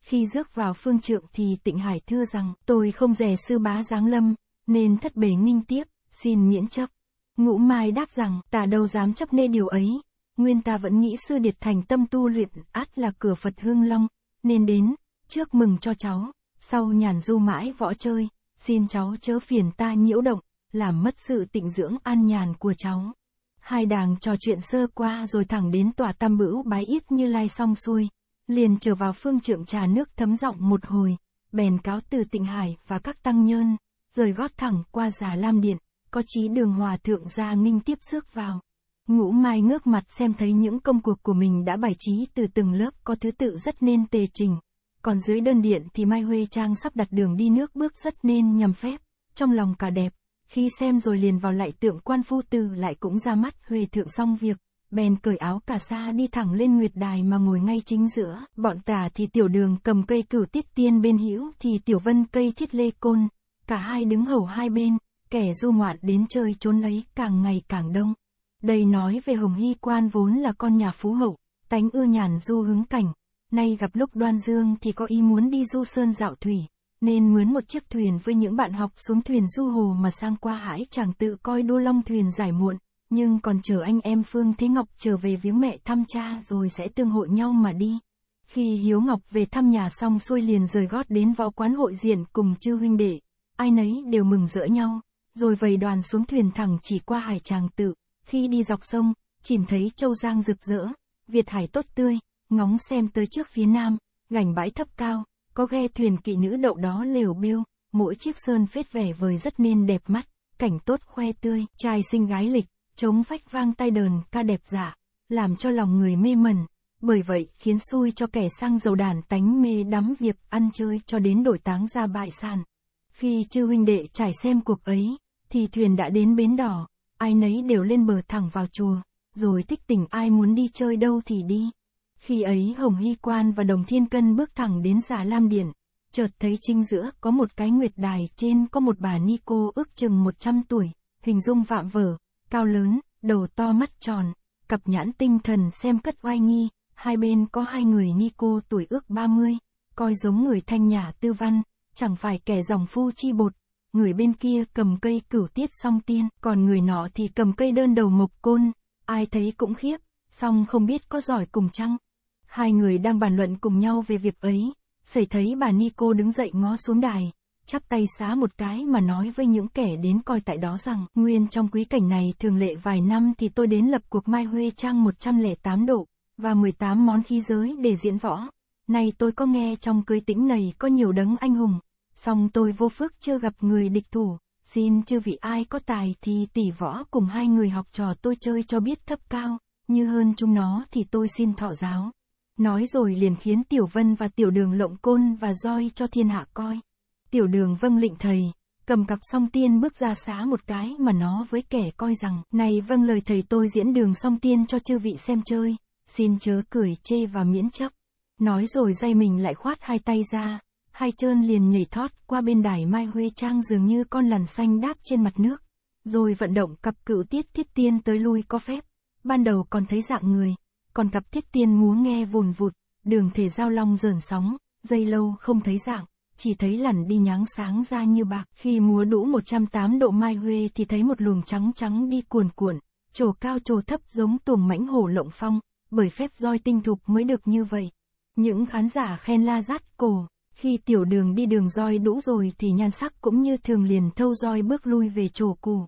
Khi rước vào phương trượng thì Tịnh Hải thưa rằng tôi không rẻ sư bá giáng lâm, nên thất bề nghinh tiếp, xin miễn chấp. Ngũ Mai đáp rằng ta đâu dám chấp nê điều ấy, nguyên ta vẫn nghĩ sư điệt thành tâm tu luyện át là cửa Phật Hương Long, nên đến, trước mừng cho cháu, sau nhàn du mãi võ chơi, xin cháu chớ phiền ta nhiễu động, làm mất sự tịnh dưỡng an nhàn của cháu. Hai đàng trò chuyện sơ qua rồi thẳng đến tòa tam bữu bái ít như lai xong xuôi, liền trở vào phương trượng trà nước thấm rộng một hồi, bèn cáo từ tịnh hải và các tăng nhân, rời gót thẳng qua giả lam điện, có chí đường hòa thượng ra ninh tiếp rước vào. Ngũ Mai ngước mặt xem thấy những công cuộc của mình đã bài trí từ từng lớp có thứ tự rất nên tề trình. Còn dưới đơn điện thì Mai Huê Trang sắp đặt đường đi nước bước rất nên nhầm phép, trong lòng cả đẹp. Khi xem rồi liền vào lại tượng quan phu Tư lại cũng ra mắt Huê Thượng xong việc, bèn cởi áo cả xa đi thẳng lên nguyệt đài mà ngồi ngay chính giữa. Bọn tả thì tiểu đường cầm cây cửu tiết tiên bên hữu thì tiểu vân cây thiết lê côn. Cả hai đứng hầu hai bên, kẻ du ngoạn đến chơi trốn ấy càng ngày càng đông. Đây nói về Hồng Hy Quan vốn là con nhà phú hậu, tánh ưa nhàn du hướng cảnh, nay gặp lúc đoan dương thì có ý muốn đi du sơn dạo thủy, nên mướn một chiếc thuyền với những bạn học xuống thuyền du hồ mà sang qua hải chàng tự coi đua long thuyền giải muộn, nhưng còn chờ anh em Phương Thế Ngọc trở về viếng mẹ thăm cha rồi sẽ tương hội nhau mà đi. Khi Hiếu Ngọc về thăm nhà xong xuôi liền rời gót đến võ quán hội diện cùng chư huynh đệ, ai nấy đều mừng rỡ nhau, rồi vầy đoàn xuống thuyền thẳng chỉ qua hải chàng tự. Khi đi dọc sông, chìm thấy châu Giang rực rỡ, Việt Hải tốt tươi, ngóng xem tới trước phía nam, gành bãi thấp cao, có ghe thuyền kỵ nữ đậu đó lều biêu, mỗi chiếc sơn phết vẻ vời rất nên đẹp mắt, cảnh tốt khoe tươi, trai sinh gái lịch, chống vách vang tay đờn ca đẹp giả, dạ, làm cho lòng người mê mẩn, bởi vậy khiến xui cho kẻ sang giàu đàn tánh mê đắm việc ăn chơi cho đến đổi táng ra bại sản. Khi chư huynh đệ trải xem cuộc ấy, thì thuyền đã đến bến đỏ, ai nấy đều lên bờ thẳng vào chùa, rồi thích tình ai muốn đi chơi đâu thì đi. Khi ấy Hồng Hy Quan và Đồng Thiên Cân bước thẳng đến xà Lam Điện, chợt thấy chính giữa có một cái nguyệt đài trên có một bà ni cô ước chừng 100 tuổi, hình dung vạm vỡ, cao lớn, đầu to mắt tròn, cặp nhãn tinh thần xem cất oai nghi, hai bên có hai người ni cô tuổi ước 30, coi giống người thanh nhà tư văn, chẳng phải kẻ dòng phu chi bột, người bên kia cầm cây cửu tiết song tiên, còn người nọ thì cầm cây đơn đầu mộc côn, ai thấy cũng khiếp, song không biết có giỏi cùng chăng. Hai người đang bàn luận cùng nhau về việc ấy, xảy thấy bà Nico đứng dậy ngó xuống đài, chắp tay xá một cái mà nói với những kẻ đến coi tại đó rằng, nguyên trong quý cảnh này thường lệ vài năm thì tôi đến lập cuộc Mai Huê Trang 108 độ, và 18 món khí giới để diễn võ. Này tôi có nghe trong cưới tĩnh này có nhiều đấng anh hùng, song tôi vô phước chưa gặp người địch thủ, xin chư vị ai có tài thì tỷ võ cùng hai người học trò tôi chơi cho biết thấp cao, như hơn chúng nó thì tôi xin thọ giáo. Nói rồi liền khiến Tiểu Vân và Tiểu Đường lộng côn và roi cho thiên hạ coi. Tiểu Đường vâng lệnh thầy, cầm cặp song tiên bước ra xá một cái mà nó với kẻ coi rằng, này vâng lời thầy tôi diễn đường song tiên cho chư vị xem chơi, xin chớ cười chê và miễn chấp. Nói rồi dây mình lại khoát hai tay ra, hai chân liền nhảy thoát qua bên đài Mai Huê Trang dường như con lằn xanh đáp trên mặt nước. Rồi vận động cặp cựu tiết thiết tiên tới lui có phép. Ban đầu còn thấy dạng người, còn cặp thiết tiên múa nghe vùn vụt, đường thể giao long dờn sóng, dây lâu không thấy dạng, chỉ thấy lằn đi nháng sáng ra như bạc. Khi múa đũ 108 độ Mai Huê thì thấy một luồng trắng trắng đi cuồn cuộn, trổ cao trổ thấp giống tuồng mãnh hổ lộng phong, bởi phép roi tinh thục mới được như vậy. Những khán giả khen la rát cổ. Khi tiểu đường đi đường roi đủ rồi thì nhan sắc cũng như thường liền thâu roi bước lui về chỗ cũ.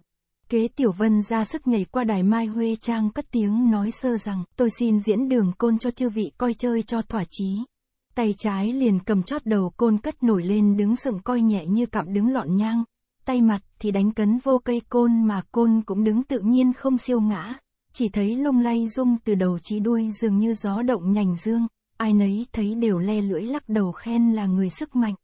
Kế tiểu vân ra sức nhảy qua đài mai huê trang cất tiếng nói sơ rằng tôi xin diễn đường côn cho chư vị coi chơi cho thỏa chí. Tay trái liền cầm chót đầu côn cất nổi lên đứng sừng coi nhẹ như cạm đứng lọn nhang. Tay mặt thì đánh cấn vô cây côn mà côn cũng đứng tự nhiên không siêu ngã. Chỉ thấy lung lay rung từ đầu chí đuôi dường như gió động nhành dương. Ai nấy thấy đều le lưỡi lắc đầu khen là người sức mạnh.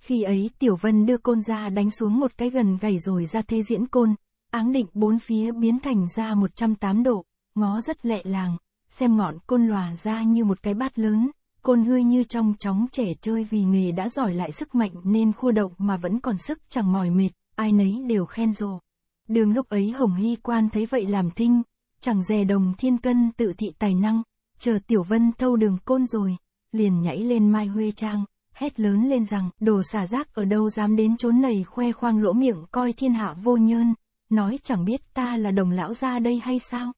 Khi ấy Tiểu Vân đưa côn ra đánh xuống một cái gần gầy rồi ra thế diễn côn, áng định bốn phía biến thành ra 108 độ, ngó rất lẹ làng, xem ngọn côn lòa ra như một cái bát lớn, côn hươi như trong chóng trẻ chơi vì nghề đã giỏi lại sức mạnh nên khua động mà vẫn còn sức chẳng mỏi mệt, ai nấy đều khen rồ. Đường lúc ấy Hồng Hy Quan thấy vậy làm thinh, chẳng dè đồng thiên cân tự thị tài năng, chờ Tiểu Vân thâu đường côn rồi, liền nhảy lên Mai Huê Trang, hét lớn lên rằng, đồ xả rác ở đâu dám đến chốn này khoe khoang lỗ miệng coi thiên hạ vô nhơn, nói chẳng biết ta là đồng lão ra đây hay sao.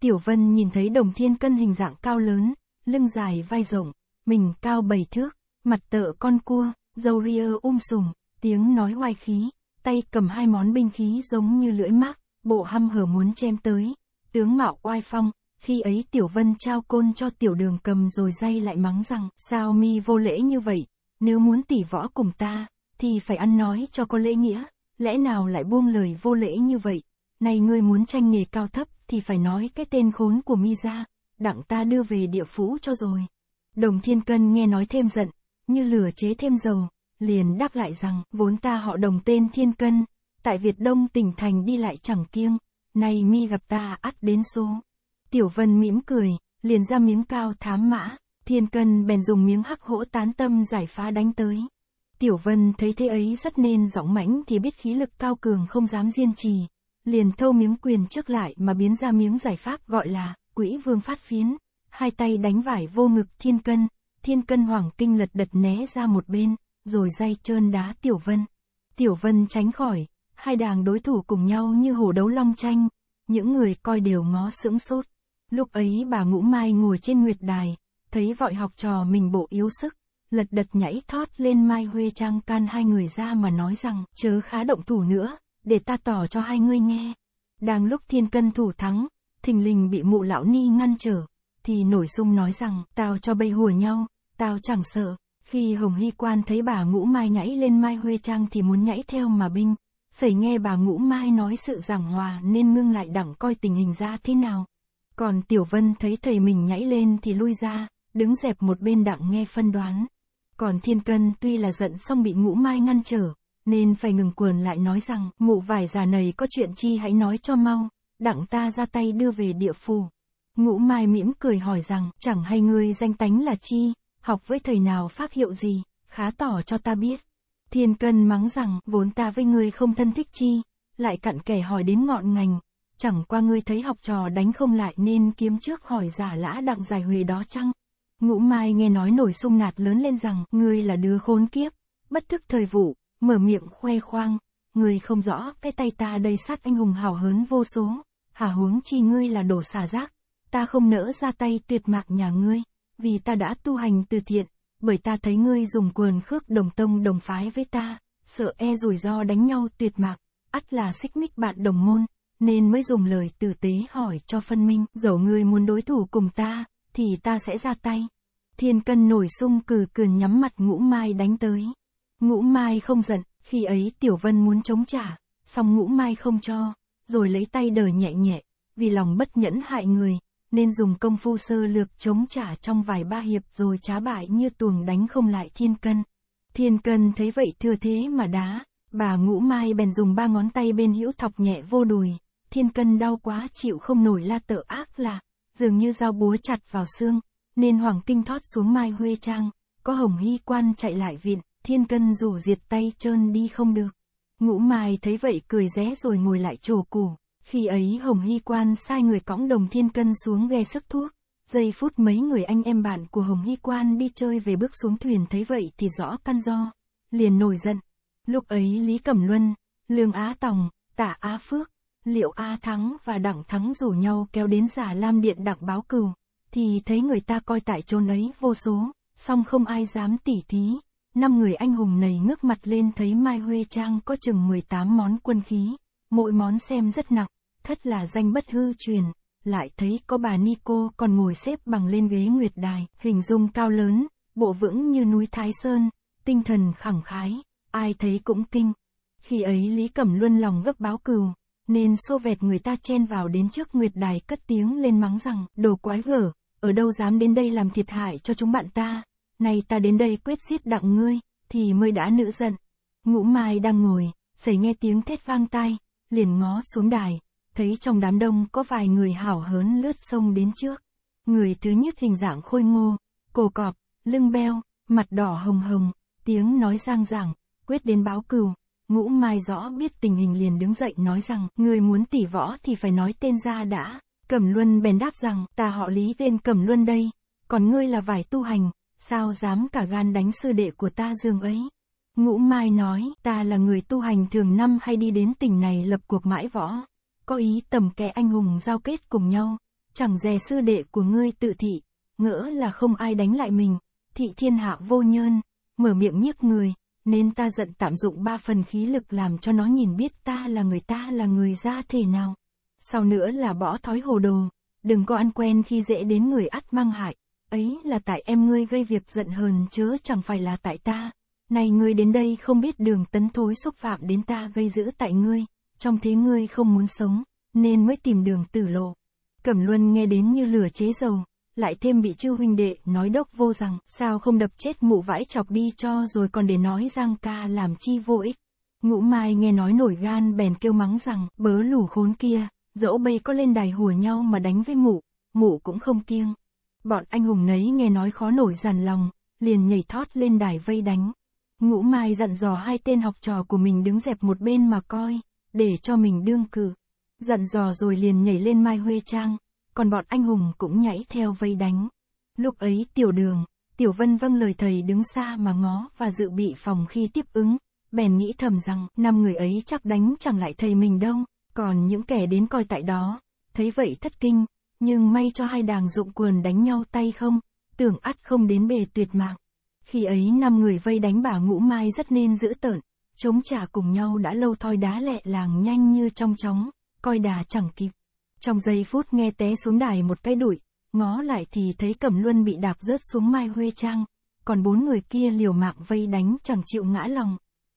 Tiểu Vân nhìn thấy đồng thiên cân hình dạng cao lớn, lưng dài vai rộng, mình cao bảy thước, mặt tợ con cua, dâu ria um sùm, tiếng nói hoài khí, tay cầm hai món binh khí giống như lưỡi mác, bộ hăm hở muốn chém tới, tướng mạo oai phong, khi ấy Tiểu Vân trao côn cho Tiểu Đường cầm rồi dây lại mắng rằng, sao mi vô lễ như vậy, nếu muốn tỉ võ cùng ta, thì phải ăn nói cho có lễ nghĩa, lẽ nào lại buông lời vô lễ như vậy, nay ngươi muốn tranh nghề cao thấp thì phải nói cái tên khốn của mi ra, đặng ta đưa về địa phủ cho rồi. Đồng Thiên Cân nghe nói thêm giận, như lửa chế thêm dầu, liền đáp lại rằng, vốn ta họ đồng tên Thiên Cân, tại Việt Đông tỉnh thành đi lại chẳng kiêng, nay mi gặp ta ắt đến số. Tiểu Vân mỉm cười, liền ra miếng cao thám mã, thiên cân bèn dùng miếng hắc hỗ tán tâm giải phá đánh tới. Tiểu Vân thấy thế ấy rất nên giọng mãnh thì biết khí lực cao cường không dám diên trì, liền thâu miếng quyền trước lại mà biến ra miếng giải pháp gọi là quỹ vương phát phiến, hai tay đánh vải vô ngực thiên cân, thiên cân hoảng kinh lật đật né ra một bên, rồi dây trơn đá Tiểu Vân. Tiểu Vân tránh khỏi, hai đàng đối thủ cùng nhau như hổ đấu long tranh, những người coi đều ngó sững sốt. Lúc ấy bà ngũ mai ngồi trên nguyệt đài, thấy vội học trò mình bộ yếu sức, lật đật nhảy thoát lên Mai Huê Trang can hai người ra mà nói rằng chớ khá động thủ nữa, để ta tỏ cho hai ngươi nghe. Đang lúc thiên cân thủ thắng, thình lình bị mụ lão ni ngăn trở, thì nổi sung nói rằng tao cho bây hùa nhau, tao chẳng sợ. Khi Hồng Hy Quan thấy bà Ngũ Mai nhảy lên Mai Huê Trang thì muốn nhảy theo mà binh, xảy nghe bà Ngũ Mai nói sự giảng hòa nên ngưng lại đẳng coi tình hình ra thế nào. Còn Tiểu Vân thấy thầy mình nhảy lên thì lui ra, đứng dẹp một bên đặng nghe phân đoán. Còn Thiên Cân tuy là giận xong bị ngũ mai ngăn trở, nên phải ngừng quần lại nói rằng, mụ vải già này có chuyện chi hãy nói cho mau, đặng ta ra tay đưa về địa phủ. Ngũ mai mỉm cười hỏi rằng, chẳng hay ngươi danh tánh là chi, học với thầy nào pháp hiệu gì, khá tỏ cho ta biết. Thiên Cân mắng rằng, vốn ta với ngươi không thân thích chi, lại cặn kẻ hỏi đến ngọn ngành, chẳng qua ngươi thấy học trò đánh không lại nên kiếm trước hỏi giả lã đặng giải huề đó chăng? Ngũ Mai nghe nói nổi sung nạt lớn lên rằng, ngươi là đứa khốn kiếp, bất thức thời vụ, mở miệng khoe khoang, ngươi không rõ, cái tay ta đầy sát anh hùng hào hớn vô số, hà huống chi ngươi là đổ xả rác, ta không nỡ ra tay tuyệt mạng nhà ngươi, vì ta đã tu hành từ thiện, bởi ta thấy ngươi dùng quần khước đồng tông đồng phái với ta, sợ e rủi ro đánh nhau tuyệt mạng, ắt là xích mích bạn đồng môn nên mới dùng lời tử tế hỏi cho phân minh, dẫu ngươi muốn đối thủ cùng ta, thì ta sẽ ra tay. Thiên cân nổi sung cử cường nhắm mặt ngũ mai đánh tới. Ngũ mai không giận, khi ấy tiểu vân muốn chống trả, song ngũ mai không cho, rồi lấy tay đờ nhẹ nhẹ, vì lòng bất nhẫn hại người, nên dùng công phu sơ lược chống trả trong vài ba hiệp rồi trá bại như tuồng đánh không lại thiên cân. Thiên cân thấy vậy thừa thế mà đá, bà ngũ mai bèn dùng ba ngón tay bên hữu thọc nhẹ vô đùi, thiên cân đau quá chịu không nổi la tợ ác là, dường như dao búa chặt vào xương, nên hoàng tinh thoát xuống mai huê trang, có hồng hy quan chạy lại viện, thiên cân rủ diệt tay trơn đi không được. Ngũ mai thấy vậy cười ré rồi ngồi lại trổ củ, khi ấy hồng hy quan sai người cõng đồng thiên cân xuống ghe sức thuốc. Giây phút mấy người anh em bạn của Hồng Hy Quan đi chơi về bước xuống thuyền thấy vậy thì rõ căn do. Liền nổi giận. Lúc ấy Lý Cẩm Luân, Lương Á Tòng, Tả Á Phước, liệu A Thắng và Đặng Thắng rủ nhau kéo đến giả Lam Điện đặc báo cừu, thì thấy người ta coi tại chôn ấy vô số, song không ai dám tỉ thí. Năm người anh hùng này ngước mặt lên thấy Mai Huê Trang có chừng 18 món quân khí, mỗi món xem rất nặng, thất là danh bất hư truyền, lại thấy có bà Nico còn ngồi xếp bằng lên ghế nguyệt đài, hình dung cao lớn, bộ vững như núi Thái Sơn, tinh thần khẳng khái, ai thấy cũng kinh. Khi ấy Lý Cẩm Luân lòng gấp báo cừu, nên xô vẹt người ta chen vào đến trước nguyệt đài cất tiếng lên mắng rằng, đồ quái gở, ở đâu dám đến đây làm thiệt hại cho chúng bạn ta, nay ta đến đây quyết giết đặng ngươi, thì mới đã nữ giận. Ngũ Mai đang ngồi, xảy nghe tiếng thét vang tai, liền ngó xuống đài, thấy trong đám đông có vài người hảo hớn lướt sông đến trước. Người thứ nhất hình dạng khôi ngô, cổ cọp, lưng beo, mặt đỏ hồng hồng, tiếng nói giang giảng, quyết đến báo cừu. Ngũ Mai rõ biết tình hình liền đứng dậy nói rằng, người muốn tỉ võ thì phải nói tên ra đã. Cẩm Luân bèn đáp rằng, ta họ lý tên Cẩm Luân đây, còn ngươi là vải tu hành, sao dám cả gan đánh sư đệ của ta dương ấy. Ngũ Mai nói, ta là người tu hành thường năm hay đi đến tỉnh này lập cuộc mãi võ, có ý tầm kẻ anh hùng giao kết cùng nhau, chẳng dè sư đệ của ngươi tự thị, ngỡ là không ai đánh lại mình, thị thiên hạ vô nhơn, mở miệng nhiếc người nên ta giận tạm dụng ba phần khí lực làm cho nó nhìn biết ta là người ta là người ra thể nào. Sau nữa là bỏ thói hồ đồ, đừng có ăn quen khi dễ đến người ắt mang hại, ấy là tại em ngươi gây việc giận hờn chớ chẳng phải là tại ta. Này ngươi đến đây không biết đường tấn thối xúc phạm đến ta gây giữ tại ngươi, trong thế ngươi không muốn sống, nên mới tìm đường tử lộ. Cẩm Luân nghe đến như lửa chế dầu, lại thêm bị chư huynh đệ nói đốc vô rằng, sao không đập chết mụ vãi chọc đi cho rồi còn để nói Giang ca làm chi vô ích. Ngũ Mai nghe nói nổi gan bèn kêu mắng rằng, bớ lủ khốn kia, dẫu bây có lên đài hùa nhau mà đánh với mụ, mụ cũng không kiêng. Bọn anh hùng nấy nghe nói khó nổi giàn lòng, liền nhảy thoát lên đài vây đánh. Ngũ Mai dặn dò hai tên học trò của mình đứng dẹp một bên mà coi, để cho mình đương cử. Dặn dò rồi liền nhảy lên Mai Huê Trang, còn bọn anh hùng cũng nhảy theo vây đánh. Lúc ấy tiểu đường, tiểu vân vâng lời thầy đứng xa mà ngó và dự bị phòng khi tiếp ứng, bèn nghĩ thầm rằng năm người ấy chắc đánh chẳng lại thầy mình đâu, còn những kẻ đến coi tại đó, thấy vậy thất kinh, nhưng may cho hai đàng dụng quần đánh nhau tay không, tưởng ắt không đến bề tuyệt mạng. Khi ấy năm người vây đánh bà ngũ mai rất nên giữ tợn, chống trả cùng nhau đã lâu thoi đá lẹ làng nhanh như trong chóng, coi đà chẳng kịp. Trong giây phút nghe té xuống đài một cái đuổi, ngó lại thì thấy Cẩm Luân bị đạp rớt xuống Mai Huê Trang, còn bốn người kia liều mạng vây đánh chẳng chịu ngã lòng.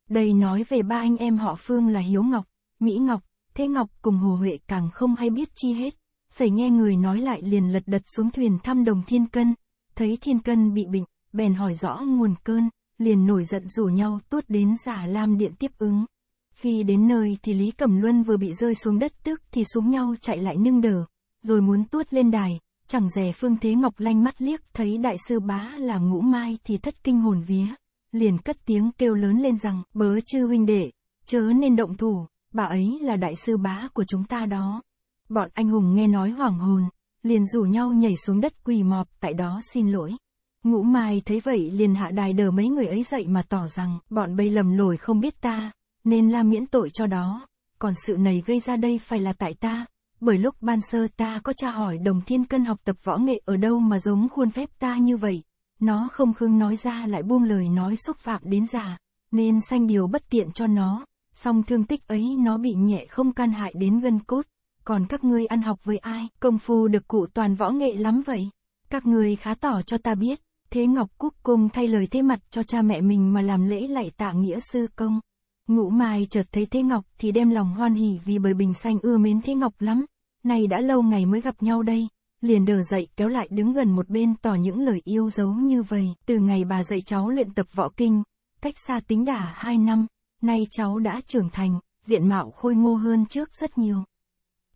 Đây nói về ba anh em họ Phương là Hiếu Ngọc, Mỹ Ngọc, Thế Ngọc cùng Hồ Huệ càng không hay biết chi hết. xảy nghe người nói lại liền lật đật xuống thuyền thăm đồng thiên cân, thấy thiên cân bị bệnh, bèn hỏi rõ nguồn cơn, liền nổi giận rủ nhau tuốt đến giả lam điện tiếp ứng. Khi đến nơi thì Lý Cẩm Luân vừa bị rơi xuống đất tức thì xuống nhau chạy lại nâng đờ, rồi muốn tuốt lên đài, chẳng rẻ Phương Thế Ngọc lanh mắt liếc thấy đại sư bá là ngũ mai thì thất kinh hồn vía, liền cất tiếng kêu lớn lên rằng bớ chư huynh đệ, chớ nên động thủ, bà ấy là đại sư bá của chúng ta đó. Bọn anh hùng nghe nói hoảng hồn, liền rủ nhau nhảy xuống đất quỳ mọp tại đó xin lỗi. Ngũ Mai thấy vậy liền hạ đài đờ mấy người ấy dậy mà tỏ rằng bọn bây lầm lỗi không biết ta, nên la miễn tội cho đó. Còn sự này gây ra đây phải là tại ta, bởi lúc ban sơ ta có tra hỏi đồng thiên cân học tập võ nghệ ở đâu mà giống khuôn phép ta như vậy. Nó không khương nói ra lại buông lời nói xúc phạm đến già, nên sanh điều bất tiện cho nó, song thương tích ấy nó bị nhẹ không can hại đến gân cốt. Còn các ngươi ăn học với ai, công phu được cụ toàn võ nghệ lắm vậy. Các ngươi khá tỏ cho ta biết, thế Ngọc quốc Cung thay lời thế mặt cho cha mẹ mình mà làm lễ lạy tạ nghĩa sư công. Ngũ Mai chợt thấy Thế Ngọc thì đem lòng hoan hỉ vì bởi Bình Xanh ưa mến Thế Ngọc lắm, nay đã lâu ngày mới gặp nhau đây, liền đờ dậy kéo lại đứng gần một bên tỏ những lời yêu dấu như vậy. Từ ngày bà dạy cháu luyện tập võ kinh, cách xa tính đả hai năm, nay cháu đã trưởng thành, diện mạo khôi ngô hơn trước rất nhiều.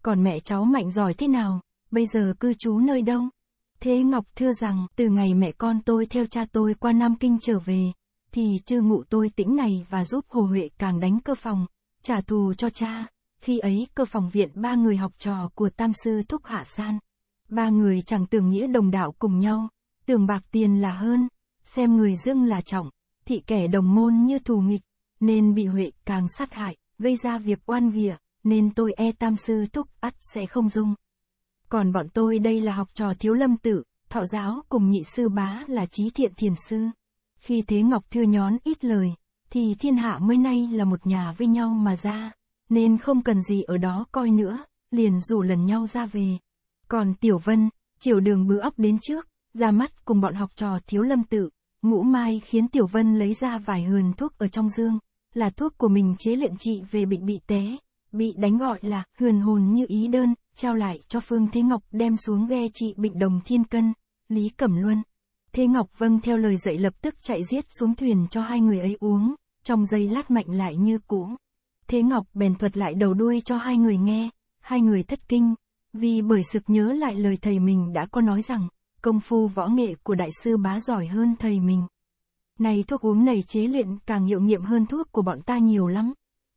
Còn mẹ cháu mạnh giỏi thế nào, bây giờ cư trú nơi đâu? Thế Ngọc thưa rằng, từ ngày mẹ con tôi theo cha tôi qua Nam Kinh trở về, thì chư ngụ tôi tĩnh này và giúp Hồ Huệ càng đánh cơ phòng, trả thù cho cha. Khi ấy cơ phòng viện ba người học trò của Tam Sư Thúc Hạ San. Ba người chẳng tưởng nghĩa đồng đạo cùng nhau, tưởng bạc tiền là hơn, xem người dương là trọng, thị kẻ đồng môn như thù nghịch, nên bị Huệ càng sát hại, gây ra việc oan vỉa, nên tôi e Tam Sư Thúc ắt sẽ không dung. Còn bọn tôi đây là học trò thiếu lâm tử, thọ giáo cùng nhị sư bá là trí thiện thiền sư. Khi Thế Ngọc thưa nhón ít lời, thì thiên hạ mới nay là một nhà với nhau mà ra, nên không cần gì ở đó coi nữa, liền rủ lần nhau ra về. Còn Tiểu Vân, chiều đường bứa óc đến trước, ra mắt cùng bọn học trò thiếu lâm tự, ngũ mai khiến Tiểu Vân lấy ra vài hườn thuốc ở trong dương, là thuốc của mình chế luyện trị về bệnh bị té, bị đánh gọi là hườn hồn như ý đơn, trao lại cho Phương Thế Ngọc đem xuống ghe trị bệnh đồng thiên cân, Lý Cẩm Luân. Thế Ngọc vâng theo lời dạy lập tức chạy giết xuống thuyền cho hai người ấy uống, trong giây lát mạnh lại như cũ. Thế Ngọc bèn thuật lại đầu đuôi cho hai người nghe, hai người thất kinh, vì bởi sực nhớ lại lời thầy mình đã có nói rằng, công phu võ nghệ của đại sư bá giỏi hơn thầy mình. Này thuốc uống này chế luyện càng hiệu nghiệm hơn thuốc của bọn ta nhiều lắm.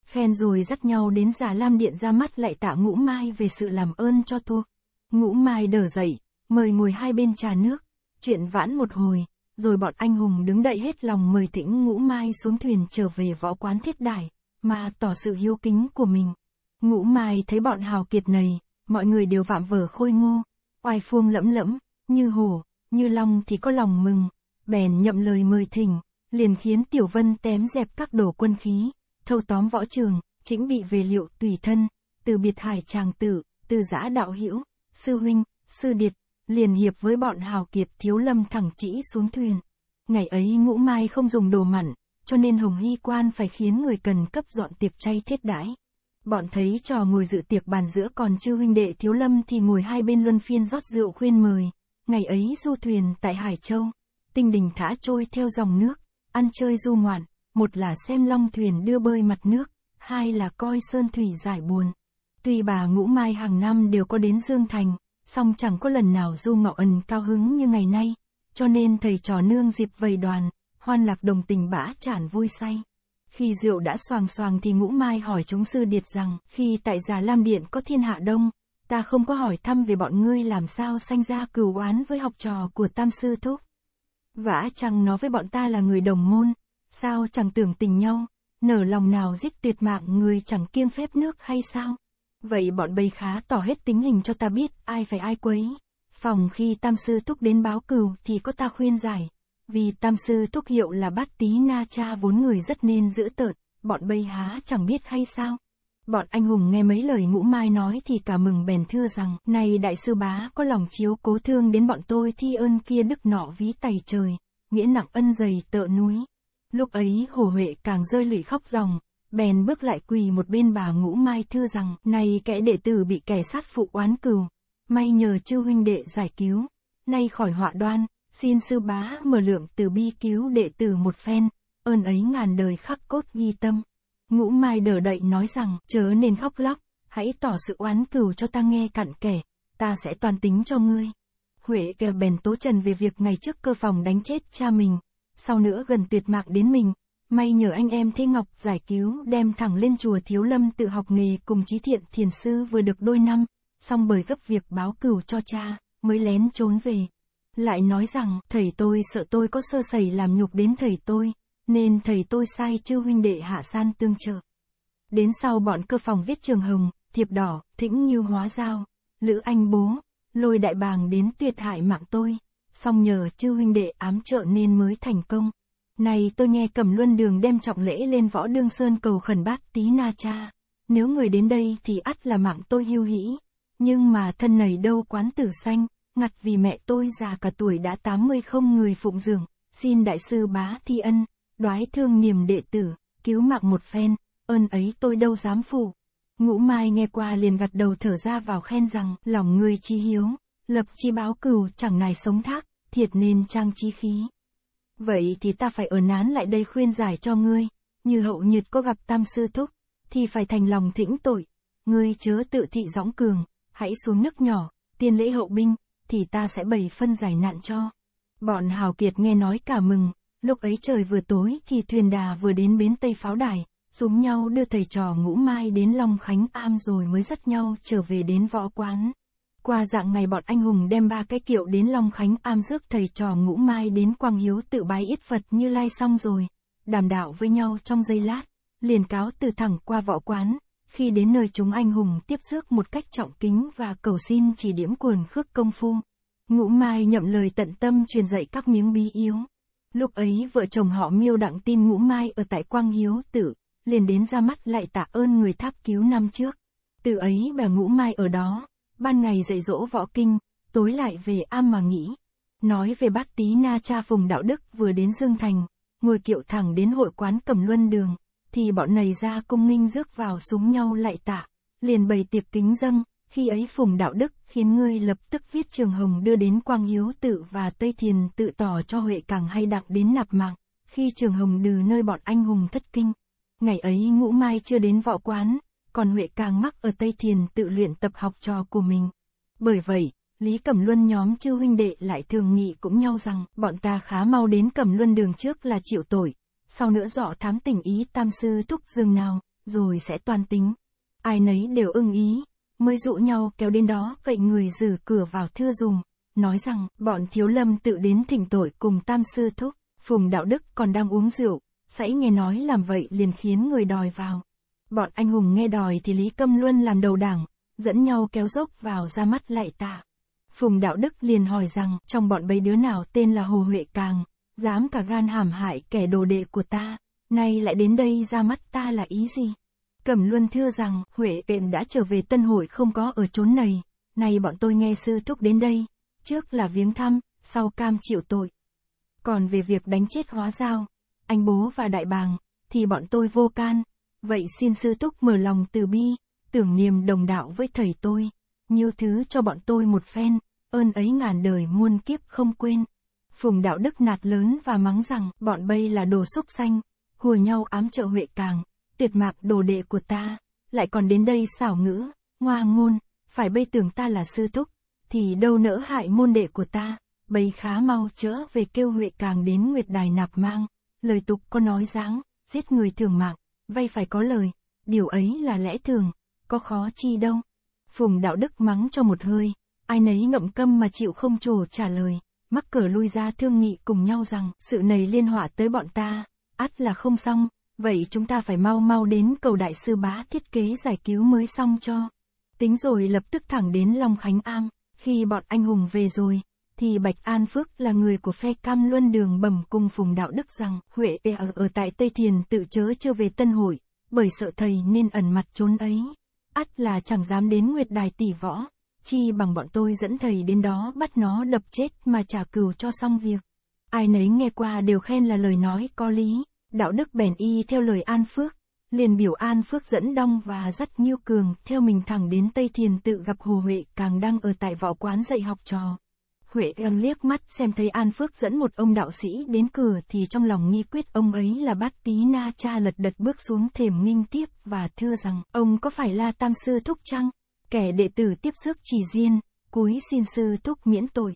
Khen rồi dắt nhau đến giả lam điện ra mắt lại tạ ngũ mai về sự làm ơn cho thuốc. Ngũ mai đỡ dậy, mời ngồi hai bên trà nước chuyện vãn một hồi, rồi bọn anh hùng đứng đậy hết lòng mời tĩnh ngũ mai xuống thuyền trở về võ quán thiết đài, mà tỏ sự hiếu kính của mình. Ngũ mai thấy bọn hào kiệt này, mọi người đều vạm vỡ khôi ngô, oai phuông lẫm lẫm, như hổ, như long thì có lòng mừng, bèn nhậm lời mời thỉnh, liền khiến Tiểu Vân tém dẹp các đồ quân khí, thâu tóm võ trường, chính bị về liệu tùy thân, từ biệt hải tràng tử, từ giã đạo hữu sư huynh, sư điệt, liền hiệp với bọn hào kiệt thiếu lâm thẳng chỉ xuống thuyền. Ngày ấy ngũ mai không dùng đồ mặn, cho nên Hồng Hy Quan phải khiến người cần cấp dọn tiệc chay thiết đãi. Bọn thấy trò ngồi dự tiệc bàn giữa còn chưa huynh đệ thiếu lâm thì ngồi hai bên luân phiên rót rượu khuyên mời. Ngày ấy du thuyền tại Hải Châu, tinh đình thả trôi theo dòng nước, ăn chơi du ngoạn, một là xem long thuyền đưa bơi mặt nước, hai là coi sơn thủy giải buồn. Tuy bà Ngũ Mai hàng năm đều có đến Dương Thành, song chẳng có lần nào Du Ngạo Ân cao hứng như ngày nay, cho nên thầy trò nương dịp vầy đoàn, hoan lạc đồng tình bã chản vui say. Khi rượu đã xoàng xoàng thì Ngũ Mai hỏi chúng sư điệt rằng, khi tại Già Lam Điện có thiên hạ đông, ta không có hỏi thăm về bọn ngươi làm sao sanh ra cừu oán với học trò của Tam Sư Thúc. Vả chẳng nói với bọn ta là người đồng môn, sao chẳng tưởng tình nhau, nở lòng nào giết tuyệt mạng người chẳng kiêng phép nước hay sao? Vậy bọn bầy khá tỏ hết tính hình cho ta biết ai phải ai quấy. Phòng khi tam sư thúc đến báo cừu thì có ta khuyên giải. Vì tam sư thúc hiệu là bát tý na cha vốn người rất nên giữ tợn, bọn bầy há chẳng biết hay sao. Bọn anh hùng nghe mấy lời ngũ mai nói thì cả mừng bèn thưa rằng, này đại sư bá có lòng chiếu cố thương đến bọn tôi thi ơn kia đức nọ ví tày trời, nghĩa nặng ân dày tợ núi. Lúc ấy hồ huệ càng rơi lụy khóc ròng, bèn bước lại quỳ một bên bà ngũ mai thưa rằng, nay kẻ đệ tử bị kẻ sát phụ oán cừu, may nhờ chư huynh đệ giải cứu, nay khỏi họa đoan, xin sư bá mở lượng từ bi cứu đệ tử một phen, ơn ấy ngàn đời khắc cốt ghi tâm. Ngũ mai đỡ đậy nói rằng, chớ nên khóc lóc, hãy tỏ sự oán cừu cho ta nghe cặn kể, ta sẽ toàn tính cho ngươi. Huệ kêu bèn tố trần về việc ngày trước cơ phòng đánh chết cha mình, sau nữa gần tuyệt mạng đến mình, May nhờ anh em Thế Ngọc giải cứu đem thẳng lên chùa Thiếu Lâm tự học nghề cùng trí thiện thiền sư vừa được đôi năm, xong bởi gấp việc báo cửu cho cha, mới lén trốn về. Lại nói rằng, thầy tôi sợ tôi có sơ sẩy làm nhục đến thầy tôi, nên thầy tôi sai chư huynh đệ hạ san tương trợ. Đến sau bọn cơ phòng viết trường hồng, thiệp đỏ, thĩnh như hóa dao, lữ anh bố, lôi đại bàng đến tuyệt hại mạng tôi, song nhờ chư huynh đệ ám trợ nên mới thành công. Này tôi nghe cầm luân đường đem trọng lễ lên võ đương sơn cầu khẩn bát tí na cha. Nếu người đến đây thì ắt là mạng tôi hưu hĩ. Nhưng mà thân này đâu quán tử xanh, ngặt vì mẹ tôi già cả tuổi đã 80 không người phụng dưỡng, xin đại sư bá thi ân, đoái thương niềm đệ tử, cứu mạng một phen, ơn ấy tôi đâu dám phụ Ngũ Mai nghe qua liền gật đầu thở ra vào khen rằng, lòng người chi hiếu, lập chi báo cừu chẳng nài sống thác, thiệt nên trang chi khí. Vậy thì ta phải ở nán lại đây khuyên giải cho ngươi, như hậu nhật có gặp tam sư thúc, thì phải thành lòng thỉnh tội, ngươi chớ tự thị dõng cường, hãy xuống nước nhỏ, tiên lễ hậu binh, thì ta sẽ bày phân giải nạn cho. Bọn Hào Kiệt nghe nói cả mừng, lúc ấy trời vừa tối thì thuyền đà vừa đến bến Tây Pháo Đài, xuống nhau đưa thầy trò ngũ mai đến Long Khánh Am rồi mới dắt nhau trở về đến võ quán. Qua dạng ngày bọn anh hùng đem ba cái kiệu đến Long Khánh am rước thầy trò ngũ mai đến Quang Hiếu tự bái ít Phật như lai xong rồi, đàm đạo với nhau trong giây lát, liền cáo từ thẳng qua võ quán, khi đến nơi chúng anh hùng tiếp rước một cách trọng kính và cầu xin chỉ điểm quần khước công phu. Ngũ Mai nhậm lời tận tâm truyền dạy các miếng bí yếu. Lúc ấy vợ chồng họ miêu đặng tin Ngũ Mai ở tại Quang Hiếu tự liền đến ra mắt lại tạ ơn người tháp cứu năm trước. Từ ấy bà Ngũ Mai ở đó, ban ngày dạy dỗ võ kinh, tối lại về am mà nghĩ. Nói về bát tí na cha phùng đạo đức vừa đến Dương Thành, ngồi kiệu thẳng đến hội quán cầm luân đường, thì bọn này ra cung nghinh rước vào súng nhau lại tạ, liền bày tiệc kính dâng, khi ấy phùng đạo đức khiến ngươi lập tức viết trường hồng đưa đến Quang Hiếu tự và Tây Thiền tự tỏ cho Huệ càng hay đặc đến nạp mạng, khi trường hồng đừ nơi bọn anh hùng thất kinh. Ngày ấy ngũ mai chưa đến võ quán, còn Huệ càng mắc ở Tây Thiền tự luyện tập học trò của mình. Bởi vậy, Lý Cẩm Luân nhóm chư huynh đệ lại thường nghị cũng nhau rằng, bọn ta khá mau đến Cẩm Luân đường trước là chịu tội, sau nữa dọ thám tình ý tam sư thúc dương nào, rồi sẽ toàn tính. Ai nấy đều ưng ý, mới dụ nhau kéo đến đó cậy người giữ cửa vào thưa dùng, nói rằng, bọn thiếu lâm tự đến thỉnh tội cùng tam sư thúc, phùng đạo đức còn đang uống rượu, sãy nghe nói làm vậy liền khiến người đòi vào. Bọn anh hùng nghe đòi thì Lý Câm luôn làm đầu đảng, dẫn nhau kéo dốc vào ra mắt lại tạ. Phùng Đạo Đức liền hỏi rằng, trong bọn bấy đứa nào tên là Hồ Huệ Càng, dám cả gan hàm hại kẻ đồ đệ của ta, nay lại đến đây ra mắt ta là ý gì? Cẩm Luân thưa rằng, Huệ Kệm đã trở về Tân Hội không có ở chốn này, nay bọn tôi nghe sư thúc đến đây, trước là viếng thăm, sau cam chịu tội. Còn về việc đánh chết hóa giao, anh bố và đại bàng, thì bọn tôi vô can, vậy xin sư túc mở lòng từ bi, tưởng niềm đồng đạo với thầy tôi, nhiều thứ cho bọn tôi một phen, ơn ấy ngàn đời muôn kiếp không quên. Phùng đạo đức nạt lớn và mắng rằng bọn bây là đồ xúc xanh, hùa nhau ám trợ huệ càng, tuyệt mạc đồ đệ của ta, lại còn đến đây xảo ngữ, ngoa ngôn, phải bây tưởng ta là sư túc, thì đâu nỡ hại môn đệ của ta, bây khá mau chớ về kêu huệ càng đến nguyệt đài nạp mang, lời tục có nói dáng, giết người thường mạng vay phải có lời, điều ấy là lẽ thường, có khó chi đâu. Phùng đạo đức mắng cho một hơi, ai nấy ngậm câm mà chịu không trổ trả lời, mắc cờ lui ra thương nghị cùng nhau rằng sự này liên họa tới bọn ta, ắt là không xong, vậy chúng ta phải mau mau đến cầu đại sư bá thiết kế giải cứu mới xong cho. Tính rồi lập tức thẳng đến Long Khánh Am, khi bọn anh hùng về rồi, thì Bạch An Phước là người của phe cam luân đường bẩm cung phùng đạo đức rằng Huệ ở, e ở tại Tây Thiền tự chớ chưa về Tân Hội, bởi sợ thầy nên ẩn mặt trốn ấy. Ắt là chẳng dám đến Nguyệt Đài tỷ võ, chi bằng bọn tôi dẫn thầy đến đó bắt nó đập chết mà trả cừu cho xong việc. Ai nấy nghe qua đều khen là lời nói có lý, đạo đức bèn y theo lời An Phước, liền biểu An Phước dẫn Đông và dắt Nhiêu Cường theo mình thẳng đến Tây Thiền tự gặp Hồ Huệ càng đang ở tại võ quán dạy học trò. Huệ Ân liếc mắt xem thấy An Phước dẫn một ông đạo sĩ đến cửa thì trong lòng nghi quyết ông ấy là bát tí na cha lật đật bước xuống thềm nghinh tiếp và thưa rằng ông có phải là tam sư thúc chăng? Kẻ đệ tử tiếp sức chỉ riêng, cúi xin sư thúc miễn tội.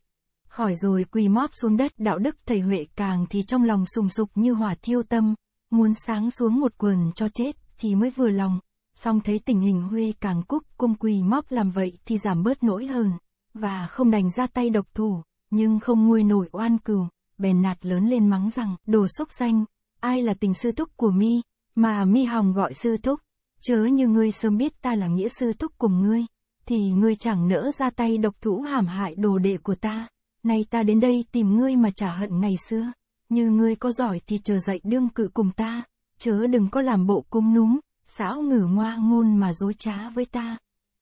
Hỏi rồi quỳ móp xuống đất đạo đức thầy Huệ càng thì trong lòng sùng sục như hỏa thiêu tâm, muốn sáng xuống một quần cho chết thì mới vừa lòng, song thấy tình hình Huệ càng cúc cung quỳ móp làm vậy thì giảm bớt nỗi hơn và không đành ra tay độc thủ, nhưng không nguôi nổi oan cừu, bèn nạt lớn lên mắng rằng, đồ sốc danh, ai là tình sư thúc của mi, mà mi hòng gọi sư thúc, chớ như ngươi sớm biết ta là nghĩa sư thúc cùng ngươi, thì ngươi chẳng nỡ ra tay độc thủ hàm hại đồ đệ của ta, nay ta đến đây tìm ngươi mà trả hận ngày xưa, như ngươi có giỏi thì chờ dậy đương cự cùng ta, chớ đừng có làm bộ cung núm, xáo ngử ngoa ngôn mà dối trá với ta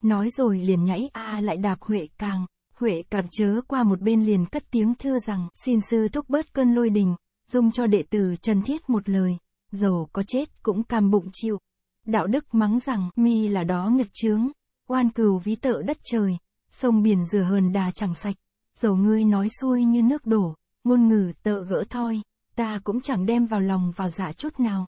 nói rồi liền nhảy a à lại đạp Huệ càng. Huệ càng chớ qua một bên liền cất tiếng thưa rằng, xin sư thúc bớt cơn lôi đình, dung cho đệ tử Trần Thiết một lời, dầu có chết cũng cam bụng chịu. Đạo đức mắng rằng, mi là đó nghịch chướng, oan cừu ví tợ đất trời, sông biển rửa hờn đà chẳng sạch, dầu ngươi nói xuôi như nước đổ, ngôn ngữ tợ gỡ thoi, ta cũng chẳng đem vào lòng vào dạ chút nào.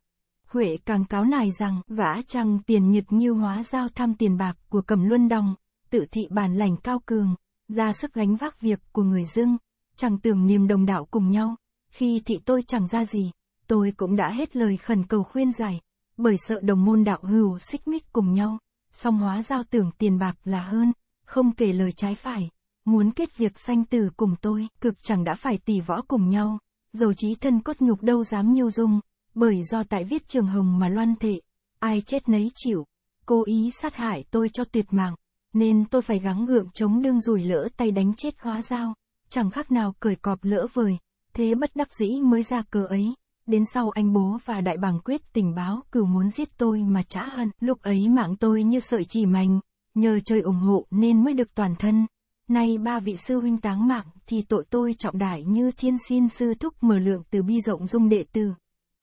Huệ càng cáo nài rằng, vã chăng tiền nhiệt như hóa giao tham tiền bạc của cầm luân đồng, tự thị bản lành cao cường, ra sức gánh vác việc của người dương, chẳng tưởng niềm đồng đạo cùng nhau, khi thị tôi chẳng ra gì, tôi cũng đã hết lời khẩn cầu khuyên giải, bởi sợ đồng môn đạo hưu xích mích cùng nhau, song hóa giao tưởng tiền bạc là hơn, không kể lời trái phải, muốn kết việc sanh tử cùng tôi, cực chẳng đã phải tỷ võ cùng nhau, dầu trí thân cốt nhục đâu dám nhiêu dung. Bởi do tại viết trường hồng mà loan thệ, ai chết nấy chịu, cố ý sát hại tôi cho tuyệt mạng, nên tôi phải gắng gượng chống đương rủi lỡ tay đánh chết hóa dao, chẳng khác nào cởi cọp lỡ vời, thế bất đắc dĩ mới ra cờ ấy. Đến sau anh bố và đại bàng quyết tình báo cửu muốn giết tôi mà trả hận, lúc ấy mạng tôi như sợi chỉ mảnh, nhờ trời ủng hộ nên mới được toàn thân. Nay ba vị sư huynh táng mạng thì tội tôi trọng đại như thiên xin sư thúc mở lượng từ bi rộng dung đệ tử.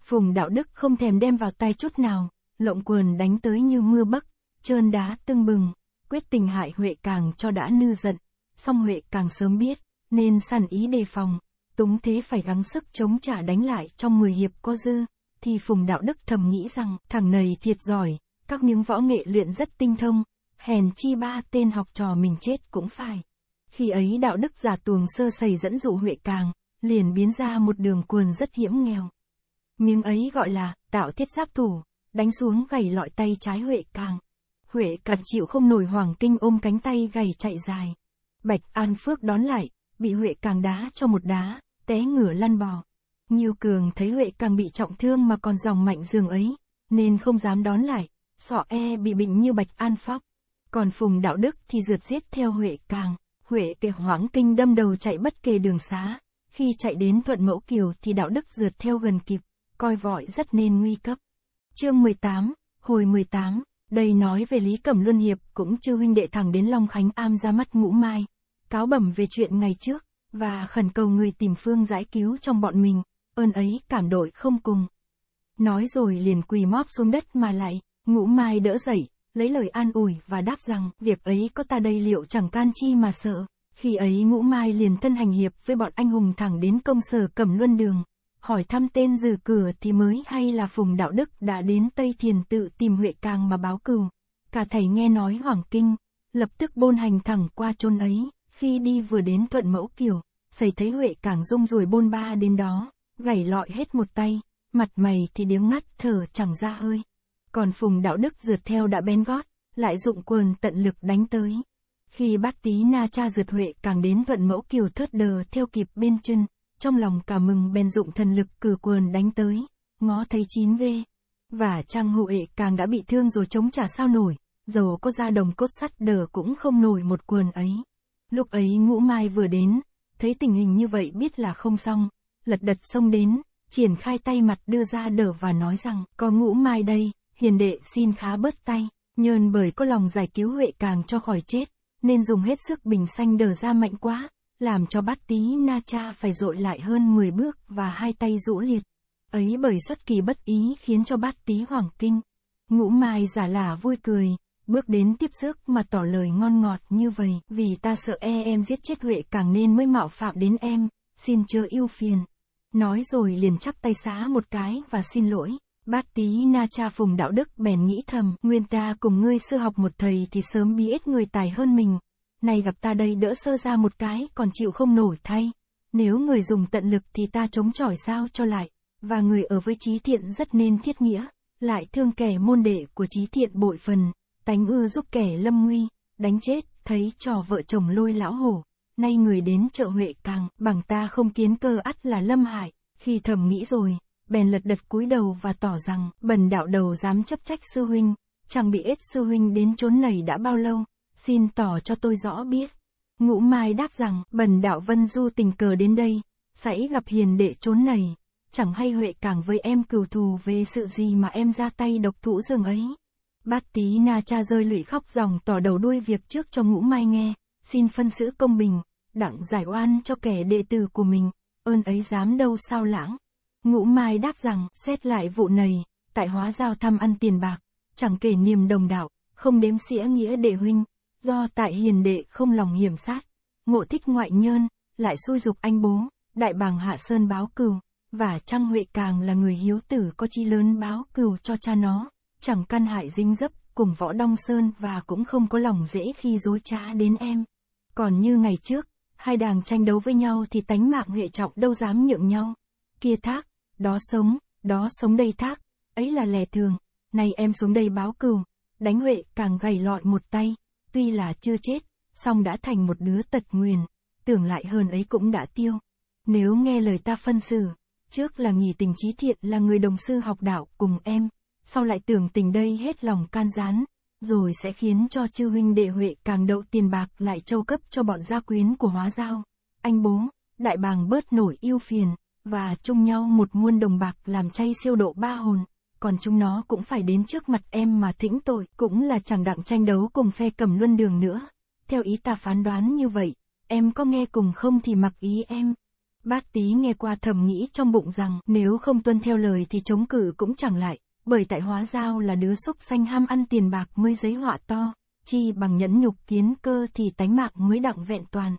Phùng đạo đức không thèm đem vào tay chút nào, lộng quần đánh tới như mưa bấc, trơn đá tưng bừng, quyết tình hại Huệ càng cho đã nư giận, song Huệ càng sớm biết, nên sẵn ý đề phòng, túng thế phải gắng sức chống trả đánh lại trong 10 hiệp có dư, thì Phùng Đạo Đức thầm nghĩ rằng thằng này thiệt giỏi, các miếng võ nghệ luyện rất tinh thông, hèn chi ba tên học trò mình chết cũng phải. Khi ấy Đạo Đức giả tuồng sơ sầy dẫn dụ Huệ càng, liền biến ra một đường quần rất hiểm nghèo. Miếng ấy gọi là, tạo tiết giáp thủ, đánh xuống gầy lọi tay trái Huệ càng. Huệ càng chịu không nổi hoàng kinh ôm cánh tay gầy chạy dài. Bạch An Phước đón lại, bị Huệ càng đá cho một đá, té ngửa lăn bò. Nhiêu Cường thấy Huệ càng bị trọng thương mà còn dòng mạnh giường ấy, nên không dám đón lại, sọ e bị bệnh như Bạch An Phóc. Còn Phùng Đạo Đức thì rượt giết theo Huệ càng, Huệ kề hoảng kinh đâm đầu chạy bất kề đường xá, khi chạy đến Thuận Mẫu Kiều thì Đạo Đức rượt theo gần kịp coi vọi rất nên nguy cấp. Chương 18, hồi 18, đây nói về Lý Cẩm Luân Hiệp cũng chưa huynh đệ thẳng đến Long Khánh Am ra mắt ngũ mai, cáo bẩm về chuyện ngày trước, và khẩn cầu người tìm phương giải cứu trong bọn mình, ơn ấy cảm đội không cùng. Nói rồi liền quỳ móp xuống đất mà lại, ngũ mai đỡ dậy, lấy lời an ủi và đáp rằng việc ấy có ta đây liệu chẳng can chi mà sợ. Khi ấy ngũ mai liền thân hành hiệp với bọn anh hùng thẳng đến công sở cẩm luân đường, hỏi thăm tên dừ cửa thì mới hay là Phùng Đạo Đức đã đến Tây Thiền tự tìm Huệ Càng mà báo cừu. Cả thầy nghe nói hoảng kinh, lập tức bôn hành thẳng qua chôn ấy, khi đi vừa đến thuận mẫu kiều xảy thấy Huệ Càng rung rồi bôn ba đến đó, gảy lọi hết một tay, mặt mày thì điếng ngắt thở chẳng ra hơi. Còn Phùng Đạo Đức rượt theo đã bén gót, lại dụng quần tận lực đánh tới. Khi bát tí na cha rượt Huệ Càng đến thuận mẫu kiều thớt đờ theo kịp bên chân, trong lòng cả mừng bèn dụng thần lực cử quần đánh tới, ngó thấy chín vê. Và trang hộ ệ càng đã bị thương rồi chống trả sao nổi, dầu có ra đồng cốt sắt đờ cũng không nổi một quần ấy. Lúc ấy ngũ mai vừa đến, thấy tình hình như vậy biết là không xong, lật đật xông đến, triển khai tay mặt đưa ra đờ và nói rằng, có ngũ mai đây, hiền đệ xin khá bớt tay, nhơn bởi có lòng giải cứu huệ càng cho khỏi chết, nên dùng hết sức bình xanh đờ ra mạnh quá, làm cho bát tí na cha phải dội lại hơn 10 bước và hai tay rũ liệt. Ấy bởi xuất kỳ bất ý khiến cho bát tí hoảng kinh. Ngũ mai giả lả vui cười, bước đến tiếp rước mà tỏ lời ngon ngọt như vậy. Vì ta sợ e em giết chết Huệ càng nên mới mạo phạm đến em, xin chớ yêu phiền. Nói rồi liền chắp tay xá một cái và xin lỗi. Bát tí na cha phùng đạo đức bèn nghĩ thầm, nguyên ta cùng ngươi sư học một thầy thì sớm biết người tài hơn mình, nay gặp ta đây đỡ sơ ra một cái còn chịu không nổi thay. Nếu người dùng tận lực thì ta chống chọi sao cho lại, và người ở với trí thiện rất nên thiết nghĩa, lại thương kẻ môn đệ của trí thiện bội phần, tánh ưa giúp kẻ lâm nguy, đánh chết, thấy trò vợ chồng lôi lão hổ. Nay người đến chợ Huệ càng, bằng ta không kiến cơ ắt là lâm hại, khi thầm nghĩ rồi, bèn lật đật cúi đầu và tỏ rằng, bần đạo đầu dám chấp trách sư huynh, chẳng bị ết sư huynh đến chốn này đã bao lâu, xin tỏ cho tôi rõ biết. Ngũ Mai đáp rằng, bần đạo Vân Du tình cờ đến đây, sãy gặp hiền đệ trốn này, chẳng hay huệ càng với em cừu thù về sự gì mà em ra tay độc thủ giường ấy. Bát tí na cha rơi lụy khóc dòng tỏ đầu đuôi việc trước cho ngũ mai nghe, xin phân xử công bình, đặng giải oan cho kẻ đệ tử của mình, ơn ấy dám đâu sao lãng. Ngũ mai đáp rằng, xét lại vụ này, tại hóa giao thăm ăn tiền bạc, chẳng kể niềm đồng đạo, không đếm xỉa nghĩa đệ huynh, do tại hiền đệ không lòng hiểm sát, ngộ thích ngoại nhơn, lại xui dục anh bố, đại bàng hạ sơn báo cừu, và Trang Huệ càng là người hiếu tử có chi lớn báo cừu cho cha nó, chẳng căn hại dinh dấp cùng võ Đông Sơn và cũng không có lòng dễ khi dối trá đến em. Còn như ngày trước, hai đàng tranh đấu với nhau thì tánh mạng Huệ Trọng đâu dám nhượng nhau. Kia thác, đó sống, đó sống đây thác, ấy là lè thường, nay em xuống đây báo cừu, đánh Huệ càng gầy lọi một tay tuy là chưa chết, song đã thành một đứa tật nguyền, tưởng lại hơn ấy cũng đã tiêu. Nếu nghe lời ta phân xử, trước là nghỉ tình trí thiện là người đồng sư học đạo cùng em, sau lại tưởng tình đây hết lòng can gián, rồi sẽ khiến cho chư huynh đệ huệ càng đậu tiền bạc lại châu cấp cho bọn gia quyến của hóa giao. Anh bố, đại bàng bớt nổi yêu phiền, và chung nhau một muôn đồng bạc làm chay siêu độ ba hồn còn chúng nó cũng phải đến trước mặt em mà thỉnh tội, cũng là chẳng đặng tranh đấu cùng phe cầm luân đường nữa. Theo ý ta phán đoán như vậy, em có nghe cùng không thì mặc ý em. Bát tí nghe qua thầm nghĩ trong bụng rằng nếu không tuân theo lời thì chống cử cũng chẳng lại, bởi tại hóa giao là đứa xúc xanh ham ăn tiền bạc mới giấy họa to, chi bằng nhẫn nhục kiến cơ thì tánh mạng mới đặng vẹn toàn.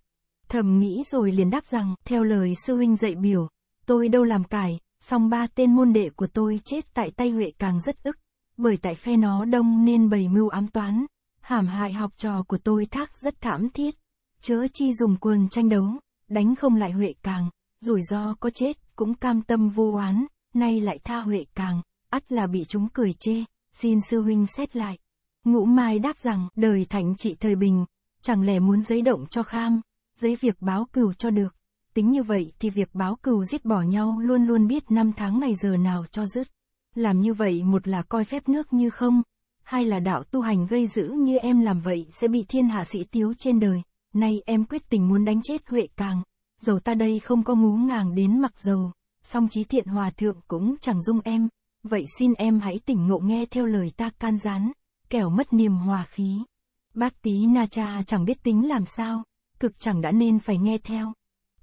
Thầm nghĩ rồi liền đáp rằng, theo lời sư huynh dạy biểu, tôi đâu làm cải, song ba tên môn đệ của tôi chết tại tay Huệ càng rất ức, bởi tại phe nó đông nên bày mưu ám toán, hãm hại học trò của tôi thác rất thảm thiết, chớ chi dùng quần tranh đấu, đánh không lại Huệ càng, rủi ro có chết cũng cam tâm vô oán, nay lại tha Huệ càng, ắt là bị chúng cười chê, xin sư huynh xét lại. Ngũ Mai đáp rằng đời thánh trị thời bình, chẳng lẽ muốn giấy động cho kham, giấy việc báo cừu cho được tính như vậy thì việc báo cừu giết bỏ nhau luôn luôn biết năm tháng ngày giờ nào cho dứt. Làm như vậy một là coi phép nước như không, hai là đạo tu hành gây dữ như em làm vậy sẽ bị thiên hạ sĩ tiếu trên đời. Nay em quyết tình muốn đánh chết Huệ Càng, dầu ta đây không có ngú ngàng đến mặc dầu, song trí thiện hòa thượng cũng chẳng dung em. Vậy xin em hãy tỉnh ngộ nghe theo lời ta can gián, kẻo mất niềm hòa khí. Bác tí Na Cha chẳng biết tính làm sao, cực chẳng đã nên phải nghe theo.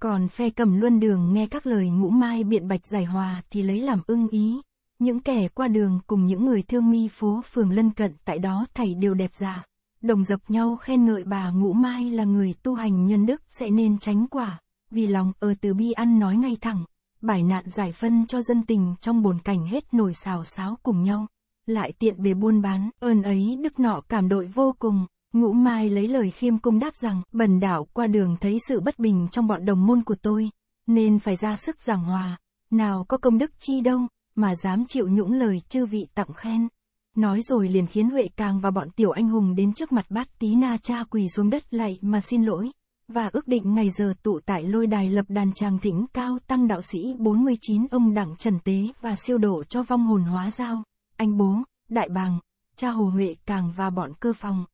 Còn phe cầm luân đường nghe các lời ngũ mai biện bạch giải hòa thì lấy làm ưng ý. Những kẻ qua đường cùng những người thương mi phố phường lân cận tại đó thầy đều đẹp dạ. Đồng dập nhau khen ngợi bà ngũ mai là người tu hành nhân đức sẽ nên tránh quả. Vì lòng ở từ bi ăn nói ngay thẳng, bài nạn giải phân cho dân tình trong bồn cảnh hết nổi xào xáo cùng nhau. Lại tiện bề buôn bán, ơn ấy đức nọ cảm đội vô cùng. Ngũ Mai lấy lời khiêm cung đáp rằng, bần đạo qua đường thấy sự bất bình trong bọn đồng môn của tôi, nên phải ra sức giảng hòa, nào có công đức chi đâu, mà dám chịu nhũng lời chư vị tặng khen. Nói rồi liền khiến Huệ Càng và bọn tiểu anh hùng đến trước mặt bát tí na cha quỳ xuống đất lạy mà xin lỗi, và ước định ngày giờ tụ tại lôi đài lập đàn tràng thỉnh cao tăng đạo sĩ 49 ông đẳng trần tế và siêu độ cho vong hồn hóa giao, anh bố, đại bàng, cha hồ Huệ Càng và bọn cơ phòng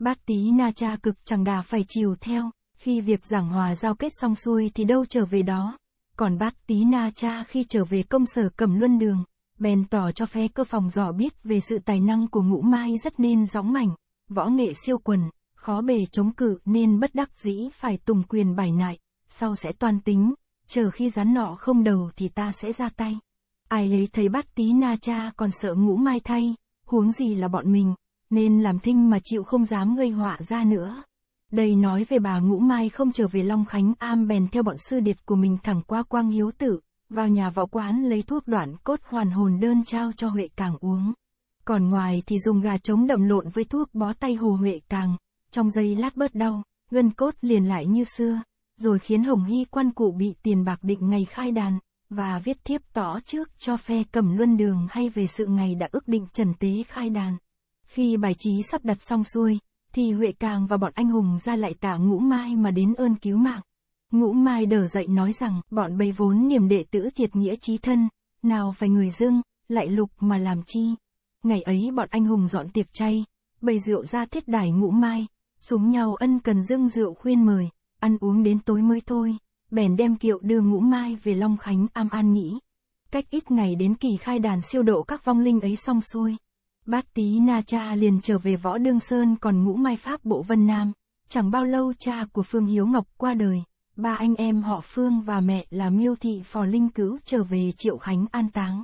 bát tí na cha cực chẳng đà phải chiều theo, khi việc giảng hòa giao kết xong xuôi thì đâu trở về đó. Còn bát tí na cha khi trở về công sở cầm luân đường, bèn tỏ cho phe cơ phòng dò biết về sự tài năng của ngũ mai rất nên gióng mảnh, võ nghệ siêu quần, khó bề chống cự nên bất đắc dĩ phải tùng quyền bài nại, sau sẽ toan tính, chờ khi rắn nọ không đầu thì ta sẽ ra tay. Ai lấy thấy Bát tí na cha còn sợ ngũ mai thay, huống gì là bọn mình, nên làm thinh mà chịu không dám gây họa ra nữa. Đây nói về bà Ngũ Mai không trở về Long Khánh am bèn theo bọn sư điệp của mình thẳng qua Quang Hiếu Tử, vào nhà võ quán lấy thuốc đoạn cốt hoàn hồn đơn trao cho Huệ Càng uống. Còn ngoài thì dùng gà trống đậm lộn với thuốc bó tay Hồ Huệ Càng, trong giây lát bớt đau, gân cốt liền lại như xưa, rồi khiến Hồng Hy quan cụ bị tiền bạc định ngày khai đàn, và viết thiếp tỏ trước cho phe cầm luân đường hay về sự ngày đã ước định trần tế khai đàn. Khi bài trí sắp đặt xong xuôi, thì Huệ Càng và bọn anh hùng ra lại tạ Ngũ Mai mà đến ơn cứu mạng. Ngũ Mai đờ dậy nói rằng bọn bầy vốn niềm đệ tử kiệt nghĩa trí thân, nào phải người dương, lại lục mà làm chi. Ngày ấy bọn anh hùng dọn tiệc chay, bày rượu ra thiết đài Ngũ Mai, súng nhau ân cần dương rượu khuyên mời, ăn uống đến tối mới thôi, bèn đem kiệu đưa Ngũ Mai về Long Khánh am an nghỉ. Cách ít ngày đến kỳ khai đàn siêu độ các vong linh ấy xong xuôi. Bát tí na cha liền trở về võ đương sơn còn ngũ mai pháp bộ vân nam. Chẳng bao lâu cha của Phương Hiếu Ngọc qua đời, ba anh em họ Phương và mẹ là Miêu Thị Phò Linh cứu trở về Triệu Khánh an táng.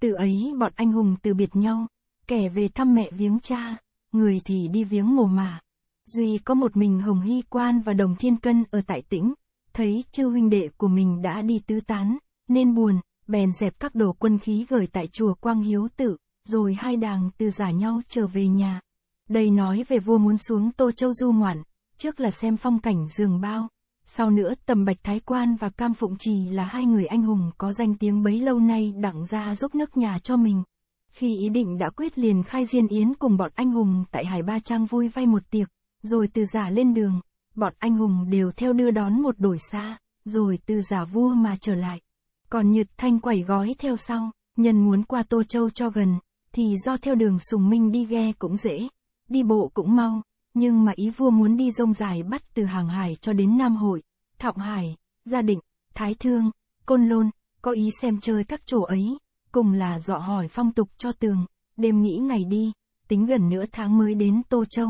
Từ ấy bọn anh hùng từ biệt nhau, kẻ về thăm mẹ viếng cha, người thì đi viếng mồ mả. Duy có một mình Hồng Hy Quan và Đồng Thiên Cân ở tại tĩnh, thấy chư huynh đệ của mình đã đi tứ tán, nên buồn, bèn dẹp các đồ quân khí gửi tại chùa Quang Hiếu Tự rồi hai đàng từ giả nhau trở về nhà. Đây nói về vua muốn xuống Tô Châu du ngoạn, trước là xem phong cảnh giường bao, sau nữa tầm Bạch Thái Quan và Cam Phụng Trì là hai người anh hùng có danh tiếng bấy lâu nay đặng ra giúp nước nhà cho mình. Khi ý định đã quyết liền khai diên yến cùng bọn anh hùng tại Hải Ba Trang vui vay một tiệc, rồi từ giả lên đường, bọn anh hùng đều theo đưa đón một đổi xa, rồi từ giả vua mà trở lại. Còn Nhật Thanh quẩy gói theo sau, nhân muốn qua Tô Châu cho gần, thì do theo đường Sùng Minh đi ghe cũng dễ, đi bộ cũng mau, nhưng mà ý vua muốn đi rông dài bắt từ Hàng Hải cho đến Nam Hội, Thọng Hải, Gia Định, Thái Thương, Côn Lôn, có ý xem chơi các chỗ ấy, cùng là dọ hỏi phong tục cho tường, đêm nghĩ ngày đi, tính gần nửa tháng mới đến Tô Châu.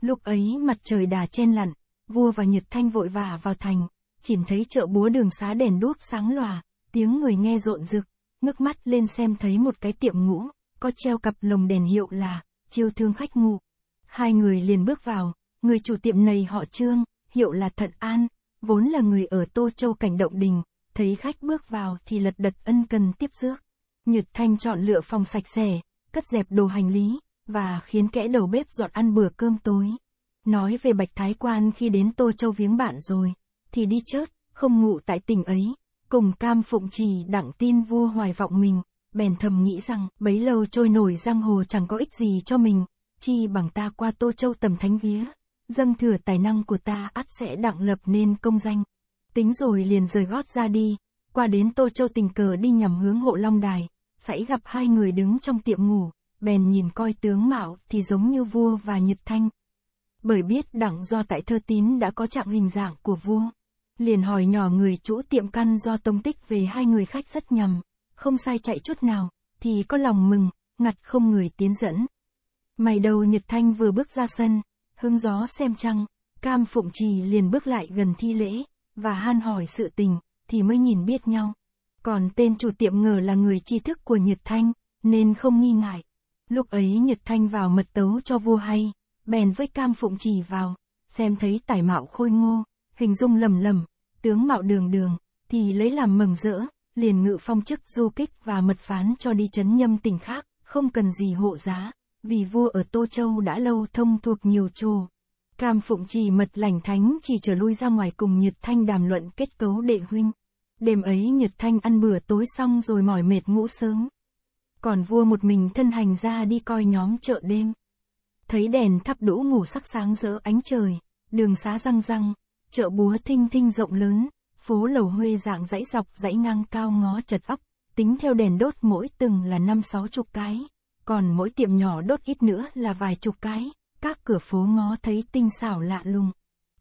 Lúc ấy mặt trời đà chen lặn, vua và Nhật Thanh vội vã vào thành, chỉn thấy chợ búa đường xá đèn đuốc sáng lòa, tiếng người nghe rộn rực, ngước mắt lên xem thấy một cái tiệm ngũ, có treo cặp lồng đèn hiệu là chiêu thương khách ngủ. Hai người liền bước vào, người chủ tiệm này họ Trương, hiệu là Thận An, vốn là người ở Tô Châu cảnh động đình, thấy khách bước vào thì lật đật ân cần tiếp rước. Nhật Thanh chọn lựa phòng sạch sẽ, cất dẹp đồ hành lý, và khiến kẽ đầu bếp dọn ăn bữa cơm tối. Nói về Bạch Thái Quan khi đến Tô Châu viếng bạn rồi, thì đi chớt, không ngủ tại tỉnh ấy, cùng cam phụng trì đặng tin vua hoài vọng mình bèn thầm nghĩ rằng, bấy lâu trôi nổi giang hồ chẳng có ích gì cho mình, chi bằng ta qua Tô Châu tầm thánh vía, dâng thừa tài năng của ta ắt sẽ đặng lập nên công danh. Tính rồi liền rời gót ra đi, qua đến Tô Châu tình cờ đi nhằm hướng hộ Long Đài, sảy gặp hai người đứng trong tiệm ngủ, bèn nhìn coi tướng mạo thì giống như vua và Nhật Thanh. Bởi biết đặng do tại thơ tín đã có trạng hình dạng của vua, liền hỏi nhỏ người chủ tiệm căn do tông tích về hai người khách rất nhầm không sai chạy chút nào, thì có lòng mừng, ngặt không người tiến dẫn. Mày đầu Nhật Thanh vừa bước ra sân, hứng gió xem trăng, Cam Phụng Trì liền bước lại gần thi lễ, và han hỏi sự tình, thì mới nhìn biết nhau. Còn tên chủ tiệm ngờ là người tri thức của Nhật Thanh, nên không nghi ngại. Lúc ấy Nhật Thanh vào mật tấu cho vua hay, bèn với Cam Phụng Trì vào, xem thấy tài mạo khôi ngô, hình dung lầm lầm, tướng mạo đường đường, thì lấy làm mừng rỡ, liền ngự phong chức du kích và mật phán cho đi chấn nhâm tỉnh khác, không cần gì hộ giá, vì vua ở Tô Châu đã lâu thông thuộc nhiều trù. Cam Phụng trì mật lành thánh chỉ trở lui ra ngoài cùng Nhật Thanh đàm luận kết cấu đệ huynh. Đêm ấy Nhật Thanh ăn bữa tối xong rồi mỏi mệt ngủ sớm. Còn vua một mình thân hành ra đi coi nhóm chợ đêm. Thấy đèn thắp đũ ngủ sắc sáng rỡ ánh trời, đường xá răng răng, chợ búa thinh thinh rộng lớn, phố lầu Huê dạng dãy dọc dãy ngang cao ngó chật óc, tính theo đèn đốt mỗi từng là năm sáu chục cái, còn mỗi tiệm nhỏ đốt ít nữa là vài chục cái, các cửa phố ngó thấy tinh xảo lạ lùng.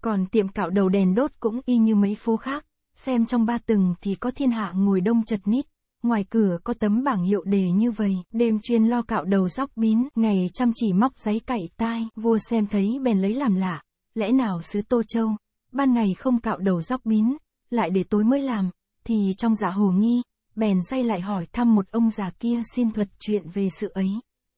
Còn tiệm cạo đầu đèn đốt cũng y như mấy phố khác, xem trong ba từng thì có thiên hạ ngồi đông chật nít, ngoài cửa có tấm bảng hiệu đề như vậy, đêm chuyên lo cạo đầu sóc bín, ngày chăm chỉ móc giấy cậy tai, vua xem thấy bèn lấy làm lạ, lẽ nào xứ Tô Châu, ban ngày không cạo đầu sóc bín, lại để tối mới làm, thì trong dạ hồ nghi, bèn say lại hỏi thăm một ông già kia xin thuật chuyện về sự ấy.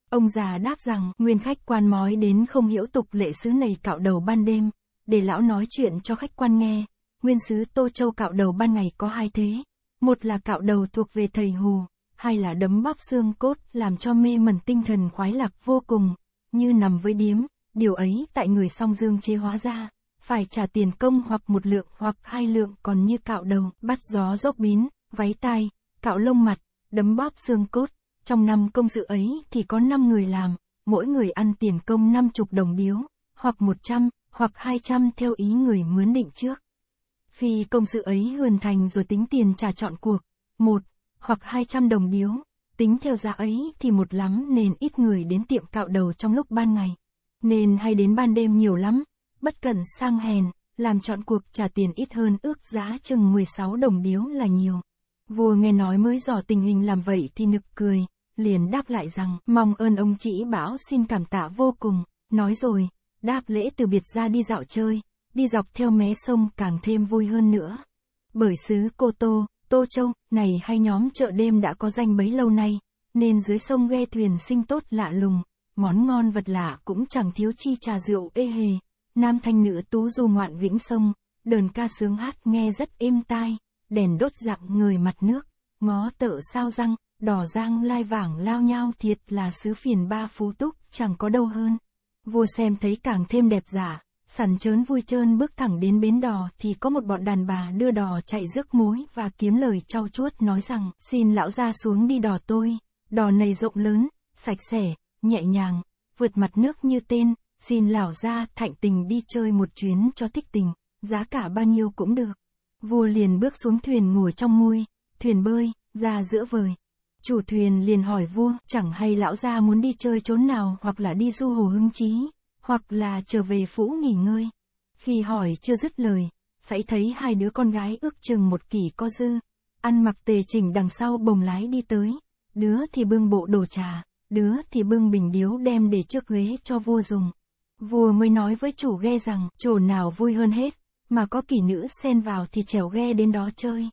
Ông già đáp rằng nguyên khách quan mói đến không hiểu tục lệ sứ này cạo đầu ban đêm, để lão nói chuyện cho khách quan nghe, nguyên sứ Tô Châu cạo đầu ban ngày có hai thế, một là cạo đầu thuộc về thầy hù, hai là đấm bắp xương cốt làm cho mê mẩn tinh thần khoái lạc vô cùng, như nằm với điếm, điều ấy tại người song dương chế hóa ra phải trả tiền công hoặc một lượng hoặc hai lượng còn như cạo đầu, bắt gió dốc bín, váy tai, cạo lông mặt, đấm bóp xương cốt. Trong năm công sự ấy thì có 5 người làm, mỗi người ăn tiền công 50 đồng biếu, hoặc 100, hoặc 200 theo ý người mướn định trước. Khi công sự ấy hoàn thành rồi tính tiền trả chọn cuộc, một hoặc 200 đồng biếu, tính theo giá ấy thì một lắm nên ít người đến tiệm cạo đầu trong lúc ban ngày. Nên hay đến ban đêm nhiều lắm, bất cẩn sang hèn, làm chọn cuộc trả tiền ít hơn ước giá chừng 16 đồng điếu là nhiều. Vua nghe nói mới dò tình hình làm vậy thì nực cười, liền đáp lại rằng, mong ơn ông chỉ bảo xin cảm tạ vô cùng, nói rồi, đáp lễ từ biệt ra đi dạo chơi, đi dọc theo mé sông càng thêm vui hơn nữa. Bởi xứ Cô Tô, Tô Châu, này hay nhóm chợ đêm đã có danh bấy lâu nay, nên dưới sông ghe thuyền sinh tốt lạ lùng, món ngon vật lạ cũng chẳng thiếu chi trà rượu ê hề. Nam thanh nữ tú du ngoạn vĩnh sông, đờn ca sướng hát nghe rất êm tai, đèn đốt dạng người mặt nước, ngó tợ sao răng, đỏ giang lai vàng lao nhau thiệt là xứ phiền ba phú túc, chẳng có đâu hơn. Vua xem thấy càng thêm đẹp giả, dạ, sẵn chớn vui chơn bước thẳng đến bến đò thì có một bọn đàn bà đưa đò chạy rước mối và kiếm lời trau chuốt nói rằng xin lão ra xuống đi đò tôi, đò này rộng lớn, sạch sẽ, nhẹ nhàng, vượt mặt nước như tên, xin lão gia thạnh tình đi chơi một chuyến cho thích tình, giá cả bao nhiêu cũng được. Vua liền bước xuống thuyền ngồi trong môi, thuyền bơi, ra giữa vời. Chủ thuyền liền hỏi vua, chẳng hay lão gia muốn đi chơi chốn nào hoặc là đi du hồ hưng chí hoặc là trở về phủ nghỉ ngơi. Khi hỏi chưa dứt lời, sãy thấy hai đứa con gái ước chừng một kỷ co dư, ăn mặc tề chỉnh đằng sau bồng lái đi tới, đứa thì bưng bộ đồ trà, đứa thì bưng bình điếu đem để trước ghế cho vua dùng vua mới nói với chủ ghe rằng, chỗ nào vui hơn hết, mà có kỷ nữ xen vào thì chèo ghe đến đó chơi.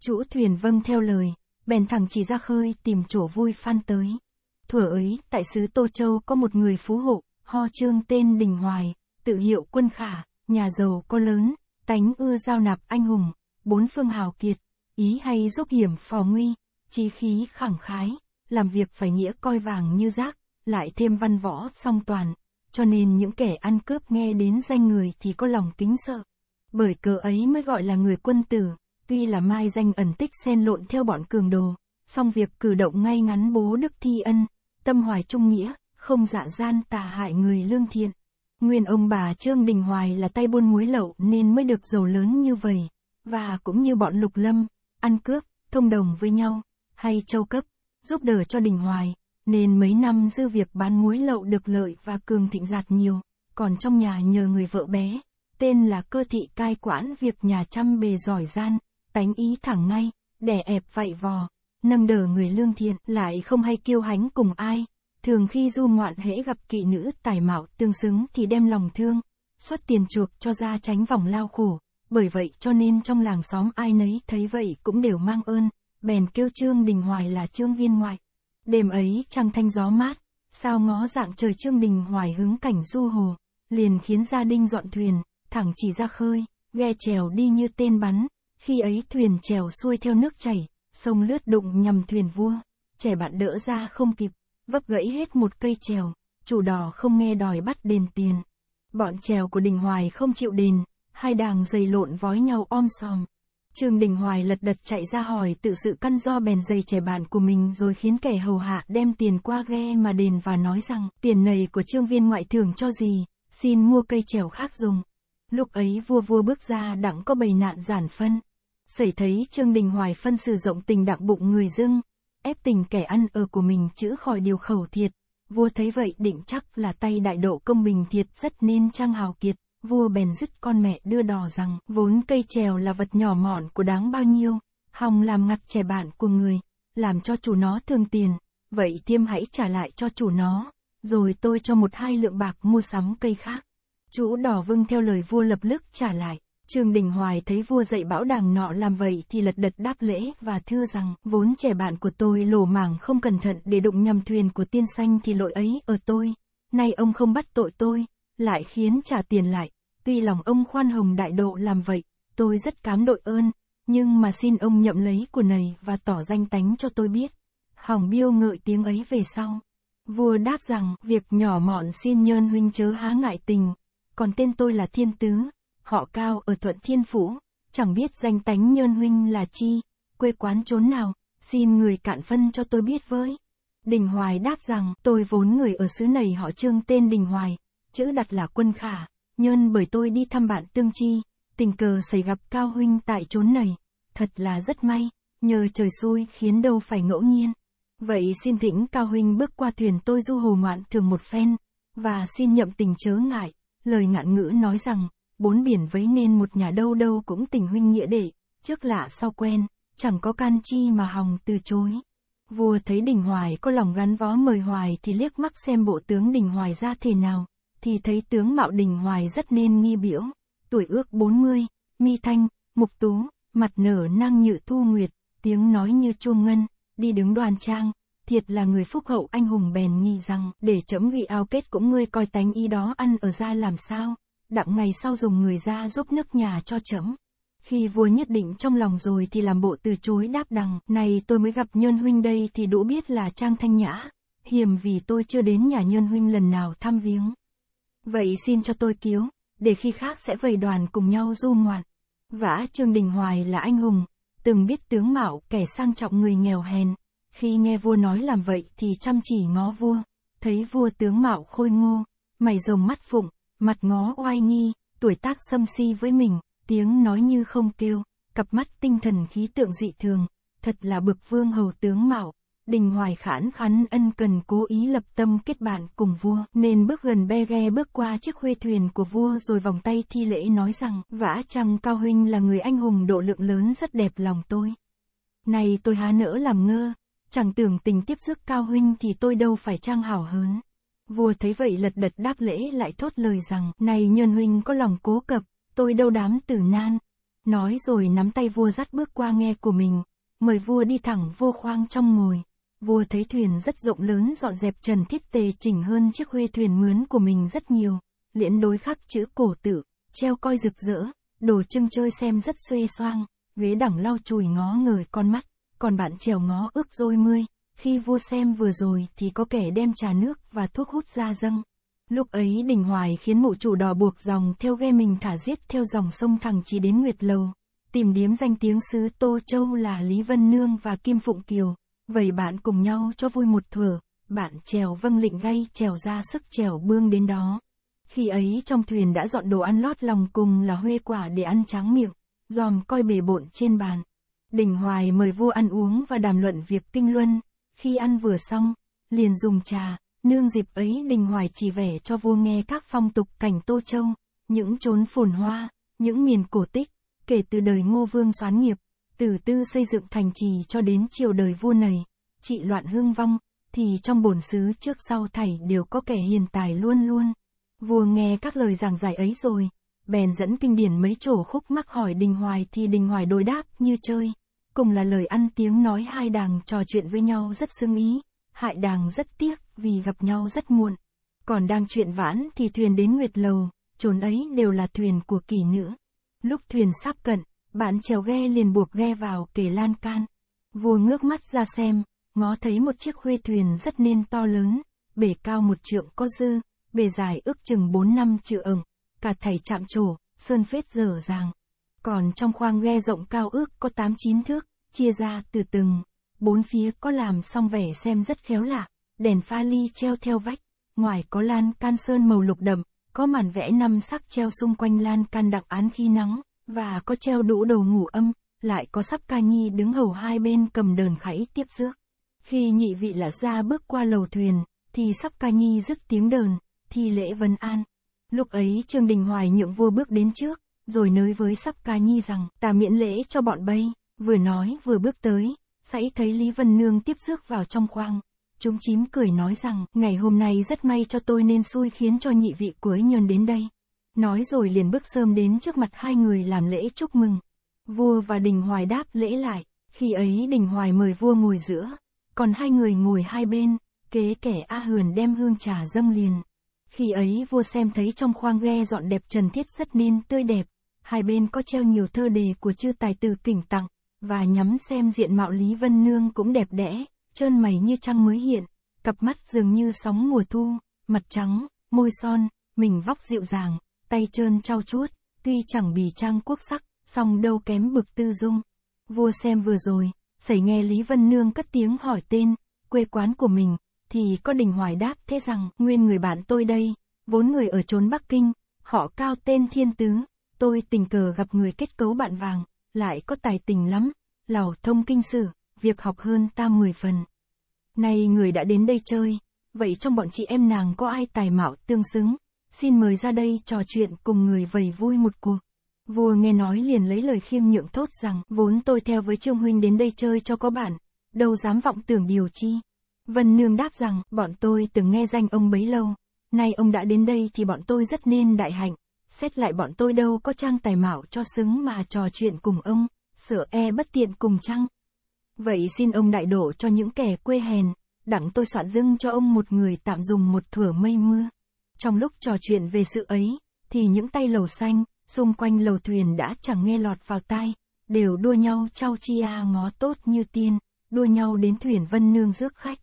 Chủ thuyền vâng theo lời, bèn thẳng chỉ ra khơi tìm chỗ vui phan tới. Thuở ấy, tại xứ Tô Châu có một người phú hộ, ho trương tên Đình Hoài, tự hiệu quân khả, nhà giàu có lớn, tánh ưa giao nạp anh hùng, bốn phương hào kiệt, ý hay giúp hiểm phò nguy, chí khí khẳng khái, làm việc phải nghĩa coi vàng như rác, lại thêm văn võ song toàn, cho nên những kẻ ăn cướp nghe đến danh người thì có lòng kính sợ. Bởi cớ ấy mới gọi là người quân tử, tuy là mai danh ẩn tích xen lộn theo bọn cường đồ, song việc cử động ngay ngắn bố đức thi ân, tâm hoài trung nghĩa, không dạ gian tà hại người lương thiện. Nguyên ông bà Trương Đình Hoài là tay buôn muối lậu nên mới được giàu lớn như vậy, và cũng như bọn lục lâm, ăn cướp, thông đồng với nhau, hay châu cấp, giúp đỡ cho Đình Hoài, nên mấy năm dư việc bán muối lậu được lợi và cường thịnh giạt nhiều, còn trong nhà nhờ người vợ bé, tên là cơ thị cai quản việc nhà chăm bề giỏi gian, tánh ý thẳng ngay, đẻ ẹp vạy vò, nâng đỡ người lương thiện lại không hay kiêu hánh cùng ai, thường khi du ngoạn hễ gặp kỵ nữ tài mạo tương xứng thì đem lòng thương, xuất tiền chuộc cho ra tránh vòng lao khổ, bởi vậy cho nên trong làng xóm ai nấy thấy vậy cũng đều mang ơn, bèn kêu Trương Đình Hoài là Trương Viên Ngoại. Đêm ấy trăng thanh gió mát, sao ngó dạng trời trương bình hoài hứng cảnh du hồ, liền khiến gia đình dọn thuyền, thẳng chỉ ra khơi, ghe trèo đi như tên bắn, khi ấy thuyền trèo xuôi theo nước chảy, sông lướt đụng nhằm thuyền vua, trẻ bạn đỡ ra không kịp, vấp gãy hết một cây trèo, chủ đò không nghe đòi bắt đền tiền. Bọn trèo của đình hoài không chịu đền, hai đàng giày lộn vói nhau om sòm. Trương Đình Hoài lật đật chạy ra hỏi tự sự căn do bèn dây trẻ bạn của mình rồi khiến kẻ hầu hạ đem tiền qua ghe mà đền và nói rằng tiền này của trương viên ngoại thưởng cho gì, xin mua cây trèo khác dùng. Lúc ấy vua vua bước ra đặng có bầy nạn giản phân. Xảy thấy Trương Đình Hoài phân sử rộng tình đặng bụng người dưng, ép tình kẻ ăn ở của mình chữ khỏi điều khẩu thiệt. Vua thấy vậy định chắc là tay đại độ công bình thiệt rất nên trang hào kiệt vua bèn dứt con mẹ đưa đò rằng, vốn cây trèo là vật nhỏ mọn của đáng bao nhiêu, hòng làm ngặt trẻ bạn của người, làm cho chủ nó thương tiền, vậy tiêm hãy trả lại cho chủ nó, rồi tôi cho một hai lượng bạc mua sắm cây khác. Chú đỏ vâng theo lời vua lập lức trả lại. Trương Đình Hoài thấy vua dạy bão đàng nọ làm vậy thì lật đật đáp lễ và thưa rằng vốn trẻ bạn của tôi lổ mảng không cẩn thận để đụng nhầm thuyền của tiên xanh thì lỗi ấy ở tôi. Nay ông không bắt tội tôi, lại khiến trả tiền lại. Tuy lòng ông khoan hồng đại độ làm vậy, tôi rất cám đội ơn, nhưng mà xin ông nhậm lấy của này và tỏ danh tánh cho tôi biết. Hỏng biêu ngợi tiếng ấy về sau. Vua đáp rằng, việc nhỏ mọn xin nhơn huynh chớ há ngại tình, còn tên tôi là Thiên Tứ, họ cao ở Thuận Thiên Phủ, chẳng biết danh tánh nhơn huynh là chi, quê quán chốn nào, xin người cạn phân cho tôi biết với. Đình Hoài đáp rằng, tôi vốn người ở xứ này họ trương tên Đình Hoài, chữ đặt là quân khả, nhân bởi tôi đi thăm bạn Tương Chi, tình cờ xảy gặp Cao Huynh tại chốn này, thật là rất may, nhờ trời xui khiến đâu phải ngẫu nhiên. Vậy xin thỉnh Cao Huynh bước qua thuyền tôi du hồ ngoạn thường một phen, và xin nhậm tình chớ ngại, lời ngạn ngữ nói rằng, bốn biển vấy nên một nhà đâu đâu cũng tình huynh nghĩa đệ, trước lạ sau quen, chẳng có can chi mà hòng từ chối. Vua thấy đình hoài có lòng gắn vó mời hoài thì liếc mắt xem bộ tướng đình hoài ra thế nào thì thấy tướng Mạo Đình Hoài rất nên nghi biểu, tuổi ước 40, mi thanh, mục tú, mặt nở năng nhự thu nguyệt, tiếng nói như chuông ngân, đi đứng đoàn trang, thiệt là người phúc hậu anh hùng bèn nghi rằng, để chấm ghi ao kết cũng ngươi coi tánh y đó ăn ở ra làm sao, đặng ngày sau dùng người ra giúp nước nhà cho chấm. Khi vua nhất định trong lòng rồi thì làm bộ từ chối đáp đằng, này tôi mới gặp nhân huynh đây thì đủ biết là trang thanh nhã, hiểm vì tôi chưa đến nhà nhân huynh lần nào thăm viếng. Vậy xin cho tôi cứu, để khi khác sẽ vầy đoàn cùng nhau du ngoạn. Vả Trương Đình Hoài là anh hùng, từng biết tướng mạo kẻ sang trọng người nghèo hèn. Khi nghe vua nói làm vậy thì chăm chỉ ngó vua, thấy vua tướng mạo khôi ngô, mày rồng mắt phụng, mặt ngó oai nghi, tuổi tác xâm si với mình, tiếng nói như không kêu, cặp mắt tinh thần khí tượng dị thường, thật là bực vương hầu tướng mạo, Đình Hoài khản khắn ân cần cố ý lập tâm kết bạn cùng vua, nên bước gần be ghe bước qua chiếc huê thuyền của vua rồi vòng tay thi lễ nói rằng, vã chăng Cao Huynh là người anh hùng độ lượng lớn rất đẹp lòng tôi. Này tôi há nỡ làm ngơ, chẳng tưởng tình tiếp sức Cao Huynh thì tôi đâu phải trang hảo hớn. Vua thấy vậy lật đật đáp lễ lại thốt lời rằng, này nhân huynh có lòng cố cập, tôi đâu đám tử nan. Nói rồi nắm tay vua dắt bước qua nghe của mình, mời vua đi thẳng vô khoang trong ngồi vua thấy thuyền rất rộng lớn dọn dẹp trần thiết tề chỉnh hơn chiếc huê thuyền mướn của mình rất nhiều, liễn đối khắc chữ cổ tử, treo coi rực rỡ, đồ trưng chơi xem rất xuê xoang, ghế đẳng lau chùi ngó ngời con mắt, còn bạn trèo ngó ước rôi mươi, khi vua xem vừa rồi thì có kẻ đem trà nước và thuốc hút ra dâng. Lúc ấy đình hoài khiến mụ chủ đò buộc dòng theo ghe mình thả giết theo dòng sông thẳng chỉ đến Nguyệt Lầu, tìm điếm danh tiếng sứ Tô Châu là Lý Vân Nương và Kim Phụng Kiều. Vậy bạn cùng nhau cho vui một thừa, bạn trèo vâng lịnh gay trèo ra sức trèo bương đến đó. Khi ấy trong thuyền đã dọn đồ ăn lót lòng cùng là huê quả để ăn tráng miệng, dòm coi bề bộn trên bàn. Đình Hoài mời vua ăn uống và đàm luận việc tinh luân, khi ăn vừa xong, liền dùng trà, nương dịp ấy Đình Hoài chỉ vẻ cho vua nghe các phong tục cảnh Tô Châu, những chốn phồn hoa, những miền cổ tích, kể từ đời Ngô Vương xoán nghiệp, từ tư xây dựng thành trì cho đến triều đời vua này, trị loạn hương vong, thì trong bổn xứ trước sau thảy đều có kẻ hiền tài luôn luôn. Vua nghe các lời giảng giải ấy rồi, bèn dẫn kinh điển mấy chỗ khúc mắc hỏi Đình Hoài thì Đình Hoài đối đáp như chơi. Cùng là lời ăn tiếng nói hai đàng trò chuyện với nhau rất xưng ý, hại đàng rất tiếc vì gặp nhau rất muộn. Còn đang chuyện vãn thì thuyền đến Nguyệt Lầu, chốn ấy đều là thuyền của kỳ nữ. Lúc thuyền sắp cận, bạn trèo ghe liền buộc ghe vào kề lan can. Vua ngước mắt ra xem, ngó thấy một chiếc khuê thuyền rất nên to lớn, bể cao một trượng có dư, bề dài ước chừng bốn năm trượng ửng, cả thảy chạm trổ, sơn phết dở dàng. Còn trong khoang ghe rộng cao ước có tám chín thước, chia ra từ từng, bốn phía có làm xong vẻ xem rất khéo lạ, đèn pha ly treo theo vách, ngoài có lan can sơn màu lục đậm, có màn vẽ năm sắc treo xung quanh lan can đặc án khi nắng và có treo đũ đầu ngủ âm, lại có sắp ca nhi đứng hầu hai bên cầm đờn khải tiếp rước. Khi nhị vị là ra bước qua lầu thuyền, thì sắp ca nhi dứt tiếng đờn, thi lễ vân an. Lúc ấy Trương Đình Hoài nhượng vua bước đến trước, rồi nới với sắp ca nhi rằng ta miễn lễ cho bọn bay, vừa nói vừa bước tới, sãy thấy Lý Vân Nương tiếp rước vào trong khoang. Chúng chím cười nói rằng, ngày hôm nay rất may cho tôi nên xui khiến cho nhị vị cuối nhơn đến đây nói rồi liền bước sơm đến trước mặt hai người làm lễ chúc mừng. Vua và Đình Hoài đáp lễ lại, khi ấy Đình Hoài mời vua ngồi giữa, còn hai người ngồi hai bên, kế kẻ A hường đem hương trà dâng liền. Khi ấy vua xem thấy trong khoang ghe dọn đẹp trần thiết rất nên tươi đẹp, hai bên có treo nhiều thơ đề của chư tài tử kỉnh tặng, và nhắm xem diện mạo Lý Vân Nương cũng đẹp đẽ, trơn mày như trăng mới hiện, cặp mắt dường như sóng mùa thu, mặt trắng, môi son, mình vóc dịu dàng, tay trơn trao chuốt, tuy chẳng bì trang quốc sắc, song đâu kém bực tư dung. Vua xem vừa rồi, xảy nghe Lý Vân Nương cất tiếng hỏi tên, quê quán của mình, thì có đình hoài đáp thế rằng, nguyên người bạn tôi đây, vốn người ở trốn Bắc Kinh, họ cao tên Thiên Tứ, tôi tình cờ gặp người kết cấu bạn vàng, lại có tài tình lắm, lào thông kinh sử, việc học hơn ta mười phần. Nay người đã đến đây chơi, vậy trong bọn chị em nàng có ai tài mạo tương xứng? xin mời ra đây trò chuyện cùng người vầy vui một cuộc. Vua nghe nói liền lấy lời khiêm nhượng thốt rằng, vốn tôi theo với Trương Huynh đến đây chơi cho có bạn, đâu dám vọng tưởng điều chi. Vân Nương đáp rằng, bọn tôi từng nghe danh ông bấy lâu, nay ông đã đến đây thì bọn tôi rất nên đại hạnh, xét lại bọn tôi đâu có trang tài mạo cho xứng mà trò chuyện cùng ông, sợ e bất tiện cùng chăng. Vậy xin ông đại đổ cho những kẻ quê hèn, đặng tôi soạn dưng cho ông một người tạm dùng một thửa mây mưa. Trong lúc trò chuyện về sự ấy, thì những tay lầu xanh, xung quanh lầu thuyền đã chẳng nghe lọt vào tai, đều đua nhau trao chi à ngó tốt như tiên, đua nhau đến thuyền vân nương rước khách.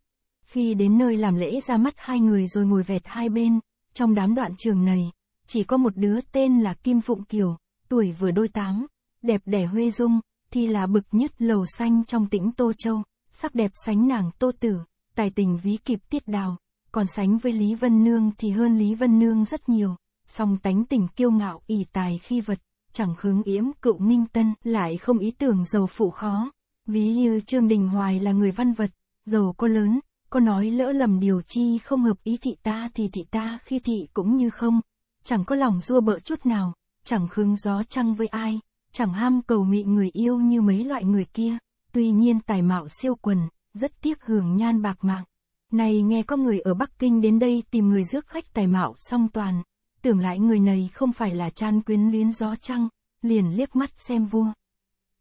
Khi đến nơi làm lễ ra mắt hai người rồi ngồi vẹt hai bên, trong đám đoạn trường này, chỉ có một đứa tên là Kim Phụng Kiều, tuổi vừa đôi tám, đẹp đẻ huê dung, thì là bực nhất lầu xanh trong tĩnh Tô Châu, sắc đẹp sánh nàng Tô Tử, tài tình ví kịp tiết đào, còn sánh với Lý Vân Nương thì hơn Lý Vân Nương rất nhiều, song tánh tình kiêu ngạo ỷ tài khi vật, chẳng khứng yếm cựu minh tân, lại không ý tưởng giàu phụ khó. Ví như Trương Đình Hoài là người văn vật, giàu có lớn, có nói lỡ lầm điều chi không hợp ý thị ta thì thị ta khi thị cũng như không, chẳng có lòng rua bợ chút nào, chẳng khương gió trăng với ai, chẳng ham cầu mị người yêu như mấy loại người kia, tuy nhiên tài mạo siêu quần, rất tiếc hưởng nhan bạc mạng. Này nghe có người ở Bắc Kinh đến đây tìm người rước khách tài mạo song toàn, tưởng lại người này không phải là chan quyến luyến gió trăng, liền liếc mắt xem vua.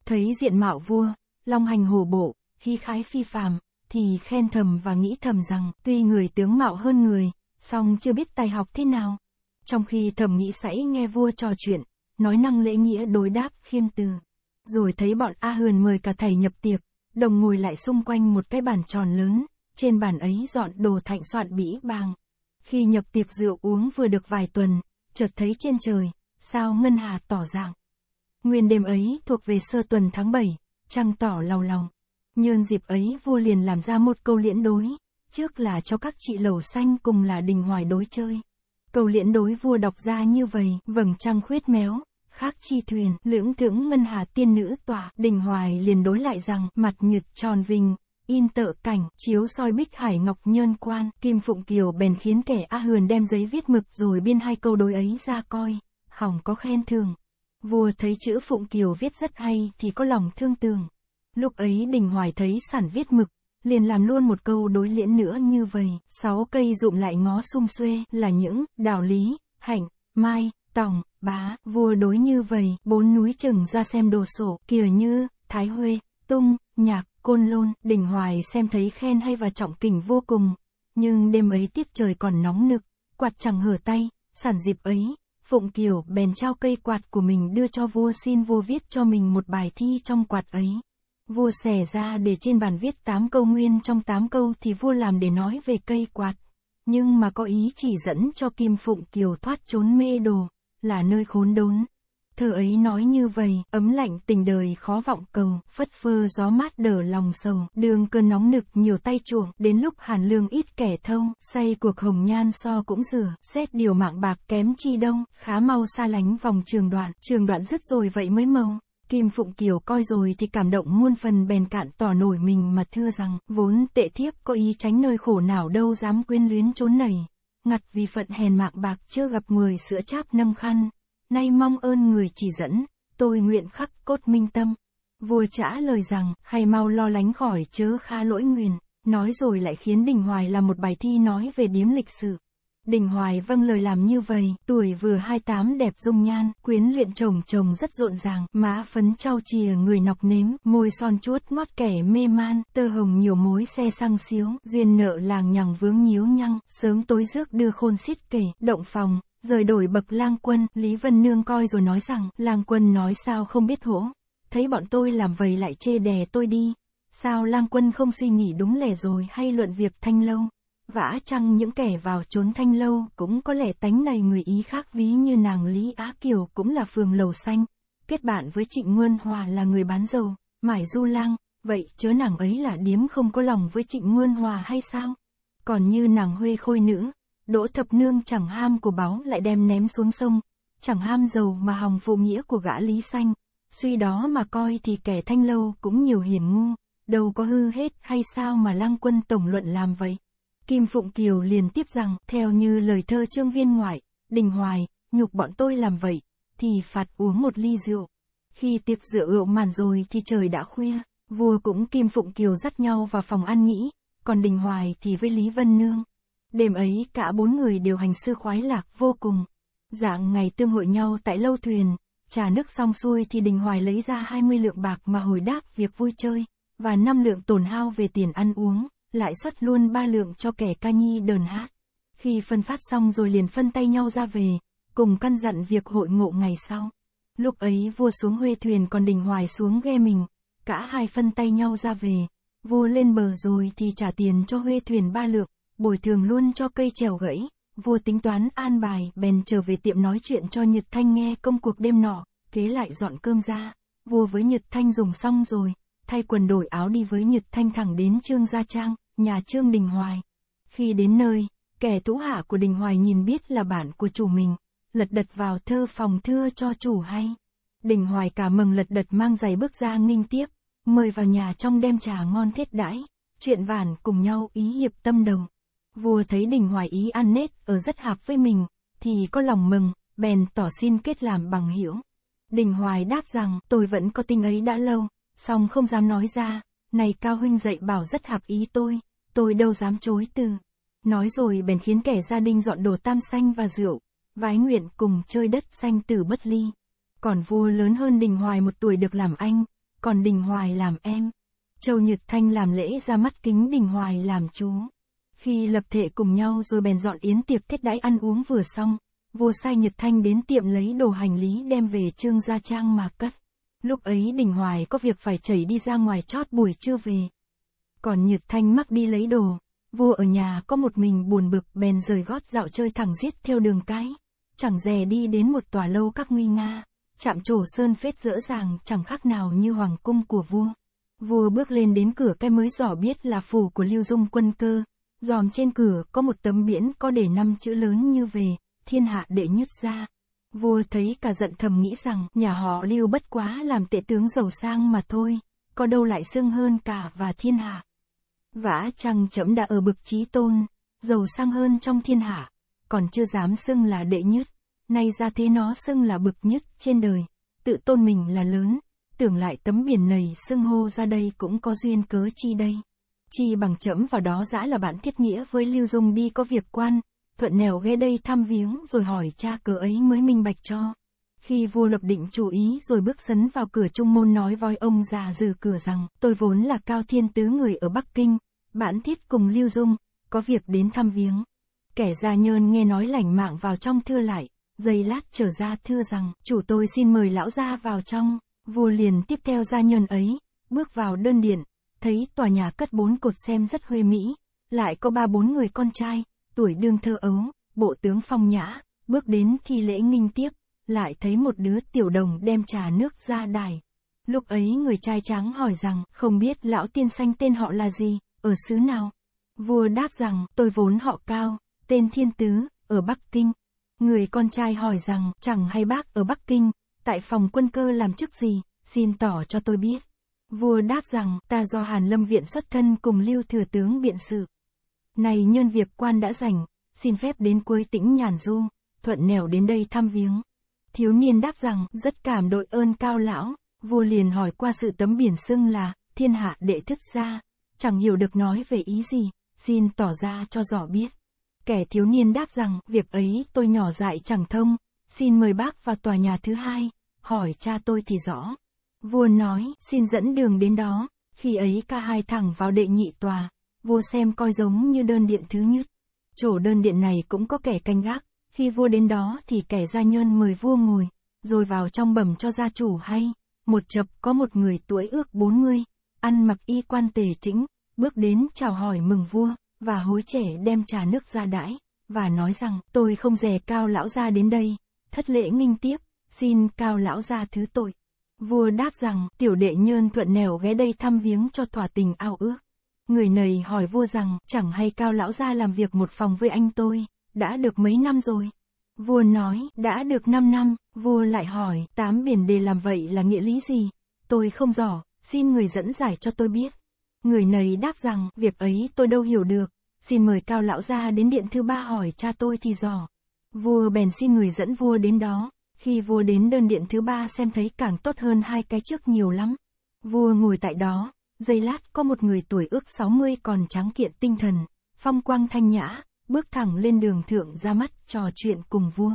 Thấy diện mạo vua, long hành hồ bộ, khi khái phi phàm, thì khen thầm và nghĩ thầm rằng tuy người tướng mạo hơn người, song chưa biết tài học thế nào. Trong khi thầm nghĩ sãy nghe vua trò chuyện, nói năng lễ nghĩa đối đáp khiêm từ. Rồi thấy bọn A Hườn mời cả thầy nhập tiệc, đồng ngồi lại xung quanh một cái bàn tròn lớn, trên bàn ấy dọn đồ thạnh soạn bĩ bàng. Khi nhập tiệc rượu uống vừa được vài tuần, chợt thấy trên trời, sao ngân hà tỏ dạng. Nguyên đêm ấy thuộc về sơ tuần tháng 7, trăng tỏ lầu lòng. Nhơn dịp ấy vua liền làm ra một câu liễn đối, trước là cho các chị lầu xanh cùng là đình hoài đối chơi. Câu liễn đối vua đọc ra như vầy vầng trăng khuyết méo, khác chi thuyền, lưỡng thưởng ngân hà tiên nữ tỏa, đình hoài liền đối lại rằng, mặt nhật tròn vinh, in tợ cảnh, chiếu soi bích hải ngọc nhơn quan, Kim Phụng Kiều bèn khiến kẻ A Hườn đem giấy viết mực rồi biên hai câu đối ấy ra coi, hỏng có khen thường. Vua thấy chữ Phụng Kiều viết rất hay thì có lòng thương tường. Lúc ấy Đình Hoài thấy sản viết mực, liền làm luôn một câu đối liễn nữa như vậy, sáu cây rụm lại ngó xung xuê là những đạo lý, hạnh, mai, tòng, bá, vua đối như vậy, bốn núi chừng ra xem đồ sổ, kìa như, thái huê, tung, nhạc, Côn Lôn, Đình Hoài xem thấy khen hay và trọng kình vô cùng, nhưng đêm ấy tiết trời còn nóng nực, quạt chẳng hở tay, sản dịp ấy, Phụng Kiều bèn trao cây quạt của mình đưa cho vua xin vua viết cho mình một bài thi trong quạt ấy. Vua xẻ ra để trên bàn viết tám câu nguyên trong tám câu thì vua làm để nói về cây quạt, nhưng mà có ý chỉ dẫn cho Kim Phụng Kiều thoát trốn mê đồ, là nơi khốn đốn thơ ấy nói như vậy, ấm lạnh tình đời khó vọng cầu, phất phơ gió mát đờ lòng sầu, đường cơn nóng nực nhiều tay chuộng, đến lúc hàn lương ít kẻ thông, say cuộc hồng nhan so cũng rửa, xét điều mạng bạc kém chi đông, khá mau xa lánh vòng trường đoạn, trường đoạn dứt rồi vậy mới mông. Kim Phụng Kiều coi rồi thì cảm động muôn phần bèn cạn tỏ nổi mình mà thưa rằng, vốn tệ thiếp có ý tránh nơi khổ nào đâu dám quyến luyến trốn nảy, ngặt vì phận hèn mạng bạc chưa gặp người sữa cháp nâm khăn, nay mong ơn người chỉ dẫn, tôi nguyện khắc cốt minh tâm. Vua trả lời rằng, hay mau lo lánh khỏi chớ kha lỗi nguyền, nói rồi lại khiến Đình Hoài là một bài thi nói về điếm lịch sử. Đình Hoài vâng lời làm như vậy, tuổi vừa 28 đẹp dung nhan, quyến luyện chồng chồng rất rộn ràng, má phấn trao chìa người nọc nếm, môi son chuốt ngót kẻ mê man, tơ hồng nhiều mối xe sang xíu, duyên nợ làng nhằng vướng nhíu nhăng, sớm tối rước đưa khôn xít kể, động phòng, Rời đổi bậc lang quân, Lý Vân Nương coi rồi nói rằng, lang quân nói sao không biết hổ. Thấy bọn tôi làm vầy lại chê đè tôi đi. Sao lang quân không suy nghĩ đúng lẻ rồi hay luận việc thanh lâu? Vả chăng những kẻ vào trốn thanh lâu cũng có lẽ tánh này người Ý khác ví như nàng Lý Á Kiều cũng là phường lầu xanh. Kết bạn với Trịnh Nguyên Hòa là người bán dầu, mải du lang, vậy chớ nàng ấy là điếm không có lòng với Trịnh Nguyên Hòa hay sao? Còn như nàng Huê Khôi Nữ, Đỗ thập nương chẳng ham của báo lại đem ném xuống sông, chẳng ham giàu mà hòng phụ nghĩa của gã lý xanh, suy đó mà coi thì kẻ thanh lâu cũng nhiều hiền ngu, đâu có hư hết hay sao mà lăng quân tổng luận làm vậy. Kim Phụng Kiều liền tiếp rằng, theo như lời thơ trương viên ngoại, đình hoài, nhục bọn tôi làm vậy, thì phạt uống một ly rượu. Khi tiệc rượu rượu màn rồi thì trời đã khuya, vua cũng Kim Phụng Kiều dắt nhau vào phòng ăn nghĩ, còn đình hoài thì với Lý Vân Nương. Đêm ấy cả bốn người đều hành sư khoái lạc vô cùng. Dạng ngày tương hội nhau tại lâu thuyền, trà nước xong xuôi thì Đình Hoài lấy ra 20 lượng bạc mà hồi đáp việc vui chơi, và 5 lượng tổn hao về tiền ăn uống, lại xuất luôn 3 lượng cho kẻ ca nhi đờn hát. Khi phân phát xong rồi liền phân tay nhau ra về, cùng căn dặn việc hội ngộ ngày sau. Lúc ấy vua xuống huê thuyền còn Đình Hoài xuống ghe mình, cả hai phân tay nhau ra về, vua lên bờ rồi thì trả tiền cho huê thuyền ba lượng, bồi thường luôn cho cây trèo gãy, vua tính toán an bài bèn trở về tiệm nói chuyện cho Nhật Thanh nghe công cuộc đêm nọ, kế lại dọn cơm ra, vua với Nhật Thanh dùng xong rồi, thay quần đổi áo đi với Nhật Thanh thẳng đến Trương Gia Trang, nhà Trương Đình Hoài. Khi đến nơi, kẻ thủ hạ của Đình Hoài nhìn biết là bản của chủ mình, lật đật vào thơ phòng thưa cho chủ hay. Đình Hoài cả mừng lật đật mang giày bước ra nghinh tiếp, mời vào nhà trong đem trà ngon thiết đãi, chuyện vàn cùng nhau ý hiệp tâm đồng. Vua thấy Đình Hoài Ý ăn nết ở rất hạp với mình, thì có lòng mừng, bèn tỏ xin kết làm bằng hữu Đình Hoài đáp rằng tôi vẫn có tinh ấy đã lâu, song không dám nói ra, này Cao Huynh dạy bảo rất hạp ý tôi, tôi đâu dám chối từ. Nói rồi bèn khiến kẻ gia đình dọn đồ tam xanh và rượu, vái nguyện cùng chơi đất xanh từ bất ly. Còn vua lớn hơn Đình Hoài một tuổi được làm anh, còn Đình Hoài làm em. Châu Nhật Thanh làm lễ ra mắt kính Đình Hoài làm chú. Khi lập thể cùng nhau rồi bèn dọn yến tiệc thiết đãi ăn uống vừa xong, vua sai Nhật Thanh đến tiệm lấy đồ hành lý đem về Trương Gia Trang mà cất. Lúc ấy Đình Hoài có việc phải chảy đi ra ngoài chót buổi chưa về. Còn Nhật Thanh mắc đi lấy đồ, vua ở nhà có một mình buồn bực bèn rời gót dạo chơi thẳng giết theo đường cái. Chẳng dè đi đến một tòa lâu các nguy nga, chạm trổ sơn phết dỡ dàng chẳng khác nào như hoàng cung của vua. Vua bước lên đến cửa cái mới rõ biết là phủ của Lưu Dung quân cơ, Dòm trên cửa có một tấm biển có để năm chữ lớn như về, thiên hạ đệ nhất gia. Vua thấy cả giận thầm nghĩ rằng nhà họ lưu bất quá làm tệ tướng giàu sang mà thôi, có đâu lại xương hơn cả và thiên hạ. Vã chăng chấm đã ở bực trí tôn, giàu sang hơn trong thiên hạ, còn chưa dám xưng là đệ nhất, nay ra thế nó xưng là bực nhất trên đời, tự tôn mình là lớn, tưởng lại tấm biển này xưng hô ra đây cũng có duyên cớ chi đây chi bằng chấm vào đó dã là bạn thiết nghĩa với Lưu Dung đi có việc quan, thuận nẻo ghé đây thăm viếng rồi hỏi cha cờ ấy mới minh bạch cho. Khi vua lập định chủ ý rồi bước sấn vào cửa trung môn nói voi ông già dừ cửa rằng, tôi vốn là cao thiên tứ người ở Bắc Kinh, bản thiết cùng Lưu Dung, có việc đến thăm viếng. Kẻ gia nhơn nghe nói lành mạng vào trong thưa lại, giây lát trở ra thưa rằng, chủ tôi xin mời lão gia vào trong, vua liền tiếp theo gia nhân ấy, bước vào đơn điện, Thấy tòa nhà cất bốn cột xem rất huê mỹ, lại có ba bốn người con trai, tuổi đương thơ ấu, bộ tướng phong nhã, bước đến thi lễ nghinh tiếp, lại thấy một đứa tiểu đồng đem trà nước ra đài. Lúc ấy người trai trắng hỏi rằng, không biết lão tiên sanh tên họ là gì, ở xứ nào? Vua đáp rằng, tôi vốn họ cao, tên Thiên Tứ, ở Bắc Kinh. Người con trai hỏi rằng, chẳng hay bác ở Bắc Kinh, tại phòng quân cơ làm chức gì, xin tỏ cho tôi biết. Vua đáp rằng, ta do Hàn Lâm Viện xuất thân cùng Lưu Thừa Tướng Biện Sự. Này nhân việc quan đã rảnh, xin phép đến cuối tĩnh Nhàn Du, thuận nẻo đến đây thăm viếng. Thiếu niên đáp rằng, rất cảm đội ơn cao lão, vua liền hỏi qua sự tấm biển xưng là, thiên hạ đệ thức gia, chẳng hiểu được nói về ý gì, xin tỏ ra cho rõ biết. Kẻ thiếu niên đáp rằng, việc ấy tôi nhỏ dại chẳng thông, xin mời bác vào tòa nhà thứ hai, hỏi cha tôi thì rõ. Vua nói, xin dẫn đường đến đó. Khi ấy ca hai thẳng vào đệ nhị tòa. Vua xem coi giống như đơn điện thứ nhất. Chỗ đơn điện này cũng có kẻ canh gác. Khi vua đến đó thì kẻ gia nhân mời vua ngồi, rồi vào trong bẩm cho gia chủ hay. Một chập có một người tuổi ước 40, ăn mặc y quan tề chính, bước đến chào hỏi mừng vua, và hối trẻ đem trà nước ra đãi, và nói rằng tôi không dè cao lão gia đến đây, thất lễ nghinh tiếp, xin cao lão gia thứ tội. Vua đáp rằng, tiểu đệ nhơn thuận nẻo ghé đây thăm viếng cho thỏa tình ao ước. Người này hỏi vua rằng, chẳng hay cao lão ra làm việc một phòng với anh tôi, đã được mấy năm rồi. Vua nói, đã được 5 năm, vua lại hỏi, tám biển đề làm vậy là nghĩa lý gì? Tôi không rõ, xin người dẫn giải cho tôi biết. Người này đáp rằng, việc ấy tôi đâu hiểu được, xin mời cao lão ra đến điện thứ ba hỏi cha tôi thì rõ. Vua bèn xin người dẫn vua đến đó, khi vua đến đơn điện thứ ba xem thấy càng tốt hơn hai cái trước nhiều lắm. Vua ngồi tại đó, giây lát có một người tuổi ước 60 còn tráng kiện tinh thần, phong quang thanh nhã, bước thẳng lên đường thượng ra mắt trò chuyện cùng vua.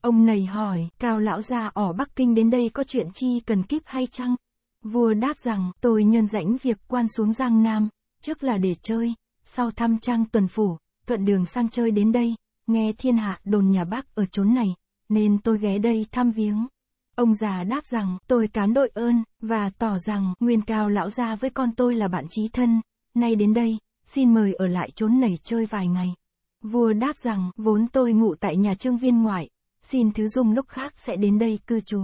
Ông này hỏi, cao lão gia ở Bắc Kinh đến đây có chuyện chi cần kíp hay chăng? Vua đáp rằng, tôi nhân rảnh việc quan xuống Giang Nam, trước là để chơi, sau thăm trang tuần phủ, thuận đường sang chơi đến đây, nghe thiên hạ đồn nhà bác ở chốn này, nên tôi ghé đây thăm viếng. Ông già đáp rằng, tôi cán đội ơn, và tỏ rằng, nguyên cao lão gia với con tôi là bạn chí thân, nay đến đây, xin mời ở lại chốn nảy chơi vài ngày. Vua đáp rằng, vốn tôi ngủ tại nhà trương viên ngoại, xin thứ dung lúc khác sẽ đến đây cư trú.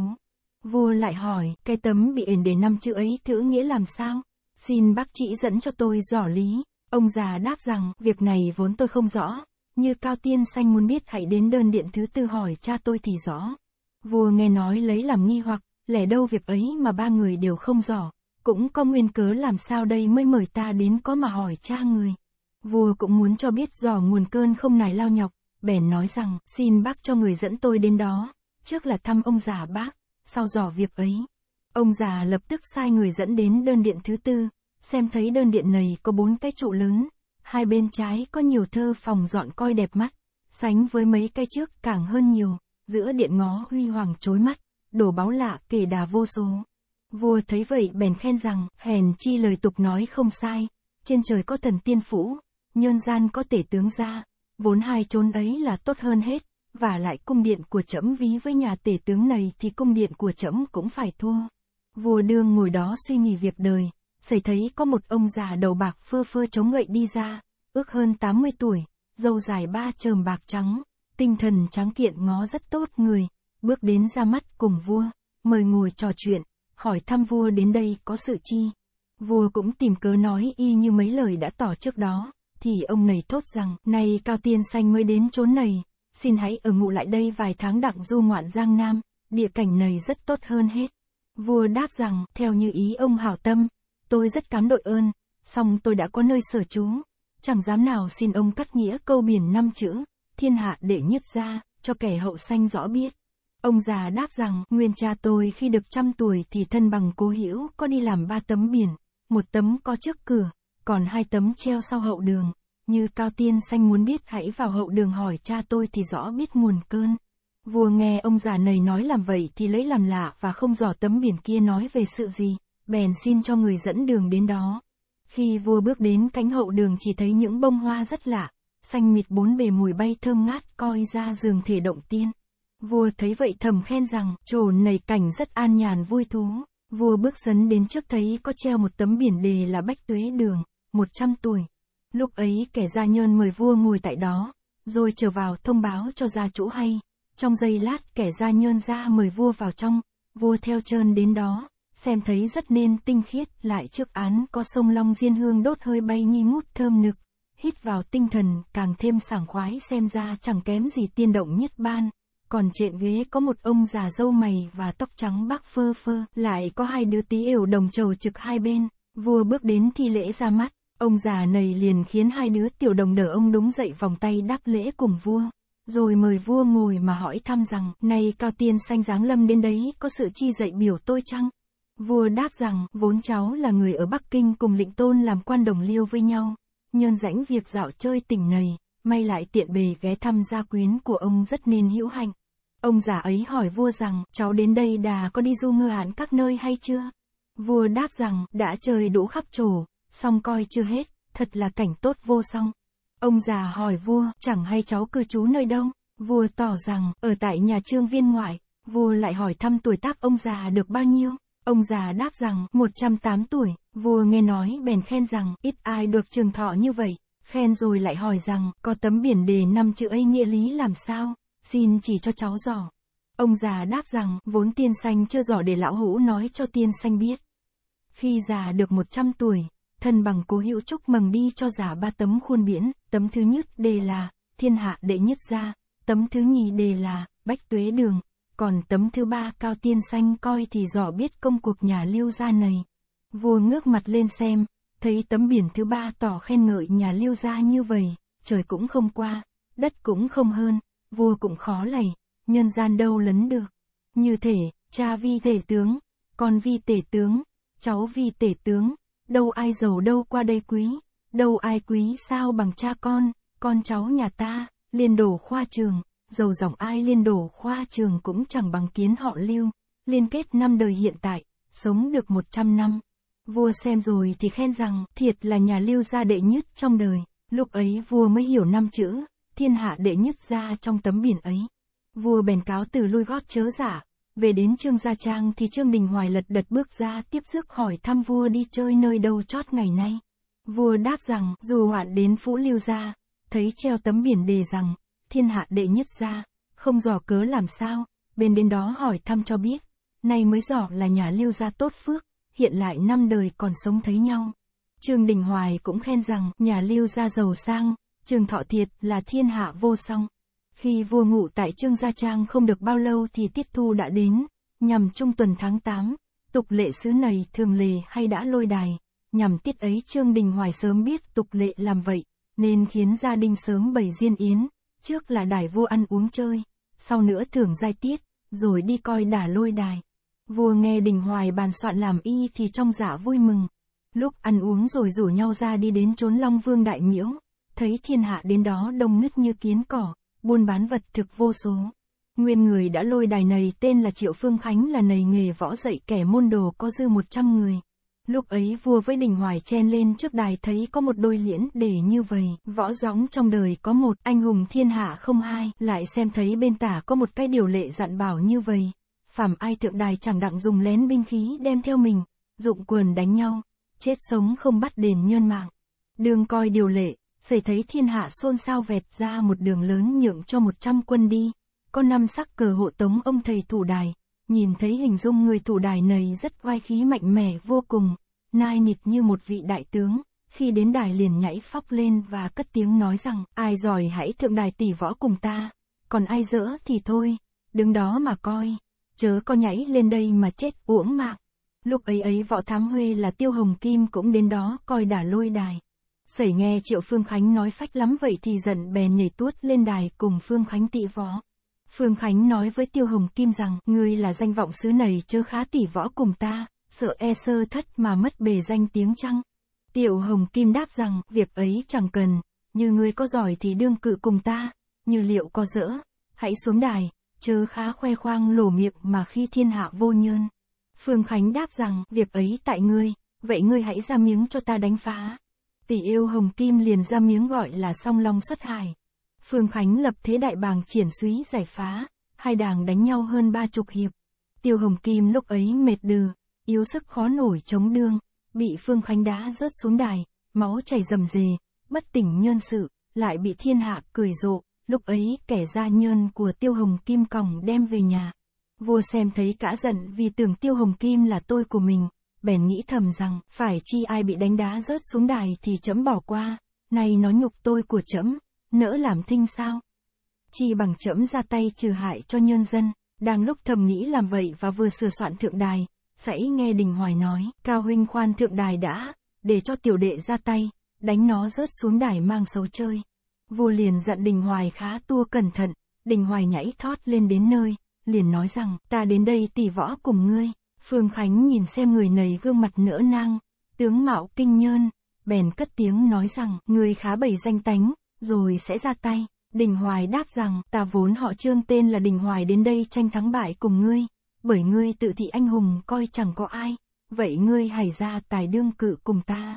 Vua lại hỏi, cái tấm bị ẩn để năm chữ ấy thứ nghĩa làm sao? Xin bác chỉ dẫn cho tôi rõ lý. Ông già đáp rằng, việc này vốn tôi không rõ, như Cao Tiên Xanh muốn biết hãy đến đơn điện thứ tư hỏi cha tôi thì rõ. Vua nghe nói lấy làm nghi hoặc, lẻ đâu việc ấy mà ba người đều không rõ, cũng có nguyên cớ làm sao đây mới mời ta đến có mà hỏi cha người. Vua cũng muốn cho biết rõ nguồn cơn không nài lao nhọc, bèn nói rằng, xin bác cho người dẫn tôi đến đó, trước là thăm ông già bác, sau rõ việc ấy. Ông già lập tức sai người dẫn đến đơn điện thứ tư, xem thấy đơn điện này có bốn cái trụ lớn, hai bên trái có nhiều thơ phòng dọn coi đẹp mắt, sánh với mấy cây trước càng hơn nhiều, giữa điện ngó huy hoàng chối mắt, đổ báo lạ kể đà vô số. Vua thấy vậy bèn khen rằng, hèn chi lời tục nói không sai, trên trời có thần tiên phủ, nhân gian có tể tướng gia, vốn hai chốn ấy là tốt hơn hết, và lại cung điện của trẫm ví với nhà tể tướng này thì cung điện của trẫm cũng phải thua. Vua đương ngồi đó suy nghĩ việc đời, xảy thấy có một ông già đầu bạc phơ phơ chống gậy đi ra, ước hơn 80 tuổi, dâu dài ba trờm bạc trắng, tinh thần trắng kiện ngó rất tốt người, bước đến ra mắt cùng vua, mời ngồi trò chuyện, hỏi thăm vua đến đây có sự chi. Vua cũng tìm cớ nói y như mấy lời đã tỏ trước đó, thì ông này thốt rằng, nay cao tiên xanh mới đến chốn này, xin hãy ở ngụ lại đây vài tháng đặng du ngoạn giang nam, địa cảnh này rất tốt hơn hết. Vua đáp rằng, theo như ý ông hảo tâm, tôi rất cám đội ơn, song tôi đã có nơi sở trú, chẳng dám nào xin ông cắt nghĩa câu biển năm chữ, thiên hạ để nhiếp ra, cho kẻ hậu sanh rõ biết. Ông già đáp rằng, nguyên cha tôi khi được trăm tuổi thì thân bằng cố hữu có đi làm ba tấm biển, một tấm có trước cửa, còn hai tấm treo sau hậu đường. Như Cao Tiên sanh muốn biết hãy vào hậu đường hỏi cha tôi thì rõ biết nguồn cơn. Vua nghe ông già này nói làm vậy thì lấy làm lạ và không dò tấm biển kia nói về sự gì, bèn xin cho người dẫn đường đến đó. Khi vua bước đến cánh hậu đường chỉ thấy những bông hoa rất lạ, xanh mịt bốn bề mùi bay thơm ngát coi ra giường thể động tiên. Vua thấy vậy thầm khen rằng, trồn này cảnh rất an nhàn vui thú. Vua bước dấn đến trước thấy có treo một tấm biển đề là Bách Tuế Đường, 100 tuổi. Lúc ấy kẻ gia nhân mời vua ngồi tại đó, rồi trở vào thông báo cho gia chủ hay. Trong giây lát kẻ gia nhân ra mời vua vào trong, vua theo trơn đến đó, xem thấy rất nên tinh khiết, lại trước án có sông long diên hương đốt hơi bay nghi ngút thơm nực, hít vào tinh thần càng thêm sảng khoái xem ra chẳng kém gì tiên động nhất ban. Còn trên ghế có một ông già râu mày và tóc trắng bác phơ phơ, lại có hai đứa tí ểu đồng trầu trực hai bên, vua bước đến thi lễ ra mắt, ông già này liền khiến hai đứa tiểu đồng đỡ ông đúng dậy vòng tay đáp lễ cùng vua rồi mời vua ngồi mà hỏi thăm rằng, nay cao tiên xanh dáng lâm đến đấy có sự chi dạy biểu tôi chăng? Vua đáp rằng, vốn cháu là người ở Bắc Kinh cùng lịnh tôn làm quan đồng liêu với nhau, nhân rãnh việc dạo chơi tỉnh này, may lại tiện bề ghé thăm gia quyến của ông rất nên hữu hạnh. Ông già ấy hỏi vua rằng, cháu đến đây đà có đi du ngư hán các nơi hay chưa? Vua đáp rằng, đã chơi đủ khắp trổ, song coi chưa hết, thật là cảnh tốt vô song. Ông già hỏi vua, chẳng hay cháu cư trú nơi đâu? Vua tỏ rằng, ở tại nhà trương viên ngoại, vua lại hỏi thăm tuổi tác ông già được bao nhiêu? Ông già đáp rằng, 108 tuổi, vua nghe nói bèn khen rằng, ít ai được trường thọ như vậy. Khen rồi lại hỏi rằng, có tấm biển đề năm chữ ấy nghĩa lý làm sao, xin chỉ cho cháu dò. Ông già đáp rằng, vốn tiên xanh chưa dò để lão hữu nói cho tiên xanh biết. Khi già được 100 tuổi, thân bằng cố hữu chúc mừng đi cho già ba tấm khuôn biển, tấm thứ nhất đề là, thiên hạ đệ nhất gia, tấm thứ nhì đề là, bách tuế đường, còn tấm thứ ba cao tiên xanh coi thì rõ biết công cuộc nhà liêu gia này. Vua ngước mặt lên xem, thấy tấm biển thứ ba tỏ khen ngợi nhà liêu gia như vậy, trời cũng không qua, đất cũng không hơn, vua cũng khó lầy, nhân gian đâu lấn được. Như thể, cha vi tể tướng, con vi tể tướng, cháu vi tể tướng, đâu ai giàu đâu qua đây quý, đâu ai quý sao bằng cha con, con cháu nhà ta, liền đổ khoa trường dầu dòng ai liên đổ khoa trường cũng chẳng bằng kiến họ lưu, liên kết năm đời hiện tại, sống được 100 năm. Vua xem rồi thì khen rằng, thiệt là nhà lưu gia đệ nhất trong đời, lúc ấy vua mới hiểu năm chữ, thiên hạ đệ nhất gia trong tấm biển ấy. Vua bèn cáo từ lui gót chớ giả, về đến Trương Gia Trang thì Trương Đình Hoài lật đật bước ra tiếp rước hỏi thăm vua đi chơi nơi đâu chót ngày nay. Vua đáp rằng, dù hoạn đến Phú Lưu Gia, thấy treo tấm biển đề rằng, thiên hạ đệ nhất gia, không dò cớ làm sao, bên đến đó hỏi thăm cho biết, nay mới dò là nhà lưu gia tốt phước, hiện lại năm đời còn sống thấy nhau. Trương Đình Hoài cũng khen rằng nhà lưu gia giàu sang, Trương Thọ Thiệt là thiên hạ vô song. Khi vua ngụ tại Trương Gia Trang không được bao lâu thì tiết thu đã đến, nhằm trung tuần tháng 8, tục lệ xứ này thường lề hay đã lôi đài, nhằm tiết ấy Trương Đình Hoài sớm biết tục lệ làm vậy, nên khiến gia đình sớm bày diên yến, Trước là đài vua ăn uống chơi, sau nữa thưởng giai tiết, rồi đi coi đả lôi đài. Vua nghe đình hoài bàn soạn làm y thì trong dạ vui mừng. Lúc ăn uống rồi rủ nhau ra đi đến chốn Long Vương Đại Miễu, thấy thiên hạ đến đó đông nứt như kiến cỏ, buôn bán vật thực vô số. Nguyên người đã lôi đài này tên là Triệu Phương Khánh là nầy nghề võ dạy kẻ môn đồ có dư 100 người. Lúc ấy vua với đình hoài chen lên trước đài thấy có một đôi liễn để như vầy, võ gióng trong đời có một, anh hùng thiên hạ không hai, lại xem thấy bên tả có một cái điều lệ dặn bảo như vầy. Phàm ai thượng đài chẳng đặng dùng lén binh khí đem theo mình, dụng quần đánh nhau, chết sống không bắt đền nhân mạng. Đường coi điều lệ, xảy thấy thiên hạ xôn xao vẹt ra một đường lớn nhượng cho một trăm quân đi, con năm sắc cờ hộ tống ông thầy thủ đài, nhìn thấy hình dung người thủ đài này rất oai khí mạnh mẽ vô cùng, nai nịt như một vị đại tướng, khi đến đài liền nhảy phóc lên và cất tiếng nói rằng, ai giỏi hãy thượng đài tỷ võ cùng ta, còn ai dỡ thì thôi, đứng đó mà coi, chớ có nhảy lên đây mà chết uổng mạng. Lúc ấy ấy võ thám huê là tiêu hồng kim cũng đến đó coi đả lôi đài. Sẩy nghe triệu Phương Khánh nói phách lắm vậy thì giận bèn nhảy tuốt lên đài cùng Phương Khánh tị võ. Phương Khánh nói với Tiêu Hồng Kim rằng, ngươi là danh vọng sứ này chớ khá tỉ võ cùng ta, sợ e sơ thất mà mất bề danh tiếng chăng? Tiêu Hồng Kim đáp rằng, việc ấy chẳng cần, như ngươi có giỏi thì đương cự cùng ta, như liệu có dỡ, hãy xuống đài, chớ khá khoe khoang lổ miệng mà khi thiên hạ vô nhơn. Phương Khánh đáp rằng, việc ấy tại ngươi, vậy ngươi hãy ra miếng cho ta đánh phá. Tỷ yêu Hồng Kim liền ra miếng gọi là song long xuất hải. Phương Khánh lập thế đại bàng triển suý giải phá, hai đảng đánh nhau hơn ba chục hiệp. Tiêu Hồng Kim lúc ấy mệt đừ, yếu sức khó nổi chống đương, bị Phương Khánh đá rớt xuống đài, máu chảy rầm rề, bất tỉnh nhân sự, lại bị thiên hạ cười rộ, lúc ấy kẻ gia nhân của Tiêu Hồng Kim còng đem về nhà. Vua xem thấy cả giận vì tưởng Tiêu Hồng Kim là tôi của mình, bèn nghĩ thầm rằng, phải chi ai bị đánh đá rớt xuống đài thì chấm bỏ qua, nay nó nhục tôi của chấm, nỡ làm thinh sao? Chi bằng chẫm ra tay trừ hại cho nhân dân, đang lúc thầm nghĩ làm vậy và vừa sửa soạn thượng đài, sãy nghe Đình Hoài nói, Cao Huynh khoan thượng đài đã, để cho tiểu đệ ra tay, đánh nó rớt xuống đài mang xấu chơi. Vua liền giận Đình Hoài khá tua cẩn thận, Đình Hoài nhảy thoát lên đến nơi, liền nói rằng, ta đến đây tỷ võ cùng ngươi. Phương Khánh nhìn xem người này gương mặt nỡ nang, tướng mạo kinh nhơn, bèn cất tiếng nói rằng, người khá bày danh tánh, rồi sẽ ra tay. Đình Hoài đáp rằng, ta vốn họ trương tên là Đình Hoài đến đây tranh thắng bại cùng ngươi, bởi ngươi tự thị anh hùng coi chẳng có ai, vậy ngươi hãy ra tài đương cự cùng ta.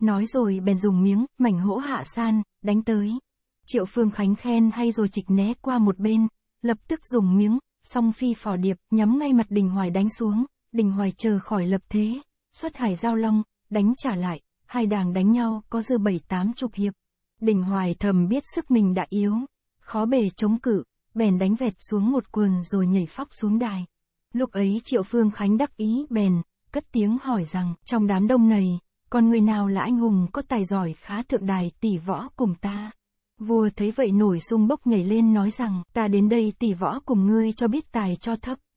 Nói rồi bèn dùng miếng, mảnh hỗ hạ san, đánh tới. Triệu Phương Khánh khen hay rồi trịch né qua một bên, lập tức dùng miếng, song phi phò điệp, nhắm ngay mặt Đình Hoài đánh xuống, Đình Hoài chờ khỏi lập thế, xuất hải giao long, đánh trả lại, hai đảng đánh nhau có dư bảy tám chục hiệp. Đình hoài thầm biết sức mình đã yếu, khó bề chống cự, bèn đánh vẹt xuống một quần rồi nhảy phóc xuống đài. Lúc ấy Triệu Phương Khánh đắc ý bèn, cất tiếng hỏi rằng, trong đám đông này, còn người nào là anh hùng có tài giỏi khá thượng đài tỷ võ cùng ta? Vua thấy vậy nổi sung bốc nhảy lên nói rằng, ta đến đây tỷ võ cùng ngươi cho biết tài cho thấp.